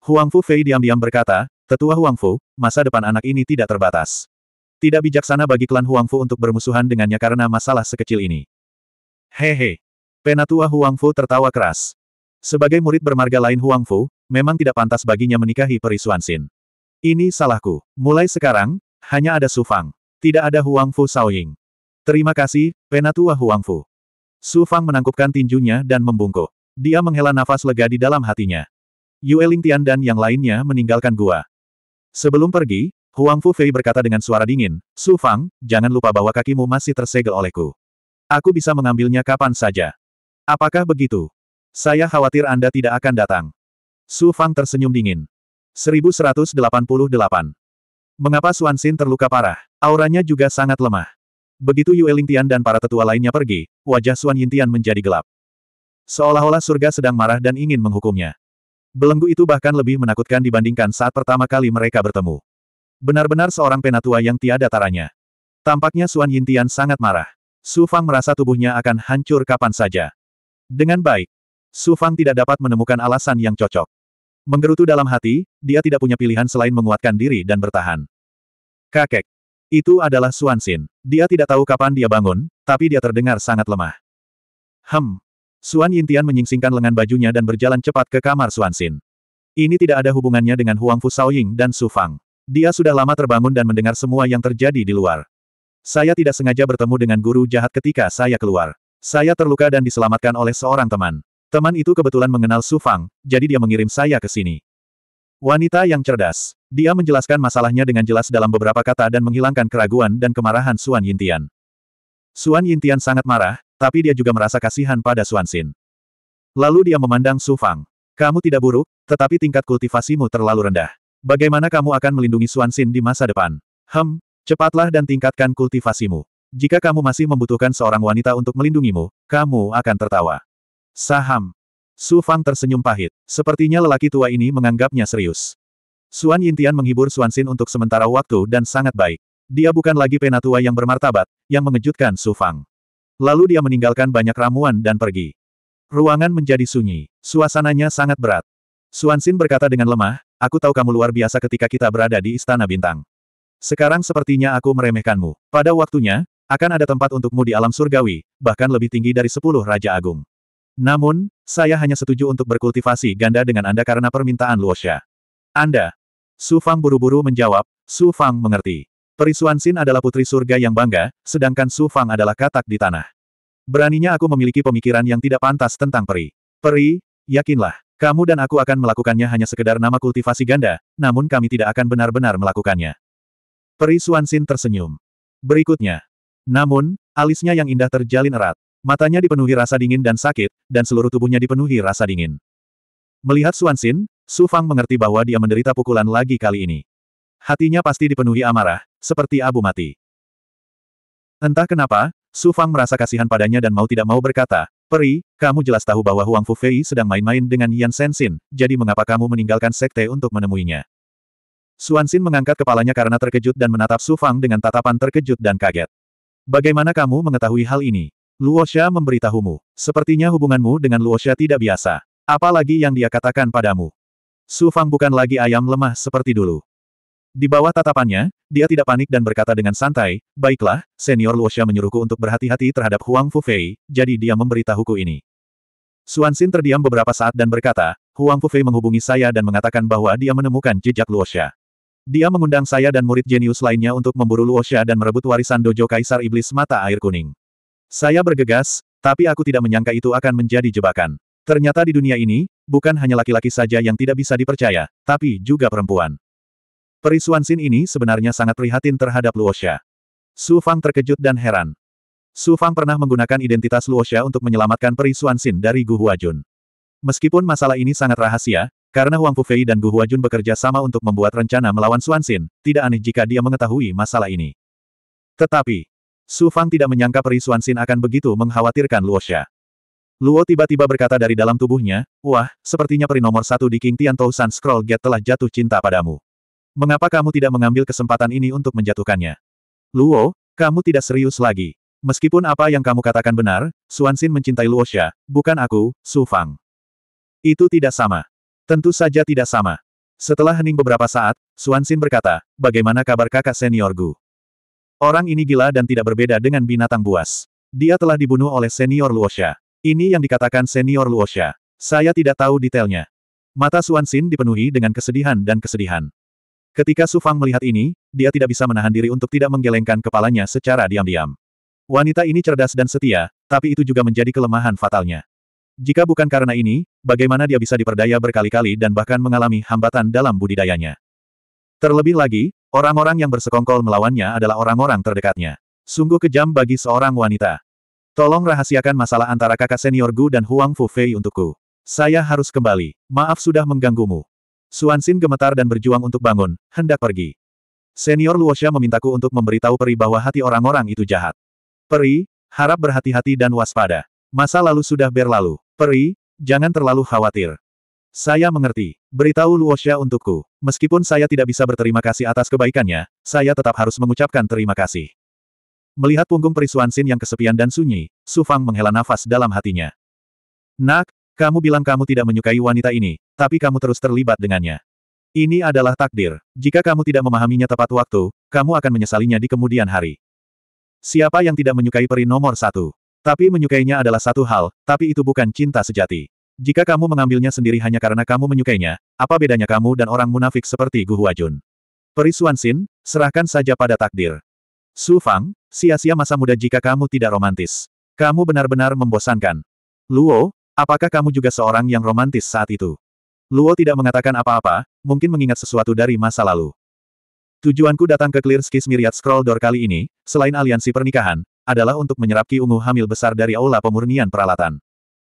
Huang Fu Fei diam-diam berkata, Tetua Huang Fu, masa depan anak ini tidak terbatas. Tidak bijaksana bagi klan Huang Fu untuk bermusuhan dengannya karena masalah sekecil ini. Hehe. Penatua Huang Fu tertawa keras. Sebagai murid bermarga lain Huang Fu, memang tidak pantas baginya menikahi Peri Xuanxin. Ini salahku. Mulai sekarang, hanya ada Su Fang. Tidak ada Huang Fu Saoying. Terima kasih, Penatua Huang Fu. Su Fang menangkupkan tinjunya dan membungkuk. Dia menghela nafas lega di dalam hatinya. Yue Lingtian dan yang lainnya meninggalkan gua. Sebelum pergi, Huang Fu Fei berkata dengan suara dingin, Su Fang, jangan lupa bahwa kakimu masih tersegel olehku. Aku bisa mengambilnya kapan saja. Apakah begitu? Saya khawatir Anda tidak akan datang. Su Fang tersenyum dingin. 1188. Mengapa Suan Xin terluka parah? Auranya juga sangat lemah. Begitu Yue Lingtian dan para tetua lainnya pergi, wajah Suan Yintian menjadi gelap. Seolah-olah surga sedang marah dan ingin menghukumnya. Belenggu itu bahkan lebih menakutkan dibandingkan saat pertama kali mereka bertemu. Benar-benar seorang penatua yang tiada taranya. Tampaknya Suan Yintian sangat marah. Su Fang merasa tubuhnya akan hancur kapan saja. Dengan baik, Su Fang tidak dapat menemukan alasan yang cocok. Menggerutu dalam hati, dia tidak punya pilihan selain menguatkan diri dan bertahan. Kakek. Itu adalah Suan Xin. Dia tidak tahu kapan dia bangun, tapi dia terdengar sangat lemah. Hem. Suan Yintian menyingsingkan lengan bajunya dan berjalan cepat ke kamar Suan Xin. Ini tidak ada hubungannya dengan Huang Fu Shaoying dan Su Fang. Dia sudah lama terbangun dan mendengar semua yang terjadi di luar. Saya tidak sengaja bertemu dengan guru jahat ketika saya keluar. Saya terluka dan diselamatkan oleh seorang teman. Teman itu kebetulan mengenal Su Fang, jadi dia mengirim saya ke sini. Wanita yang cerdas. Dia menjelaskan masalahnya dengan jelas dalam beberapa kata dan menghilangkan keraguan dan kemarahan Suan Yintian. Suan Yintian sangat marah, tapi dia juga merasa kasihan pada Suan Xin. Lalu dia memandang Su Fang. Kamu tidak buruk, tetapi tingkat kultivasimu terlalu rendah. Bagaimana kamu akan melindungi Suan Xin di masa depan? Hem, cepatlah dan tingkatkan kultivasimu. Jika kamu masih membutuhkan seorang wanita untuk melindungimu, kamu akan tertawa. Saham. Su Fang tersenyum pahit. Sepertinya lelaki tua ini menganggapnya serius. Suan Yintian menghibur Suan Xin untuk sementara waktu dan sangat baik. Dia bukan lagi penatua yang bermartabat, yang mengejutkan Su Fang. Lalu dia meninggalkan banyak ramuan dan pergi. Ruangan menjadi sunyi. Suasananya sangat berat. Suan Xin berkata dengan lemah, aku tahu kamu luar biasa ketika kita berada di Istana Bintang. Sekarang sepertinya aku meremehkanmu. Pada waktunya, akan ada tempat untukmu di alam surgawi, bahkan lebih tinggi dari sepuluh Raja Agung. Namun, saya hanya setuju untuk berkultivasi ganda dengan Anda karena permintaan Luosha. Anda. Su Fang buru-buru menjawab, Su Fang mengerti. Perisuan Sin adalah putri surga yang bangga, sedangkan Su Fang adalah katak di tanah. Beraninya aku memiliki pemikiran yang tidak pantas tentang peri. Peri, yakinlah, kamu dan aku akan melakukannya hanya sekedar nama kultivasi ganda, namun kami tidak akan benar-benar melakukannya. Peri Suansin tersenyum. Berikutnya. Namun, alisnya yang indah terjalin erat. Matanya dipenuhi rasa dingin dan sakit, dan seluruh tubuhnya dipenuhi rasa dingin. Melihat Suansin, Su Fang mengerti bahwa dia menderita pukulan lagi kali ini. Hatinya pasti dipenuhi amarah, seperti abu mati. Entah kenapa, Su Fang merasa kasihan padanya dan mau tidak mau berkata, Peri, kamu jelas tahu bahwa Huang Fei sedang main-main dengan Yan Sensin, jadi mengapa kamu meninggalkan sekte untuk menemuinya? Suansin mengangkat kepalanya karena terkejut dan menatap Su Fang dengan tatapan terkejut dan kaget. Bagaimana kamu mengetahui hal ini? Luosha memberitahumu. Sepertinya hubunganmu dengan Luosha tidak biasa. Apalagi yang dia katakan padamu. Su Fang bukan lagi ayam lemah seperti dulu. Di bawah tatapannya, dia tidak panik dan berkata dengan santai, Baiklah, senior Luosha menyuruhku untuk berhati-hati terhadap Huang Fufei, jadi dia memberitahuku ini. Suan Xin terdiam beberapa saat dan berkata, Huang Fufei menghubungi saya dan mengatakan bahwa dia menemukan jejak Luosha. Dia mengundang saya dan murid jenius lainnya untuk memburu Luosha dan merebut warisan dojo Kaisar Iblis Mata Air Kuning. Saya bergegas, tapi aku tidak menyangka itu akan menjadi jebakan. Ternyata di dunia ini, bukan hanya laki-laki saja yang tidak bisa dipercaya, tapi juga perempuan. Perisuan Sin ini sebenarnya sangat prihatin terhadap Luosha. Su Fang terkejut dan heran. Su Fang pernah menggunakan identitas Luosha untuk menyelamatkan perisuan Sin dari Gu Huajun. Meskipun masalah ini sangat rahasia, karena Huang Fufei dan Gu Huajun bekerja sama untuk membuat rencana melawan Suan Sin, tidak aneh jika dia mengetahui masalah ini. Tetapi, Su Fang tidak menyangka peri Xuanxin akan begitu mengkhawatirkan Luo Luosha. Luo tiba-tiba berkata dari dalam tubuhnya, Wah, sepertinya peri nomor satu di King Tian Tousan Scroll Gate telah jatuh cinta padamu. Mengapa kamu tidak mengambil kesempatan ini untuk menjatuhkannya? Luo, kamu tidak serius lagi. Meskipun apa yang kamu katakan benar, Xuanxin mencintai Luo Luosha, bukan aku, Su Fang. Itu tidak sama. Tentu saja tidak sama. Setelah hening beberapa saat, Xuanxin berkata, bagaimana kabar kakak seniorku? Orang ini gila dan tidak berbeda dengan binatang buas. Dia telah dibunuh oleh senior Luosha. Ini yang dikatakan senior Luosha. Saya tidak tahu detailnya. Mata Suan Xin dipenuhi dengan kesedihan dan kesedihan. Ketika Su Fang melihat ini, dia tidak bisa menahan diri untuk tidak menggelengkan kepalanya secara diam-diam. Wanita ini cerdas dan setia, tapi itu juga menjadi kelemahan fatalnya. Jika bukan karena ini, bagaimana dia bisa diperdaya berkali-kali dan bahkan mengalami hambatan dalam budidayanya? Terlebih lagi, Orang-orang yang bersekongkol melawannya adalah orang-orang terdekatnya. Sungguh kejam bagi seorang wanita. Tolong rahasiakan masalah antara kakak senior Gu dan Huang Fu Fei untukku. Saya harus kembali. Maaf sudah mengganggumu. Xin gemetar dan berjuang untuk bangun, hendak pergi. Senior Luosha memintaku untuk memberitahu Peri bahwa hati orang-orang itu jahat. Peri, harap berhati-hati dan waspada. Masa lalu sudah berlalu. Peri, jangan terlalu khawatir. Saya mengerti. Beritahu Luosha untukku. Meskipun saya tidak bisa berterima kasih atas kebaikannya, saya tetap harus mengucapkan terima kasih. Melihat punggung perisuan Xin yang kesepian dan sunyi, Su Fang menghela nafas dalam hatinya. Nak, kamu bilang kamu tidak menyukai wanita ini, tapi kamu terus terlibat dengannya. Ini adalah takdir. Jika kamu tidak memahaminya tepat waktu, kamu akan menyesalinya di kemudian hari. Siapa yang tidak menyukai peri nomor satu? Tapi menyukainya adalah satu hal, tapi itu bukan cinta sejati. Jika kamu mengambilnya sendiri hanya karena kamu menyukainya, apa bedanya kamu dan orang munafik seperti Gu Huajun? Perisuan Sin, serahkan saja pada takdir. Su Fang, sia-sia masa muda jika kamu tidak romantis. Kamu benar-benar membosankan. Luo, apakah kamu juga seorang yang romantis saat itu? Luo tidak mengatakan apa-apa, mungkin mengingat sesuatu dari masa lalu. Tujuanku datang ke Clear Skies Myriad Scroll Door kali ini, selain aliansi pernikahan, adalah untuk menyerap Ki Ungu hamil besar dari Aula Pemurnian Peralatan.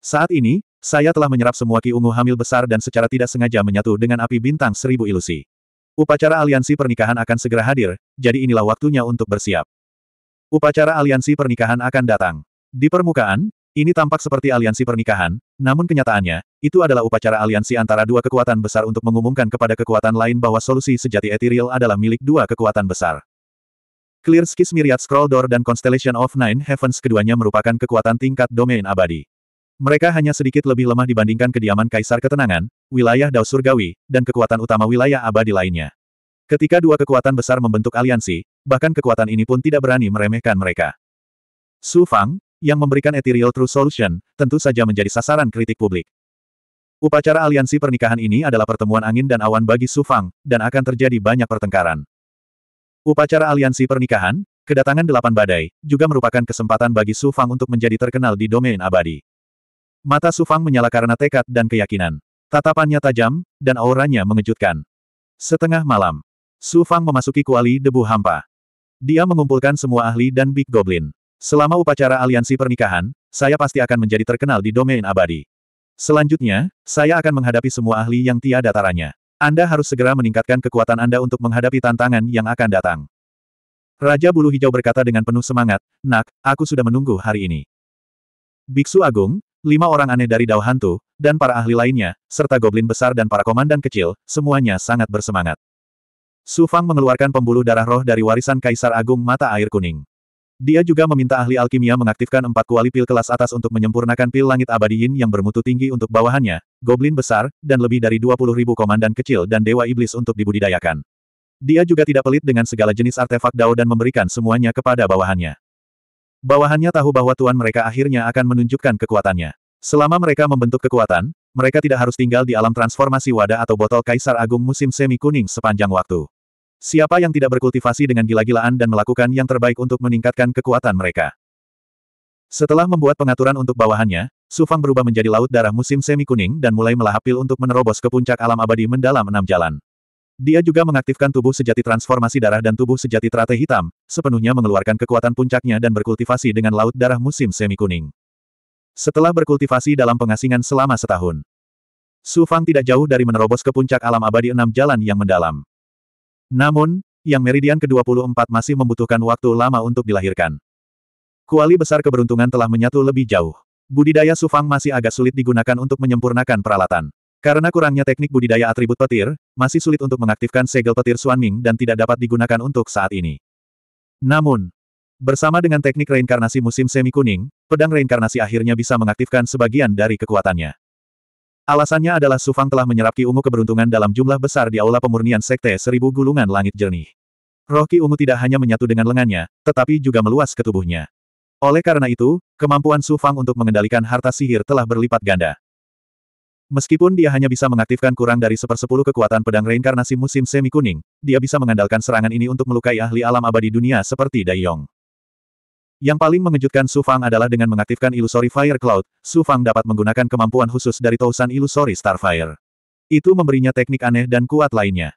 Saat ini, saya telah menyerap semua ki ungu hamil besar dan secara tidak sengaja menyatu dengan api bintang seribu ilusi. Upacara aliansi pernikahan akan segera hadir, jadi inilah waktunya untuk bersiap. Upacara aliansi pernikahan akan datang. Di permukaan, ini tampak seperti aliansi pernikahan, namun kenyataannya, itu adalah upacara aliansi antara dua kekuatan besar untuk mengumumkan kepada kekuatan lain bahwa solusi sejati etiril adalah milik dua kekuatan besar. Clear Skis Myriad Scroll Door dan Constellation of Nine Heavens keduanya merupakan kekuatan tingkat domain abadi. Mereka hanya sedikit lebih lemah dibandingkan kediaman Kaisar Ketenangan, wilayah Dao Surgawi, dan kekuatan utama wilayah abadi lainnya. Ketika dua kekuatan besar membentuk aliansi, bahkan kekuatan ini pun tidak berani meremehkan mereka. Su Fang, yang memberikan Ethereal True Solution, tentu saja menjadi sasaran kritik publik. Upacara aliansi pernikahan ini adalah pertemuan angin dan awan bagi Su Fang, dan akan terjadi banyak pertengkaran. Upacara aliansi pernikahan, kedatangan delapan badai, juga merupakan kesempatan bagi Su Fang untuk menjadi terkenal di domain abadi. Mata Sufang menyala karena tekad dan keyakinan. Tatapannya tajam, dan auranya mengejutkan. Setengah malam, Sufang memasuki kuali debu hampa. Dia mengumpulkan semua ahli dan Big Goblin. Selama upacara aliansi pernikahan, saya pasti akan menjadi terkenal di domain abadi. Selanjutnya, saya akan menghadapi semua ahli yang tiada taranya. Anda harus segera meningkatkan kekuatan Anda untuk menghadapi tantangan yang akan datang. Raja Bulu Hijau berkata dengan penuh semangat, Nak, aku sudah menunggu hari ini. Biksu Agung, Lima orang aneh dari Dao Hantu, dan para ahli lainnya, serta goblin besar dan para komandan kecil, semuanya sangat bersemangat. Su Fang mengeluarkan pembuluh darah roh dari warisan Kaisar Agung Mata Air Kuning. Dia juga meminta ahli alkimia mengaktifkan empat kuali pil kelas atas untuk menyempurnakan pil langit abadi yin yang bermutu tinggi untuk bawahannya, goblin besar, dan lebih dari 20 ribu komandan kecil dan dewa iblis untuk dibudidayakan. Dia juga tidak pelit dengan segala jenis artefak Dao dan memberikan semuanya kepada bawahannya. Bawahannya tahu bahwa tuan mereka akhirnya akan menunjukkan kekuatannya. Selama mereka membentuk kekuatan, mereka tidak harus tinggal di alam transformasi wadah atau botol kaisar agung musim semi kuning sepanjang waktu. Siapa yang tidak berkultivasi dengan gila-gilaan dan melakukan yang terbaik untuk meningkatkan kekuatan mereka? Setelah membuat pengaturan untuk bawahannya, Sufang berubah menjadi laut darah musim semi kuning dan mulai melahap pil untuk menerobos ke puncak alam abadi mendalam enam jalan. Dia juga mengaktifkan tubuh sejati transformasi darah dan tubuh sejati trate hitam, sepenuhnya mengeluarkan kekuatan puncaknya dan berkultivasi dengan laut darah musim semi kuning. Setelah berkultivasi dalam pengasingan selama setahun, Su Fang tidak jauh dari menerobos ke puncak alam abadi enam jalan yang mendalam. Namun, yang meridian ke-24 masih membutuhkan waktu lama untuk dilahirkan. Kuali besar keberuntungan telah menyatu lebih jauh. Budidaya Su Fang masih agak sulit digunakan untuk menyempurnakan peralatan. Karena kurangnya teknik budidaya atribut petir, masih sulit untuk mengaktifkan segel petir Suanming dan tidak dapat digunakan untuk saat ini. Namun, bersama dengan teknik reinkarnasi musim semi kuning, pedang reinkarnasi akhirnya bisa mengaktifkan sebagian dari kekuatannya. Alasannya adalah Sufang telah menyerap Ki Ungu keberuntungan dalam jumlah besar di aula pemurnian Sekte Seribu Gulungan Langit Jernih. Roh Ki Ungu tidak hanya menyatu dengan lengannya, tetapi juga meluas ke tubuhnya. Oleh karena itu, kemampuan Sufang untuk mengendalikan harta sihir telah berlipat ganda. Meskipun dia hanya bisa mengaktifkan kurang dari sepersepuluh kekuatan pedang reinkarnasi musim semi kuning, dia bisa mengandalkan serangan ini untuk melukai ahli alam abadi dunia seperti Dayong. Yang paling mengejutkan Su Fang adalah dengan mengaktifkan Illusory Fire Cloud, Su Fang dapat menggunakan kemampuan khusus dari Tousan Illusory Starfire. Itu memberinya teknik aneh dan kuat lainnya.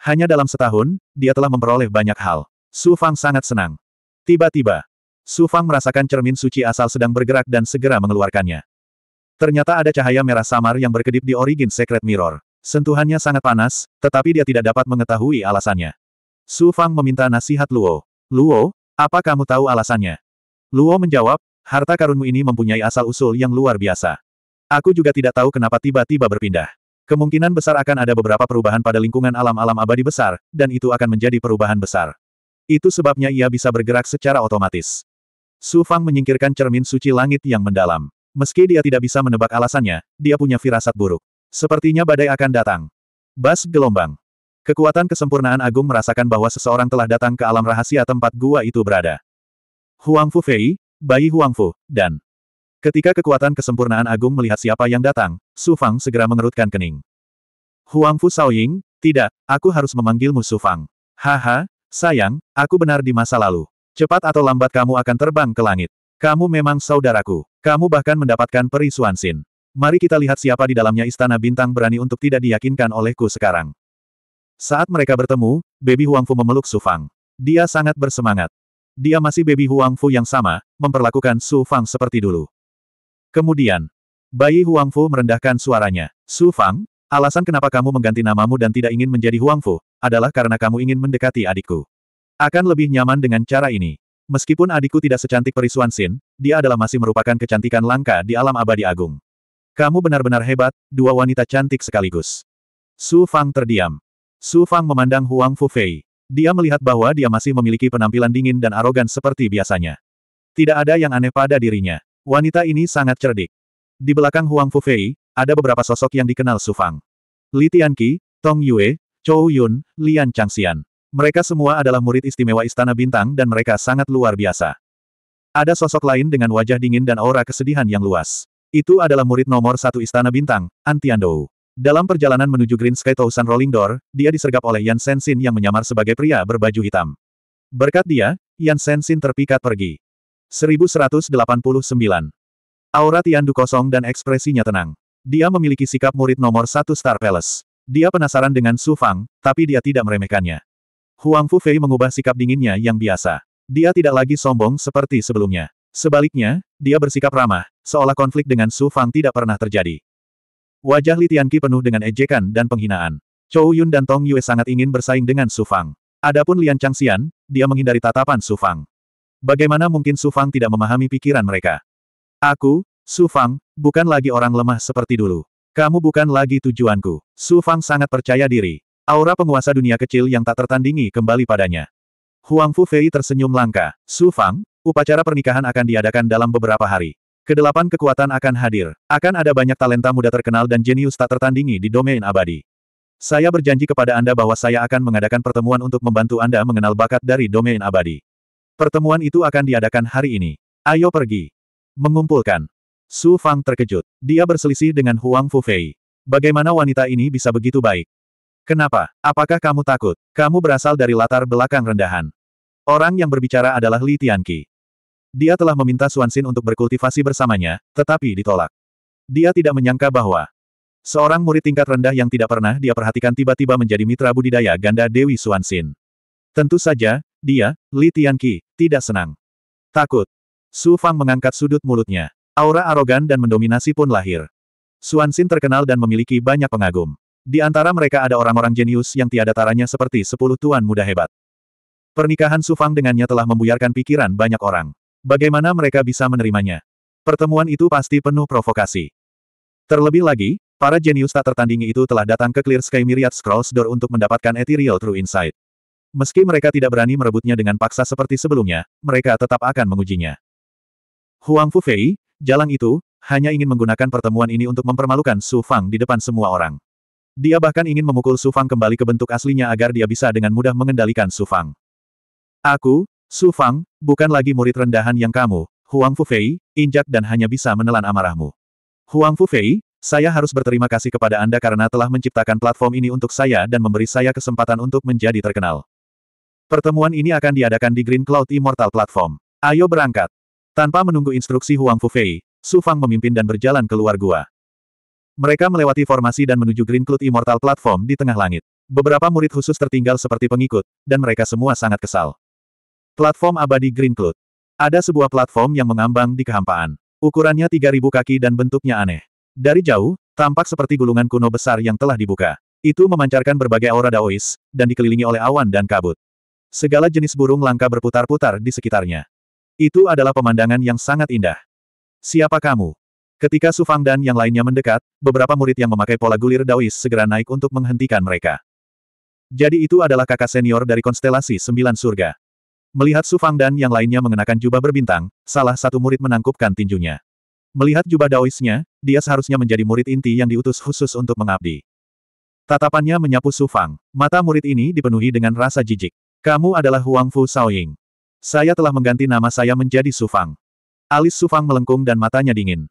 Hanya dalam setahun, dia telah memperoleh banyak hal. Su Fang sangat senang. Tiba-tiba, Su Fang merasakan cermin suci asal sedang bergerak dan segera mengeluarkannya. Ternyata ada cahaya merah samar yang berkedip di origin secret mirror. Sentuhannya sangat panas, tetapi dia tidak dapat mengetahui alasannya. Su Fang meminta nasihat Luo. Luo, apa kamu tahu alasannya? Luo menjawab, harta karunmu ini mempunyai asal-usul yang luar biasa. Aku juga tidak tahu kenapa tiba-tiba berpindah. Kemungkinan besar akan ada beberapa perubahan pada lingkungan alam-alam abadi besar, dan itu akan menjadi perubahan besar. Itu sebabnya ia bisa bergerak secara otomatis. Su Fang menyingkirkan cermin suci langit yang mendalam. Meski dia tidak bisa menebak alasannya, dia punya firasat buruk. Sepertinya badai akan datang. Bas gelombang. Kekuatan kesempurnaan agung merasakan bahwa seseorang telah datang ke alam rahasia tempat gua itu berada. Huang Fu Fei, bayi Huang Fu, dan ketika kekuatan kesempurnaan agung melihat siapa yang datang, Su Fang segera mengerutkan kening. Huang Fu Saoying, tidak, aku harus memanggilmu Su Fang. Haha, sayang, aku benar di masa lalu. Cepat atau lambat kamu akan terbang ke langit. Kamu memang saudaraku. Kamu bahkan mendapatkan peri Suansin. Mari kita lihat siapa di dalamnya istana bintang berani untuk tidak diyakinkan olehku sekarang. Saat mereka bertemu, Baby Huangfu memeluk Su Fang. Dia sangat bersemangat. Dia masih Baby Huangfu yang sama, memperlakukan Su Fang seperti dulu. Kemudian, bayi Huangfu merendahkan suaranya. Su Fang, Alasan kenapa kamu mengganti namamu dan tidak ingin menjadi Huangfu, adalah karena kamu ingin mendekati adikku. Akan lebih nyaman dengan cara ini. Meskipun adikku tidak secantik perisuan Sin, dia adalah masih merupakan kecantikan langka di alam abadi agung. Kamu benar-benar hebat, dua wanita cantik sekaligus. Su Fang terdiam. Su Fang memandang Huang Fu Fei. Dia melihat bahwa dia masih memiliki penampilan dingin dan arogan seperti biasanya. Tidak ada yang aneh pada dirinya. Wanita ini sangat cerdik. Di belakang Huang Fu Fei ada beberapa sosok yang dikenal Su Fang. Li Tianqi, Tong Yue, Chou Yun, Lian Changxian. Mereka semua adalah murid istimewa Istana Bintang dan mereka sangat luar biasa. Ada sosok lain dengan wajah dingin dan aura kesedihan yang luas. Itu adalah murid nomor satu Istana Bintang, Antian Dalam perjalanan menuju Green Sky Thousand Rolling Door, dia disergap oleh Yan Sensin yang menyamar sebagai pria berbaju hitam. Berkat dia, Yan Sensin terpikat pergi. 1189. Aura Tiandu kosong dan ekspresinya tenang. Dia memiliki sikap murid nomor satu Star Palace. Dia penasaran dengan Su Fang, tapi dia tidak meremehkannya. Huang Fu Fei mengubah sikap dinginnya yang biasa. Dia tidak lagi sombong seperti sebelumnya. Sebaliknya, dia bersikap ramah, seolah konflik dengan Su Fang tidak pernah terjadi. Wajah Li Tianqi penuh dengan ejekan dan penghinaan. Chou Yun dan Tong Yue sangat ingin bersaing dengan Su Fang. Adapun Lian Changxian, dia menghindari tatapan Su Fang. Bagaimana mungkin Su Fang tidak memahami pikiran mereka? Aku, Su Fang, bukan lagi orang lemah seperti dulu. Kamu bukan lagi tujuanku. Su Fang sangat percaya diri. Aura penguasa dunia kecil yang tak tertandingi kembali padanya. Huang Fu Fei tersenyum langka. Su Fang, upacara pernikahan akan diadakan dalam beberapa hari. Kedelapan kekuatan akan hadir. Akan ada banyak talenta muda terkenal dan jenius tak tertandingi di domain abadi. Saya berjanji kepada Anda bahwa saya akan mengadakan pertemuan untuk membantu Anda mengenal bakat dari domain abadi. Pertemuan itu akan diadakan hari ini. Ayo pergi. Mengumpulkan. Su Fang terkejut. Dia berselisih dengan Huang Fu Fei. Bagaimana wanita ini bisa begitu baik? Kenapa? Apakah kamu takut? Kamu berasal dari latar belakang rendahan. Orang yang berbicara adalah Li Tianqi. Dia telah meminta Suansin untuk berkultivasi bersamanya, tetapi ditolak. Dia tidak menyangka bahwa seorang murid tingkat rendah yang tidak pernah dia perhatikan tiba-tiba menjadi mitra budidaya ganda Dewi Suansin. Tentu saja, dia, Li Tianqi, tidak senang. Takut. Su Fang mengangkat sudut mulutnya. Aura arogan dan mendominasi pun lahir. Suansin terkenal dan memiliki banyak pengagum. Di antara mereka ada orang-orang jenius yang tiada taranya seperti sepuluh tuan muda hebat. Pernikahan Sufang dengannya telah membuyarkan pikiran banyak orang. Bagaimana mereka bisa menerimanya? Pertemuan itu pasti penuh provokasi. Terlebih lagi, para jenius tak tertandingi itu telah datang ke Clear Sky Myriad Scrolls Door untuk mendapatkan Ethereal True Insight. Meski mereka tidak berani merebutnya dengan paksa seperti sebelumnya, mereka tetap akan mengujinya. Huang Fufei, jalan itu, hanya ingin menggunakan pertemuan ini untuk mempermalukan Su Fang di depan semua orang. Dia bahkan ingin memukul Sufang kembali ke bentuk aslinya agar dia bisa dengan mudah mengendalikan Sufang. Aku, Sufang, bukan lagi murid rendahan yang kamu, Huang Fufei, injak dan hanya bisa menelan amarahmu. Huang Fufei, saya harus berterima kasih kepada Anda karena telah menciptakan platform ini untuk saya dan memberi saya kesempatan untuk menjadi terkenal. Pertemuan ini akan diadakan di Green Cloud Immortal Platform. Ayo berangkat. Tanpa menunggu instruksi Huang Fufei, Sufang memimpin dan berjalan keluar gua. Mereka melewati formasi dan menuju Green Cloud Immortal Platform di tengah langit. Beberapa murid khusus tertinggal seperti pengikut, dan mereka semua sangat kesal. Platform abadi Green Cloud. Ada sebuah platform yang mengambang di kehampaan. Ukurannya 3000 kaki dan bentuknya aneh. Dari jauh, tampak seperti gulungan kuno besar yang telah dibuka. Itu memancarkan berbagai aura daois, dan dikelilingi oleh awan dan kabut. Segala jenis burung langka berputar-putar di sekitarnya. Itu adalah pemandangan yang sangat indah. Siapa kamu? Ketika Su Fang dan yang lainnya mendekat, beberapa murid yang memakai pola gulir Daois segera naik untuk menghentikan mereka. Jadi itu adalah kakak senior dari konstelasi Sembilan Surga. Melihat Su Fang dan yang lainnya mengenakan jubah berbintang, salah satu murid menangkupkan tinjunya. Melihat jubah Daoisnya, dia seharusnya menjadi murid inti yang diutus khusus untuk mengabdi. Tatapannya menyapu Su Fang. Mata murid ini dipenuhi dengan rasa jijik. Kamu adalah Huang Fu Saoying. Saya telah mengganti nama saya menjadi Su Fang. Alis Su Fang melengkung dan matanya dingin.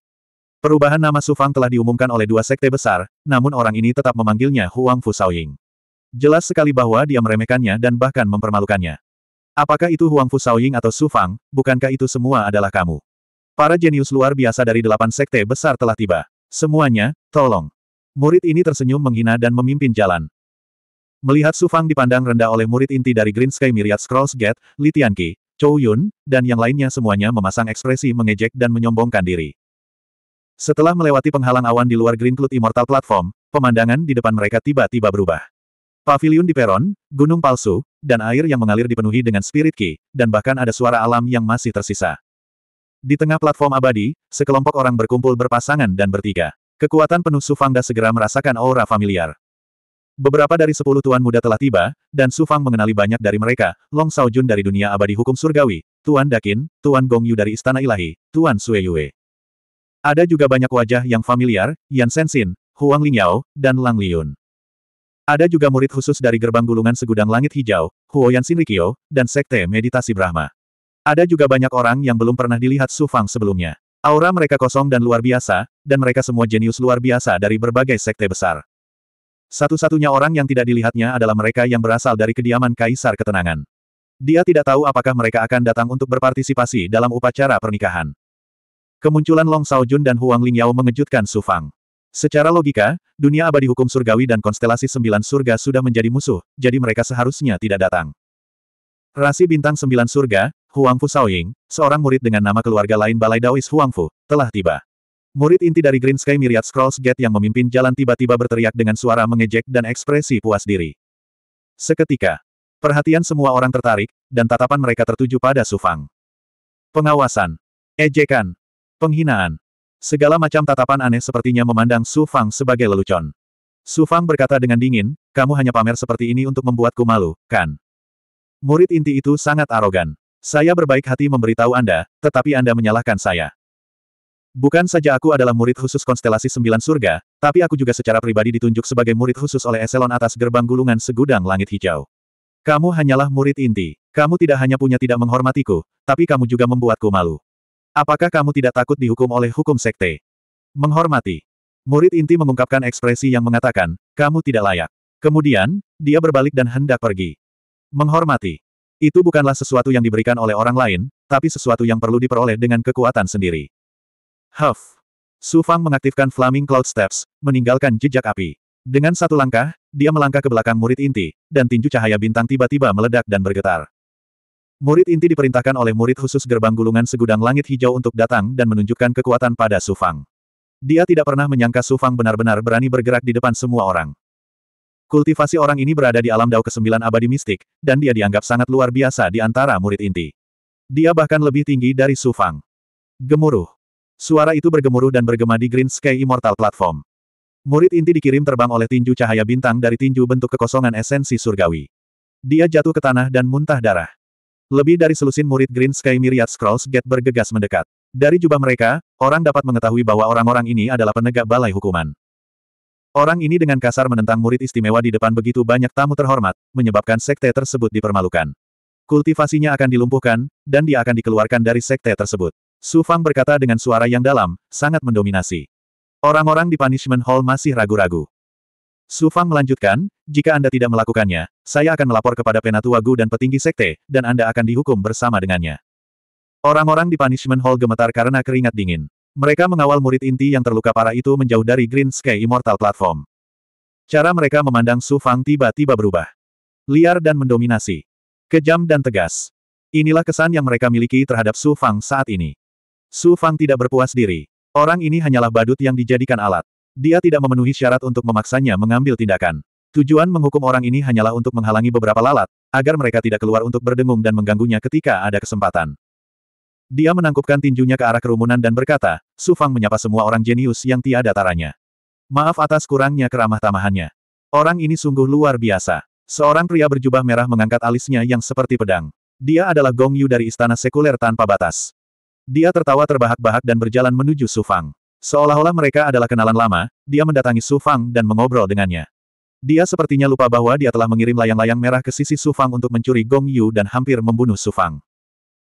Perubahan nama Su Fang telah diumumkan oleh dua sekte besar, namun orang ini tetap memanggilnya Huang Fu Shaoying. Jelas sekali bahwa dia meremehkannya dan bahkan mempermalukannya. Apakah itu Huang Fu Shaoying atau Su Fang, bukankah itu semua adalah kamu? Para jenius luar biasa dari delapan sekte besar telah tiba. Semuanya, tolong. Murid ini tersenyum menghina dan memimpin jalan. Melihat Su Fang dipandang rendah oleh murid inti dari Green Sky Myriad Scrolls Gate, Li Tianqi, Chou Yun, dan yang lainnya semuanya memasang ekspresi mengejek dan menyombongkan diri. Setelah melewati penghalang awan di luar Green Cloud Immortal Platform, pemandangan di depan mereka tiba-tiba berubah. Pavilion di peron, gunung palsu, dan air yang mengalir dipenuhi dengan spirit key, dan bahkan ada suara alam yang masih tersisa. Di tengah platform abadi, sekelompok orang berkumpul berpasangan dan bertiga. Kekuatan penuh Sufangda segera merasakan aura familiar. Beberapa dari sepuluh tuan muda telah tiba, dan Sufang mengenali banyak dari mereka, Long Saojun dari dunia abadi hukum surgawi, Tuan Dakin, Tuan Gong Yu dari Istana Ilahi, Tuan Sue Yue. Ada juga banyak wajah yang familiar, Yan Sensin, Huang Lingyao, dan Lang Liun. Ada juga murid khusus dari gerbang gulungan segudang langit hijau, Huo Huoyan Shinrikyo, dan Sekte Meditasi Brahma. Ada juga banyak orang yang belum pernah dilihat Su Fang sebelumnya. Aura mereka kosong dan luar biasa, dan mereka semua jenius luar biasa dari berbagai sekte besar. Satu-satunya orang yang tidak dilihatnya adalah mereka yang berasal dari kediaman Kaisar Ketenangan. Dia tidak tahu apakah mereka akan datang untuk berpartisipasi dalam upacara pernikahan. Kemunculan Long Sao Jun dan Huang Lingyao mengejutkan Su Fang. Secara logika, dunia abadi hukum surgawi dan konstelasi sembilan surga sudah menjadi musuh, jadi mereka seharusnya tidak datang. Rasi bintang sembilan surga, Huang Fu Saoying, seorang murid dengan nama keluarga lain Balai Daois Huang Fu, telah tiba. Murid inti dari Green Sky Myriad Scrolls Gate yang memimpin jalan tiba-tiba berteriak dengan suara mengejek dan ekspresi puas diri. Seketika, perhatian semua orang tertarik, dan tatapan mereka tertuju pada Su Fang. Pengawasan. Ejekan. Penghinaan. Segala macam tatapan aneh sepertinya memandang Su Fang sebagai lelucon. Su Fang berkata dengan dingin, kamu hanya pamer seperti ini untuk membuatku malu, kan? Murid inti itu sangat arogan. Saya berbaik hati memberitahu Anda, tetapi Anda menyalahkan saya. Bukan saja aku adalah murid khusus konstelasi sembilan surga, tapi aku juga secara pribadi ditunjuk sebagai murid khusus oleh eselon atas gerbang gulungan segudang langit hijau. Kamu hanyalah murid inti. Kamu tidak hanya punya tidak menghormatiku, tapi kamu juga membuatku malu. Apakah kamu tidak takut dihukum oleh hukum sekte? Menghormati. Murid inti mengungkapkan ekspresi yang mengatakan, kamu tidak layak. Kemudian, dia berbalik dan hendak pergi. Menghormati. Itu bukanlah sesuatu yang diberikan oleh orang lain, tapi sesuatu yang perlu diperoleh dengan kekuatan sendiri. Huff. Su Fang mengaktifkan Flaming Cloud Steps, meninggalkan jejak api. Dengan satu langkah, dia melangkah ke belakang murid inti, dan tinju cahaya bintang tiba-tiba meledak dan bergetar. Murid inti diperintahkan oleh murid khusus gerbang gulungan segudang langit hijau untuk datang dan menunjukkan kekuatan pada Sufang. Dia tidak pernah menyangka Sufang benar-benar berani bergerak di depan semua orang. Kultivasi orang ini berada di alam dao ke-9 abadi mistik, dan dia dianggap sangat luar biasa di antara murid inti. Dia bahkan lebih tinggi dari Sufang. Gemuruh. Suara itu bergemuruh dan bergema di Green Sky Immortal Platform. Murid inti dikirim terbang oleh tinju cahaya bintang dari tinju bentuk kekosongan esensi surgawi. Dia jatuh ke tanah dan muntah darah. Lebih dari selusin murid Green Sky Myriad Scrolls Gate bergegas mendekat. Dari jubah mereka, orang dapat mengetahui bahwa orang-orang ini adalah penegak balai hukuman. Orang ini dengan kasar menentang murid istimewa di depan begitu banyak tamu terhormat, menyebabkan sekte tersebut dipermalukan. Kultivasinya akan dilumpuhkan, dan dia akan dikeluarkan dari sekte tersebut. Su Fang berkata dengan suara yang dalam, sangat mendominasi. Orang-orang di Punishment Hall masih ragu-ragu. Su Fang melanjutkan, jika Anda tidak melakukannya, saya akan melapor kepada Penatua Gu dan petinggi sekte, dan Anda akan dihukum bersama dengannya. Orang-orang di Punishment Hall gemetar karena keringat dingin. Mereka mengawal murid inti yang terluka parah itu menjauh dari Green Sky Immortal Platform. Cara mereka memandang Su Fang tiba-tiba berubah. Liar dan mendominasi. Kejam dan tegas. Inilah kesan yang mereka miliki terhadap Su Fang saat ini. Su Fang tidak berpuas diri. Orang ini hanyalah badut yang dijadikan alat. Dia tidak memenuhi syarat untuk memaksanya mengambil tindakan. Tujuan menghukum orang ini hanyalah untuk menghalangi beberapa lalat, agar mereka tidak keluar untuk berdengung dan mengganggunya ketika ada kesempatan. Dia menangkupkan tinjunya ke arah kerumunan dan berkata, Su Fang menyapa semua orang jenius yang tiada taranya. Maaf atas kurangnya keramah tamahannya. Orang ini sungguh luar biasa. Seorang pria berjubah merah mengangkat alisnya yang seperti pedang. Dia adalah Gong Yu dari istana sekuler tanpa batas. Dia tertawa terbahak-bahak dan berjalan menuju Su Fang. Seolah-olah mereka adalah kenalan lama, dia mendatangi Su Fang dan mengobrol dengannya. Dia sepertinya lupa bahwa dia telah mengirim layang-layang merah ke sisi Su Fang untuk mencuri Gong Yu dan hampir membunuh Su Fang.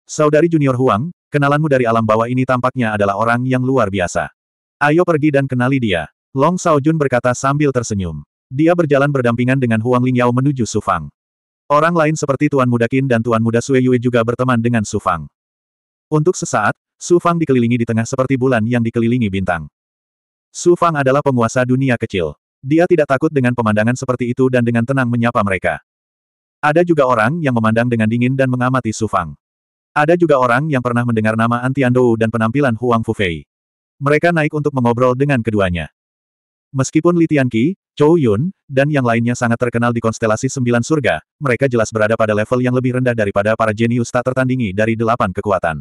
Saudari junior Huang, kenalanmu dari alam bawah ini tampaknya adalah orang yang luar biasa. Ayo pergi dan kenali dia. Long Jun berkata sambil tersenyum. Dia berjalan berdampingan dengan Huang Lingyao menuju Su Fang. Orang lain seperti Tuan Muda Qin dan Tuan Muda Sue Yue juga berteman dengan Su Fang. Untuk sesaat, Su Fang dikelilingi di tengah seperti bulan yang dikelilingi bintang. Su Fang adalah penguasa dunia kecil. Dia tidak takut dengan pemandangan seperti itu dan dengan tenang menyapa mereka. Ada juga orang yang memandang dengan dingin dan mengamati Su Fang. Ada juga orang yang pernah mendengar nama Antian Dou dan penampilan Huang Fufei. Mereka naik untuk mengobrol dengan keduanya. Meskipun Li Tianqi, Chou Yun, dan yang lainnya sangat terkenal di konstelasi Sembilan Surga, mereka jelas berada pada level yang lebih rendah daripada para jenius tak tertandingi dari delapan kekuatan.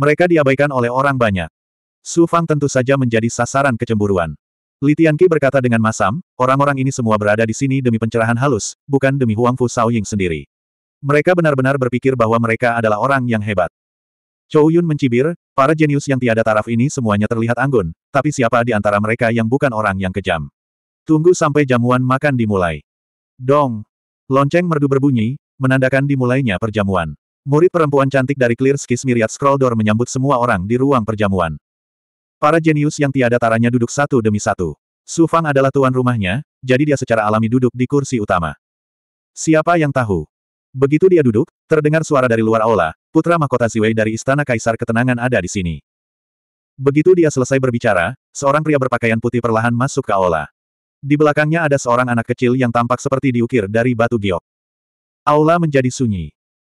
Mereka diabaikan oleh orang banyak. Su Fang tentu saja menjadi sasaran kecemburuan. Li Tianqi berkata dengan masam, orang-orang ini semua berada di sini demi pencerahan halus, bukan demi Huang Fu Saoying sendiri. Mereka benar-benar berpikir bahwa mereka adalah orang yang hebat. Chou Yun mencibir, para jenius yang tiada taraf ini semuanya terlihat anggun, tapi siapa di antara mereka yang bukan orang yang kejam? Tunggu sampai jamuan makan dimulai. Dong! Lonceng merdu berbunyi, menandakan dimulainya perjamuan. Murid perempuan cantik dari Clear Skies Myriad Door menyambut semua orang di ruang perjamuan. Para jenius yang tiada taranya duduk satu demi satu. Su Fang adalah tuan rumahnya, jadi dia secara alami duduk di kursi utama. Siapa yang tahu? Begitu dia duduk, terdengar suara dari luar aula, putra mahkota Ziwei dari Istana Kaisar Ketenangan ada di sini. Begitu dia selesai berbicara, seorang pria berpakaian putih perlahan masuk ke aula. Di belakangnya ada seorang anak kecil yang tampak seperti diukir dari batu giok. Aula menjadi sunyi.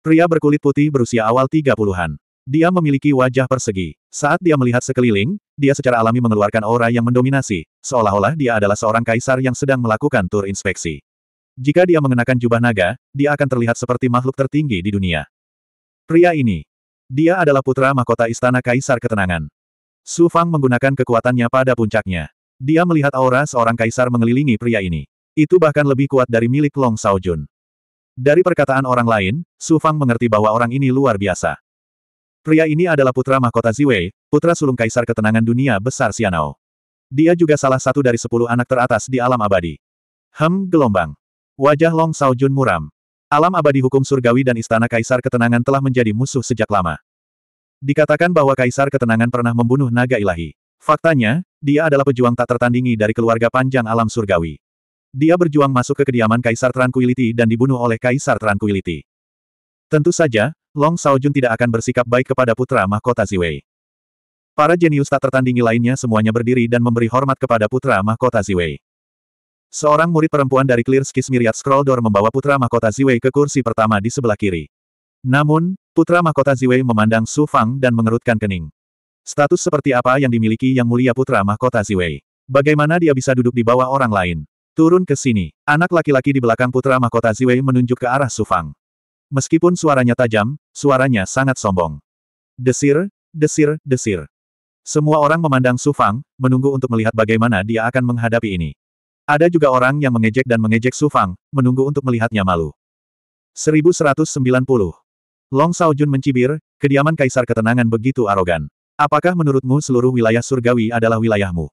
Pria berkulit putih berusia awal 30-an. Dia memiliki wajah persegi. Saat dia melihat sekeliling, dia secara alami mengeluarkan aura yang mendominasi, seolah-olah dia adalah seorang kaisar yang sedang melakukan tur inspeksi. Jika dia mengenakan jubah naga, dia akan terlihat seperti makhluk tertinggi di dunia. Pria ini. Dia adalah putra mahkota istana kaisar ketenangan. Su Fang menggunakan kekuatannya pada puncaknya. Dia melihat aura seorang kaisar mengelilingi pria ini. Itu bahkan lebih kuat dari milik Long Saojun. Dari perkataan orang lain, Su Fang mengerti bahwa orang ini luar biasa. Pria ini adalah putra mahkota Ziwei, putra sulung kaisar ketenangan dunia besar Xianao. Dia juga salah satu dari sepuluh anak teratas di alam abadi. Hem gelombang. Wajah Long Sao Jun muram. Alam abadi hukum surgawi dan istana kaisar ketenangan telah menjadi musuh sejak lama. Dikatakan bahwa kaisar ketenangan pernah membunuh naga ilahi. Faktanya, dia adalah pejuang tak tertandingi dari keluarga panjang alam surgawi. Dia berjuang masuk ke kediaman Kaisar Tranquility dan dibunuh oleh Kaisar Tranquility. Tentu saja, Long Saojun tidak akan bersikap baik kepada putra mahkota Ziwei. Para jenius tak tertandingi lainnya semuanya berdiri dan memberi hormat kepada putra mahkota Ziwei. Seorang murid perempuan dari Clear Skis Myriad Scroll Door membawa putra mahkota Ziwei ke kursi pertama di sebelah kiri. Namun, putra mahkota Ziwei memandang Su Fang dan mengerutkan kening. Status seperti apa yang dimiliki yang mulia putra mahkota Ziwei? Bagaimana dia bisa duduk di bawah orang lain? Turun ke sini. Anak laki-laki di belakang putra mahkota Ziwei menunjuk ke arah Sufang. Meskipun suaranya tajam, suaranya sangat sombong. Desir, desir, desir. Semua orang memandang Sufang, menunggu untuk melihat bagaimana dia akan menghadapi ini. Ada juga orang yang mengejek dan mengejek Sufang, menunggu untuk melihatnya malu. 1190. Long Saojun mencibir, kediaman kaisar ketenangan begitu arogan. Apakah menurutmu seluruh wilayah surgawi adalah wilayahmu?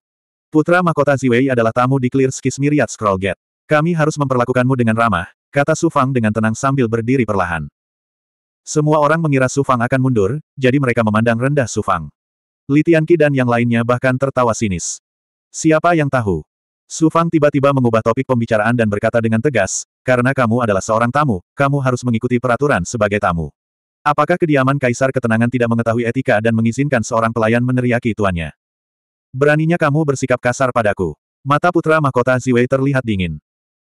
Putra mahkota Ziwei adalah tamu di Clear Skis Myriad Scroll Gate. Kami harus memperlakukanmu dengan ramah, kata Su Fang dengan tenang sambil berdiri perlahan. Semua orang mengira Su Fang akan mundur, jadi mereka memandang rendah Su Fang. Li Tianqi dan yang lainnya bahkan tertawa sinis. Siapa yang tahu? Su Fang tiba-tiba mengubah topik pembicaraan dan berkata dengan tegas, karena kamu adalah seorang tamu, kamu harus mengikuti peraturan sebagai tamu. Apakah kediaman kaisar ketenangan tidak mengetahui etika dan mengizinkan seorang pelayan meneriaki tuannya? Beraninya kamu bersikap kasar padaku. Mata putra mahkota Ziwei terlihat dingin.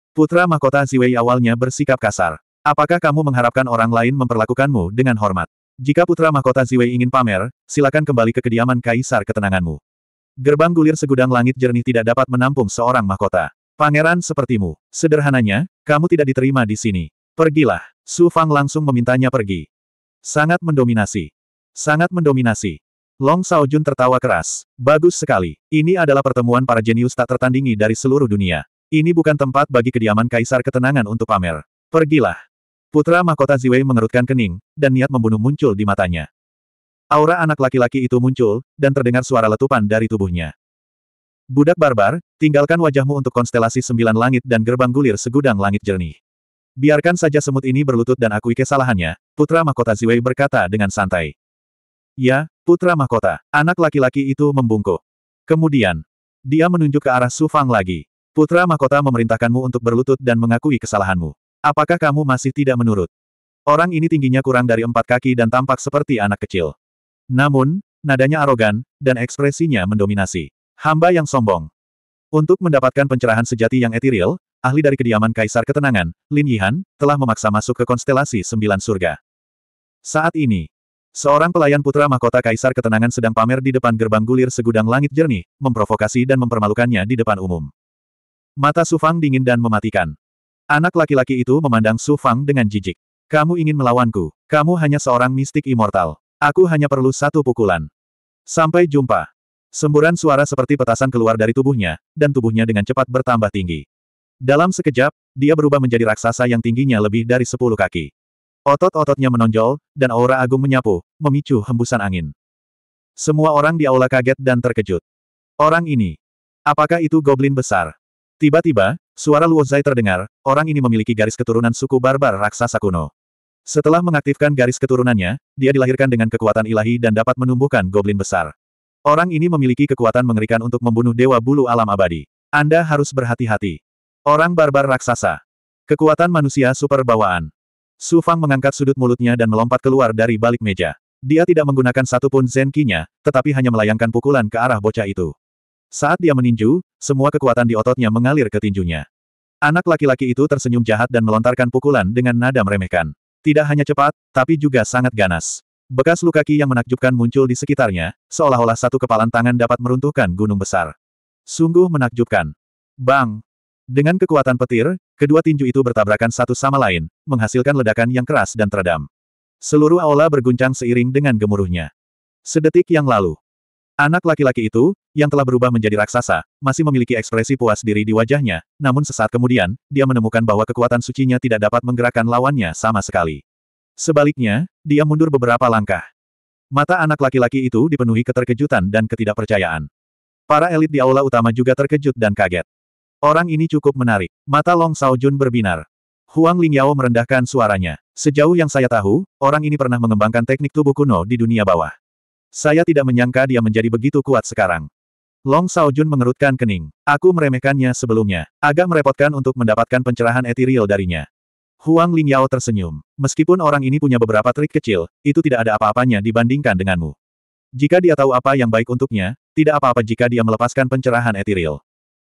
Putra mahkota Ziwei awalnya bersikap kasar. Apakah kamu mengharapkan orang lain memperlakukanmu dengan hormat? Jika putra mahkota Ziwei ingin pamer, silakan kembali ke kediaman kaisar ketenanganmu. Gerbang gulir segudang langit jernih tidak dapat menampung seorang mahkota. Pangeran sepertimu. Sederhananya, kamu tidak diterima di sini. Pergilah. Su Fang langsung memintanya pergi. Sangat mendominasi. Sangat mendominasi. Long Saojun tertawa keras. Bagus sekali. Ini adalah pertemuan para jenius tak tertandingi dari seluruh dunia. Ini bukan tempat bagi kediaman kaisar ketenangan untuk pamer. Pergilah. Putra mahkota Ziwei mengerutkan kening, dan niat membunuh muncul di matanya. Aura anak laki-laki itu muncul, dan terdengar suara letupan dari tubuhnya. Budak barbar, tinggalkan wajahmu untuk konstelasi sembilan langit dan gerbang gulir segudang langit jernih. Biarkan saja semut ini berlutut dan akui kesalahannya, putra mahkota Ziwei berkata dengan santai. Ya, putra mahkota. Anak laki-laki itu membungkuk. Kemudian, dia menunjuk ke arah Su Fang lagi. Putra mahkota memerintahkanmu untuk berlutut dan mengakui kesalahanmu. Apakah kamu masih tidak menurut? Orang ini tingginya kurang dari empat kaki dan tampak seperti anak kecil. Namun, nadanya arogan, dan ekspresinya mendominasi. Hamba yang sombong. Untuk mendapatkan pencerahan sejati yang etiril, ahli dari kediaman Kaisar Ketenangan, Lin Yihan, telah memaksa masuk ke konstelasi sembilan surga. Saat ini, Seorang pelayan putra mahkota kaisar ketenangan sedang pamer di depan gerbang gulir segudang langit jernih, memprovokasi dan mempermalukannya di depan umum. Mata Su Fang dingin dan mematikan. Anak laki-laki itu memandang Su Fang dengan jijik. Kamu ingin melawanku. Kamu hanya seorang mistik immortal. Aku hanya perlu satu pukulan. Sampai jumpa. Semburan suara seperti petasan keluar dari tubuhnya, dan tubuhnya dengan cepat bertambah tinggi. Dalam sekejap, dia berubah menjadi raksasa yang tingginya lebih dari sepuluh kaki. Otot-ototnya menonjol, dan aura agung menyapu, memicu hembusan angin. Semua orang di aula kaget dan terkejut. Orang ini. Apakah itu goblin besar? Tiba-tiba, suara Luozai terdengar, orang ini memiliki garis keturunan suku barbar raksasa kuno. Setelah mengaktifkan garis keturunannya, dia dilahirkan dengan kekuatan ilahi dan dapat menumbuhkan goblin besar. Orang ini memiliki kekuatan mengerikan untuk membunuh dewa bulu alam abadi. Anda harus berhati-hati. Orang barbar raksasa. Kekuatan manusia super bawaan. Su Fang mengangkat sudut mulutnya dan melompat keluar dari balik meja. Dia tidak menggunakan satupun Zen nya tetapi hanya melayangkan pukulan ke arah bocah itu. Saat dia meninju, semua kekuatan di ototnya mengalir ke tinjunya. Anak laki-laki itu tersenyum jahat dan melontarkan pukulan dengan nada meremehkan. Tidak hanya cepat, tapi juga sangat ganas. Bekas luka Ki yang menakjubkan muncul di sekitarnya, seolah-olah satu kepalan tangan dapat meruntuhkan gunung besar. Sungguh menakjubkan. Bang! Dengan kekuatan petir, kedua tinju itu bertabrakan satu sama lain, menghasilkan ledakan yang keras dan teredam. Seluruh aula berguncang seiring dengan gemuruhnya. Sedetik yang lalu, anak laki-laki itu, yang telah berubah menjadi raksasa, masih memiliki ekspresi puas diri di wajahnya, namun sesaat kemudian, dia menemukan bahwa kekuatan sucinya tidak dapat menggerakkan lawannya sama sekali. Sebaliknya, dia mundur beberapa langkah. Mata anak laki-laki itu dipenuhi keterkejutan dan ketidakpercayaan. Para elit di aula utama juga terkejut dan kaget. Orang ini cukup menarik. Mata Long Sao berbinar. Huang Lingyao merendahkan suaranya. Sejauh yang saya tahu, orang ini pernah mengembangkan teknik tubuh kuno di dunia bawah. Saya tidak menyangka dia menjadi begitu kuat sekarang. Long Sao mengerutkan kening. Aku meremehkannya sebelumnya. Agak merepotkan untuk mendapatkan pencerahan etiril darinya. Huang Lingyao tersenyum. Meskipun orang ini punya beberapa trik kecil, itu tidak ada apa-apanya dibandingkan denganmu. Jika dia tahu apa yang baik untuknya, tidak apa-apa jika dia melepaskan pencerahan etiril.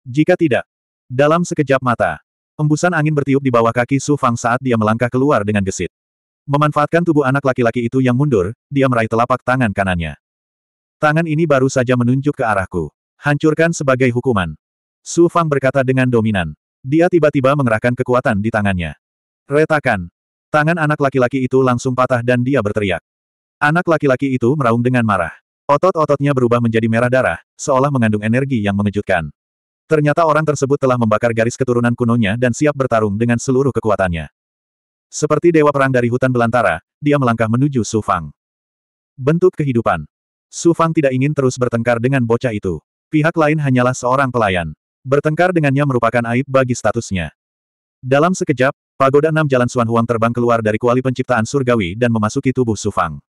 Jika tidak, dalam sekejap mata, embusan angin bertiup di bawah kaki Su Fang saat dia melangkah keluar dengan gesit. Memanfaatkan tubuh anak laki-laki itu yang mundur, dia meraih telapak tangan kanannya. Tangan ini baru saja menunjuk ke arahku. Hancurkan sebagai hukuman. Su Fang berkata dengan dominan. Dia tiba-tiba mengerahkan kekuatan di tangannya. Retakan. Tangan anak laki-laki itu langsung patah dan dia berteriak. Anak laki-laki itu meraung dengan marah. Otot-ototnya berubah menjadi merah darah, seolah mengandung energi yang mengejutkan. Ternyata orang tersebut telah membakar garis keturunan kunonya dan siap bertarung dengan seluruh kekuatannya. Seperti dewa perang dari hutan belantara, dia melangkah menuju Su Fang. Bentuk kehidupan. Su Fang tidak ingin terus bertengkar dengan bocah itu. Pihak lain hanyalah seorang pelayan. Bertengkar dengannya merupakan aib bagi statusnya. Dalam sekejap, pagoda enam jalan Suan Huang terbang keluar dari kuali penciptaan surgawi dan memasuki tubuh Su Fang.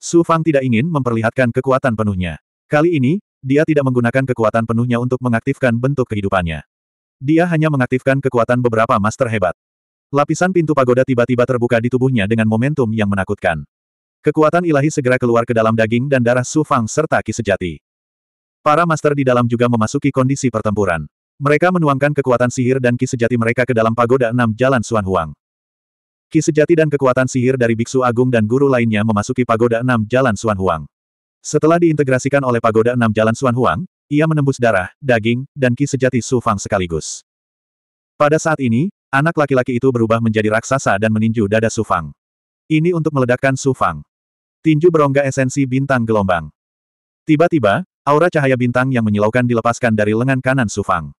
Su Fang tidak ingin memperlihatkan kekuatan penuhnya. Kali ini, dia tidak menggunakan kekuatan penuhnya untuk mengaktifkan bentuk kehidupannya. Dia hanya mengaktifkan kekuatan beberapa master hebat. Lapisan pintu pagoda tiba-tiba terbuka di tubuhnya dengan momentum yang menakutkan. Kekuatan ilahi segera keluar ke dalam daging dan darah Su Fang serta Ki Sejati. Para master di dalam juga memasuki kondisi pertempuran. Mereka menuangkan kekuatan sihir dan Ki Sejati mereka ke dalam pagoda enam jalan Suan Huang. Ki Sejati dan kekuatan sihir dari Biksu Agung dan guru lainnya memasuki pagoda enam jalan Suan Huang. Setelah diintegrasikan oleh pagoda enam jalan Suan Huang, ia menembus darah, daging, dan ki sejati Su Fang sekaligus. Pada saat ini, anak laki-laki itu berubah menjadi raksasa dan meninju dada Su Fang. Ini untuk meledakkan Su Fang. Tinju berongga esensi bintang gelombang. Tiba-tiba, aura cahaya bintang yang menyilaukan dilepaskan dari lengan kanan Su Fang.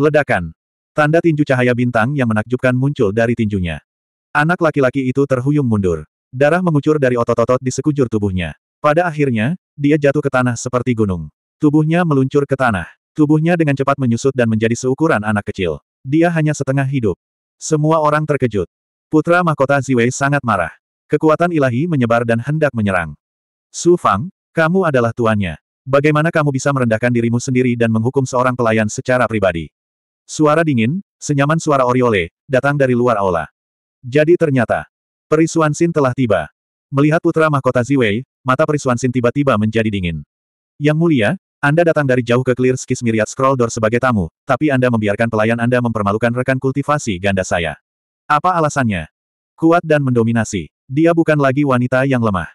Ledakan. Tanda tinju cahaya bintang yang menakjubkan muncul dari tinjunya. Anak laki-laki itu terhuyung mundur. Darah mengucur dari otot-otot di sekujur tubuhnya. Pada akhirnya, dia jatuh ke tanah seperti gunung. Tubuhnya meluncur ke tanah. Tubuhnya dengan cepat menyusut dan menjadi seukuran anak kecil. Dia hanya setengah hidup. Semua orang terkejut. Putra mahkota Ziwei sangat marah. Kekuatan ilahi menyebar dan hendak menyerang. Su Fang, kamu adalah tuannya. Bagaimana kamu bisa merendahkan dirimu sendiri dan menghukum seorang pelayan secara pribadi? Suara dingin, senyaman suara Oriole, datang dari luar aula. Jadi ternyata, perisuan Sin telah tiba. Melihat putra mahkota Ziwei, mata Perisuan Sin tiba-tiba menjadi dingin. Yang mulia, Anda datang dari jauh ke Clear Skis Myriad Scroll Door sebagai tamu, tapi Anda membiarkan pelayan Anda mempermalukan rekan kultivasi ganda saya. Apa alasannya? Kuat dan mendominasi. Dia bukan lagi wanita yang lemah.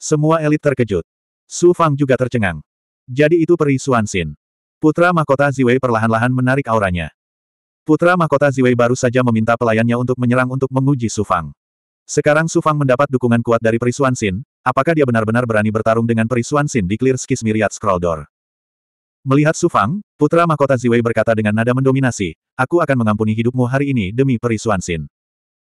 Semua elit terkejut. Su Fang juga tercengang. Jadi itu peri Suan Sin. Putra mahkota Ziwei perlahan-lahan menarik auranya. Putra mahkota Ziwei baru saja meminta pelayannya untuk menyerang untuk menguji Su Fang. Sekarang Su Fang mendapat dukungan kuat dari Perisuan Sin, apakah dia benar-benar berani bertarung dengan Perisuan Sin di Clear Skies Myriad Scroll Door? Melihat Su Fang, putra mahkota Ziwei berkata dengan nada mendominasi, aku akan mengampuni hidupmu hari ini demi Perisuan Sin.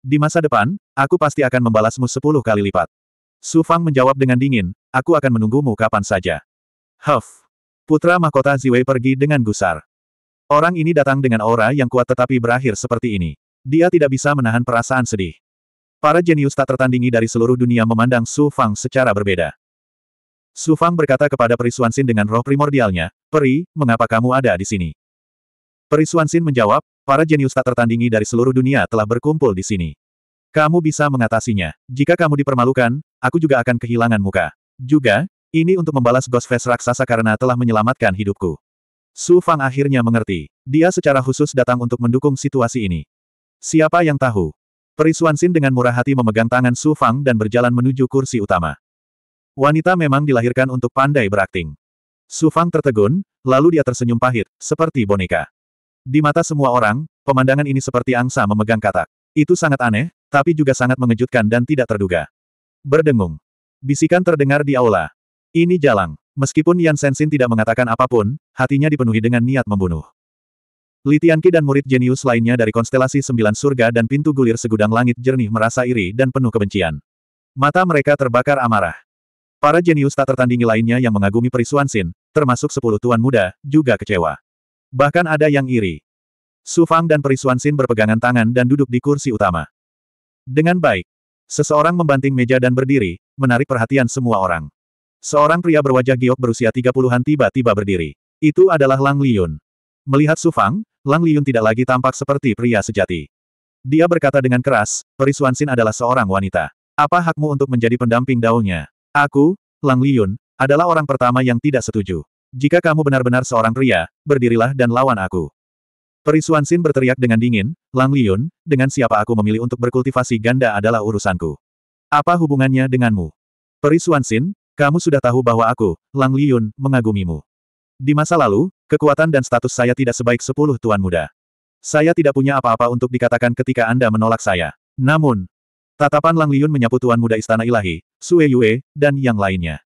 Di masa depan, aku pasti akan membalasmu sepuluh kali lipat. Su Fang menjawab dengan dingin, aku akan menunggumu kapan saja. Huff! Putra mahkota Ziwei pergi dengan gusar. Orang ini datang dengan aura yang kuat tetapi berakhir seperti ini. Dia tidak bisa menahan perasaan sedih. Para jenius tak tertandingi dari seluruh dunia memandang Su Fang secara berbeda. Su Fang berkata kepada Perisuan Sin dengan roh primordialnya, Peri, mengapa kamu ada di sini? Perisuan Sin menjawab, para jenius tak tertandingi dari seluruh dunia telah berkumpul di sini. Kamu bisa mengatasinya. Jika kamu dipermalukan, aku juga akan kehilangan muka. Juga, ini untuk membalas Ghost Face raksasa karena telah menyelamatkan hidupku. Su Fang akhirnya mengerti. Dia secara khusus datang untuk mendukung situasi ini. Siapa yang tahu, Perisuan Sin dengan murah hati memegang tangan Su Fang dan berjalan menuju kursi utama. Wanita memang dilahirkan untuk pandai berakting. Su Fang tertegun, lalu dia tersenyum pahit, seperti boneka. Di mata semua orang, pemandangan ini seperti angsa memegang katak. Itu sangat aneh, tapi juga sangat mengejutkan dan tidak terduga. Berdengung. Bisikan terdengar di aula. Ini jalang. Meskipun Yan Sensin tidak mengatakan apapun, hatinya dipenuhi dengan niat membunuh. Li Tianqi dan murid jenius lainnya dari konstelasi Sembilan Surga dan Pintu Gulir Segudang Langit Jernih merasa iri dan penuh kebencian. Mata mereka terbakar amarah. Para jenius tak tertandingi lainnya yang mengagumi perisuan Sin, termasuk sepuluh tuan muda, juga kecewa. Bahkan ada yang iri. Su Fang dan perisuan Sin berpegangan tangan dan duduk di kursi utama. Dengan baik, seseorang membanting meja dan berdiri, menarik perhatian semua orang. Seorang pria berwajah giok berusia tiga puluhan tiba-tiba berdiri. Itu adalah Lang Liyun. Melihat Su Fang, Lang Liyun tidak lagi tampak seperti pria sejati. Dia berkata dengan keras, Perisuan Sin adalah seorang wanita. Apa hakmu untuk menjadi pendamping daunnya? Aku, Lang Liyun, adalah orang pertama yang tidak setuju. Jika kamu benar-benar seorang pria, berdirilah dan lawan aku. Perisuan Sin berteriak dengan dingin, Lang Liyun, dengan siapa aku memilih untuk berkultivasi ganda adalah urusanku. Apa hubungannya denganmu? Perisuan Sin, kamu sudah tahu bahwa aku, Lang Liyun, mengagumimu. Di masa lalu, Kekuatan dan status saya tidak sebaik sepuluh tuan muda. Saya tidak punya apa-apa untuk dikatakan ketika Anda menolak saya. Namun, tatapan Lang Liun menyapu tuan muda istana ilahi, Sue Yue, dan yang lainnya.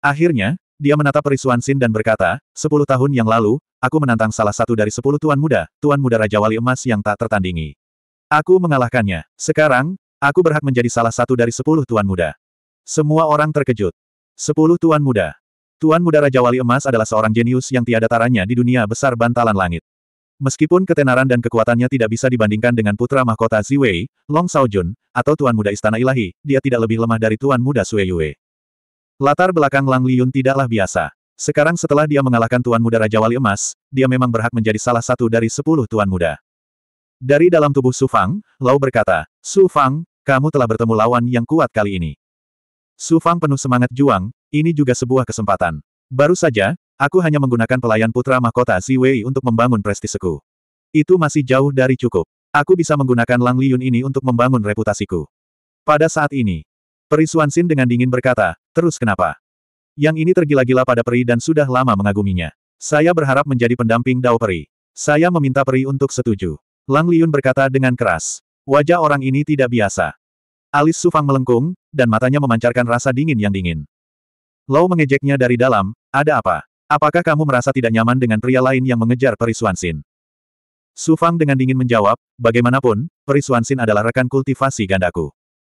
Akhirnya, dia menatap perisuan Sin dan berkata, sepuluh tahun yang lalu, aku menantang salah satu dari sepuluh tuan muda, tuan muda Raja Wali Emas yang tak tertandingi. Aku mengalahkannya. Sekarang, aku berhak menjadi salah satu dari sepuluh tuan muda. Semua orang terkejut. Sepuluh tuan muda. Tuan Muda Raja Wali Emas adalah seorang jenius yang tiada taranya di dunia besar bantalan langit. Meskipun ketenaran dan kekuatannya tidak bisa dibandingkan dengan putra mahkota Ziwei, Long Saojun, atau Tuan Muda Istana Ilahi, dia tidak lebih lemah dari Tuan Muda Sue Yue. Latar belakang Lang Liyun tidaklah biasa. Sekarang setelah dia mengalahkan Tuan Muda Raja Wali Emas, dia memang berhak menjadi salah satu dari sepuluh Tuan Muda. Dari dalam tubuh Su Fang, Lau berkata, Su Fang, kamu telah bertemu lawan yang kuat kali ini. Su Fang penuh semangat juang, ini juga sebuah kesempatan. Baru saja, aku hanya menggunakan pelayan putra mahkota Si Wei untuk membangun prestiseku. Itu masih jauh dari cukup. Aku bisa menggunakan Lang Liyun ini untuk membangun reputasiku. Pada saat ini, Peri Sin dengan dingin berkata, terus kenapa? Yang ini tergila-gila pada Peri dan sudah lama mengaguminya. Saya berharap menjadi pendamping Dao Peri. Saya meminta Peri untuk setuju. Lang Liyun berkata dengan keras. Wajah orang ini tidak biasa. Alis Sufang melengkung, dan matanya memancarkan rasa dingin yang dingin. Lau mengejeknya dari dalam, ada apa? Apakah kamu merasa tidak nyaman dengan pria lain yang mengejar Peri Suansin? Su Fang dengan dingin menjawab, bagaimanapun, Peri Suansin adalah rekan kultivasi gandaku.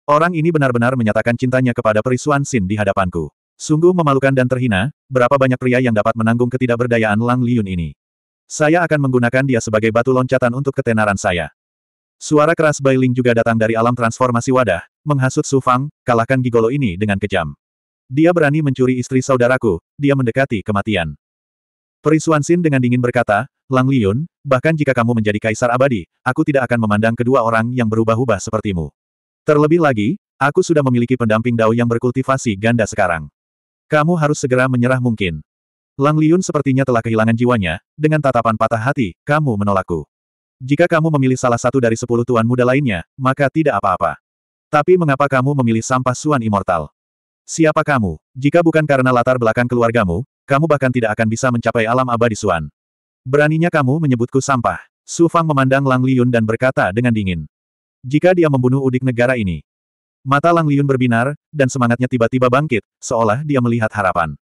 Orang ini benar-benar menyatakan cintanya kepada Peri Suansin di hadapanku. Sungguh memalukan dan terhina, berapa banyak pria yang dapat menanggung ketidakberdayaan Lang Liun ini. Saya akan menggunakan dia sebagai batu loncatan untuk ketenaran saya. Suara keras Bailing juga datang dari alam transformasi wadah, menghasut Su Fang, kalahkan Gigolo ini dengan kejam. Dia berani mencuri istri saudaraku, dia mendekati kematian. Perisuan Sin dengan dingin berkata, Lang Liyun, bahkan jika kamu menjadi kaisar abadi, aku tidak akan memandang kedua orang yang berubah-ubah sepertimu. Terlebih lagi, aku sudah memiliki pendamping Dao yang berkultivasi ganda sekarang. Kamu harus segera menyerah mungkin. Lang Liyun sepertinya telah kehilangan jiwanya, dengan tatapan patah hati, kamu menolakku. Jika kamu memilih salah satu dari sepuluh tuan muda lainnya, maka tidak apa-apa. Tapi mengapa kamu memilih sampah suan immortal? Siapa kamu? Jika bukan karena latar belakang keluargamu, kamu bahkan tidak akan bisa mencapai alam abadi Suan. Beraninya kamu menyebutku sampah. Su Fang memandang Lang Liun dan berkata dengan dingin. Jika dia membunuh udik negara ini. Mata Lang Liun berbinar, dan semangatnya tiba-tiba bangkit, seolah dia melihat harapan.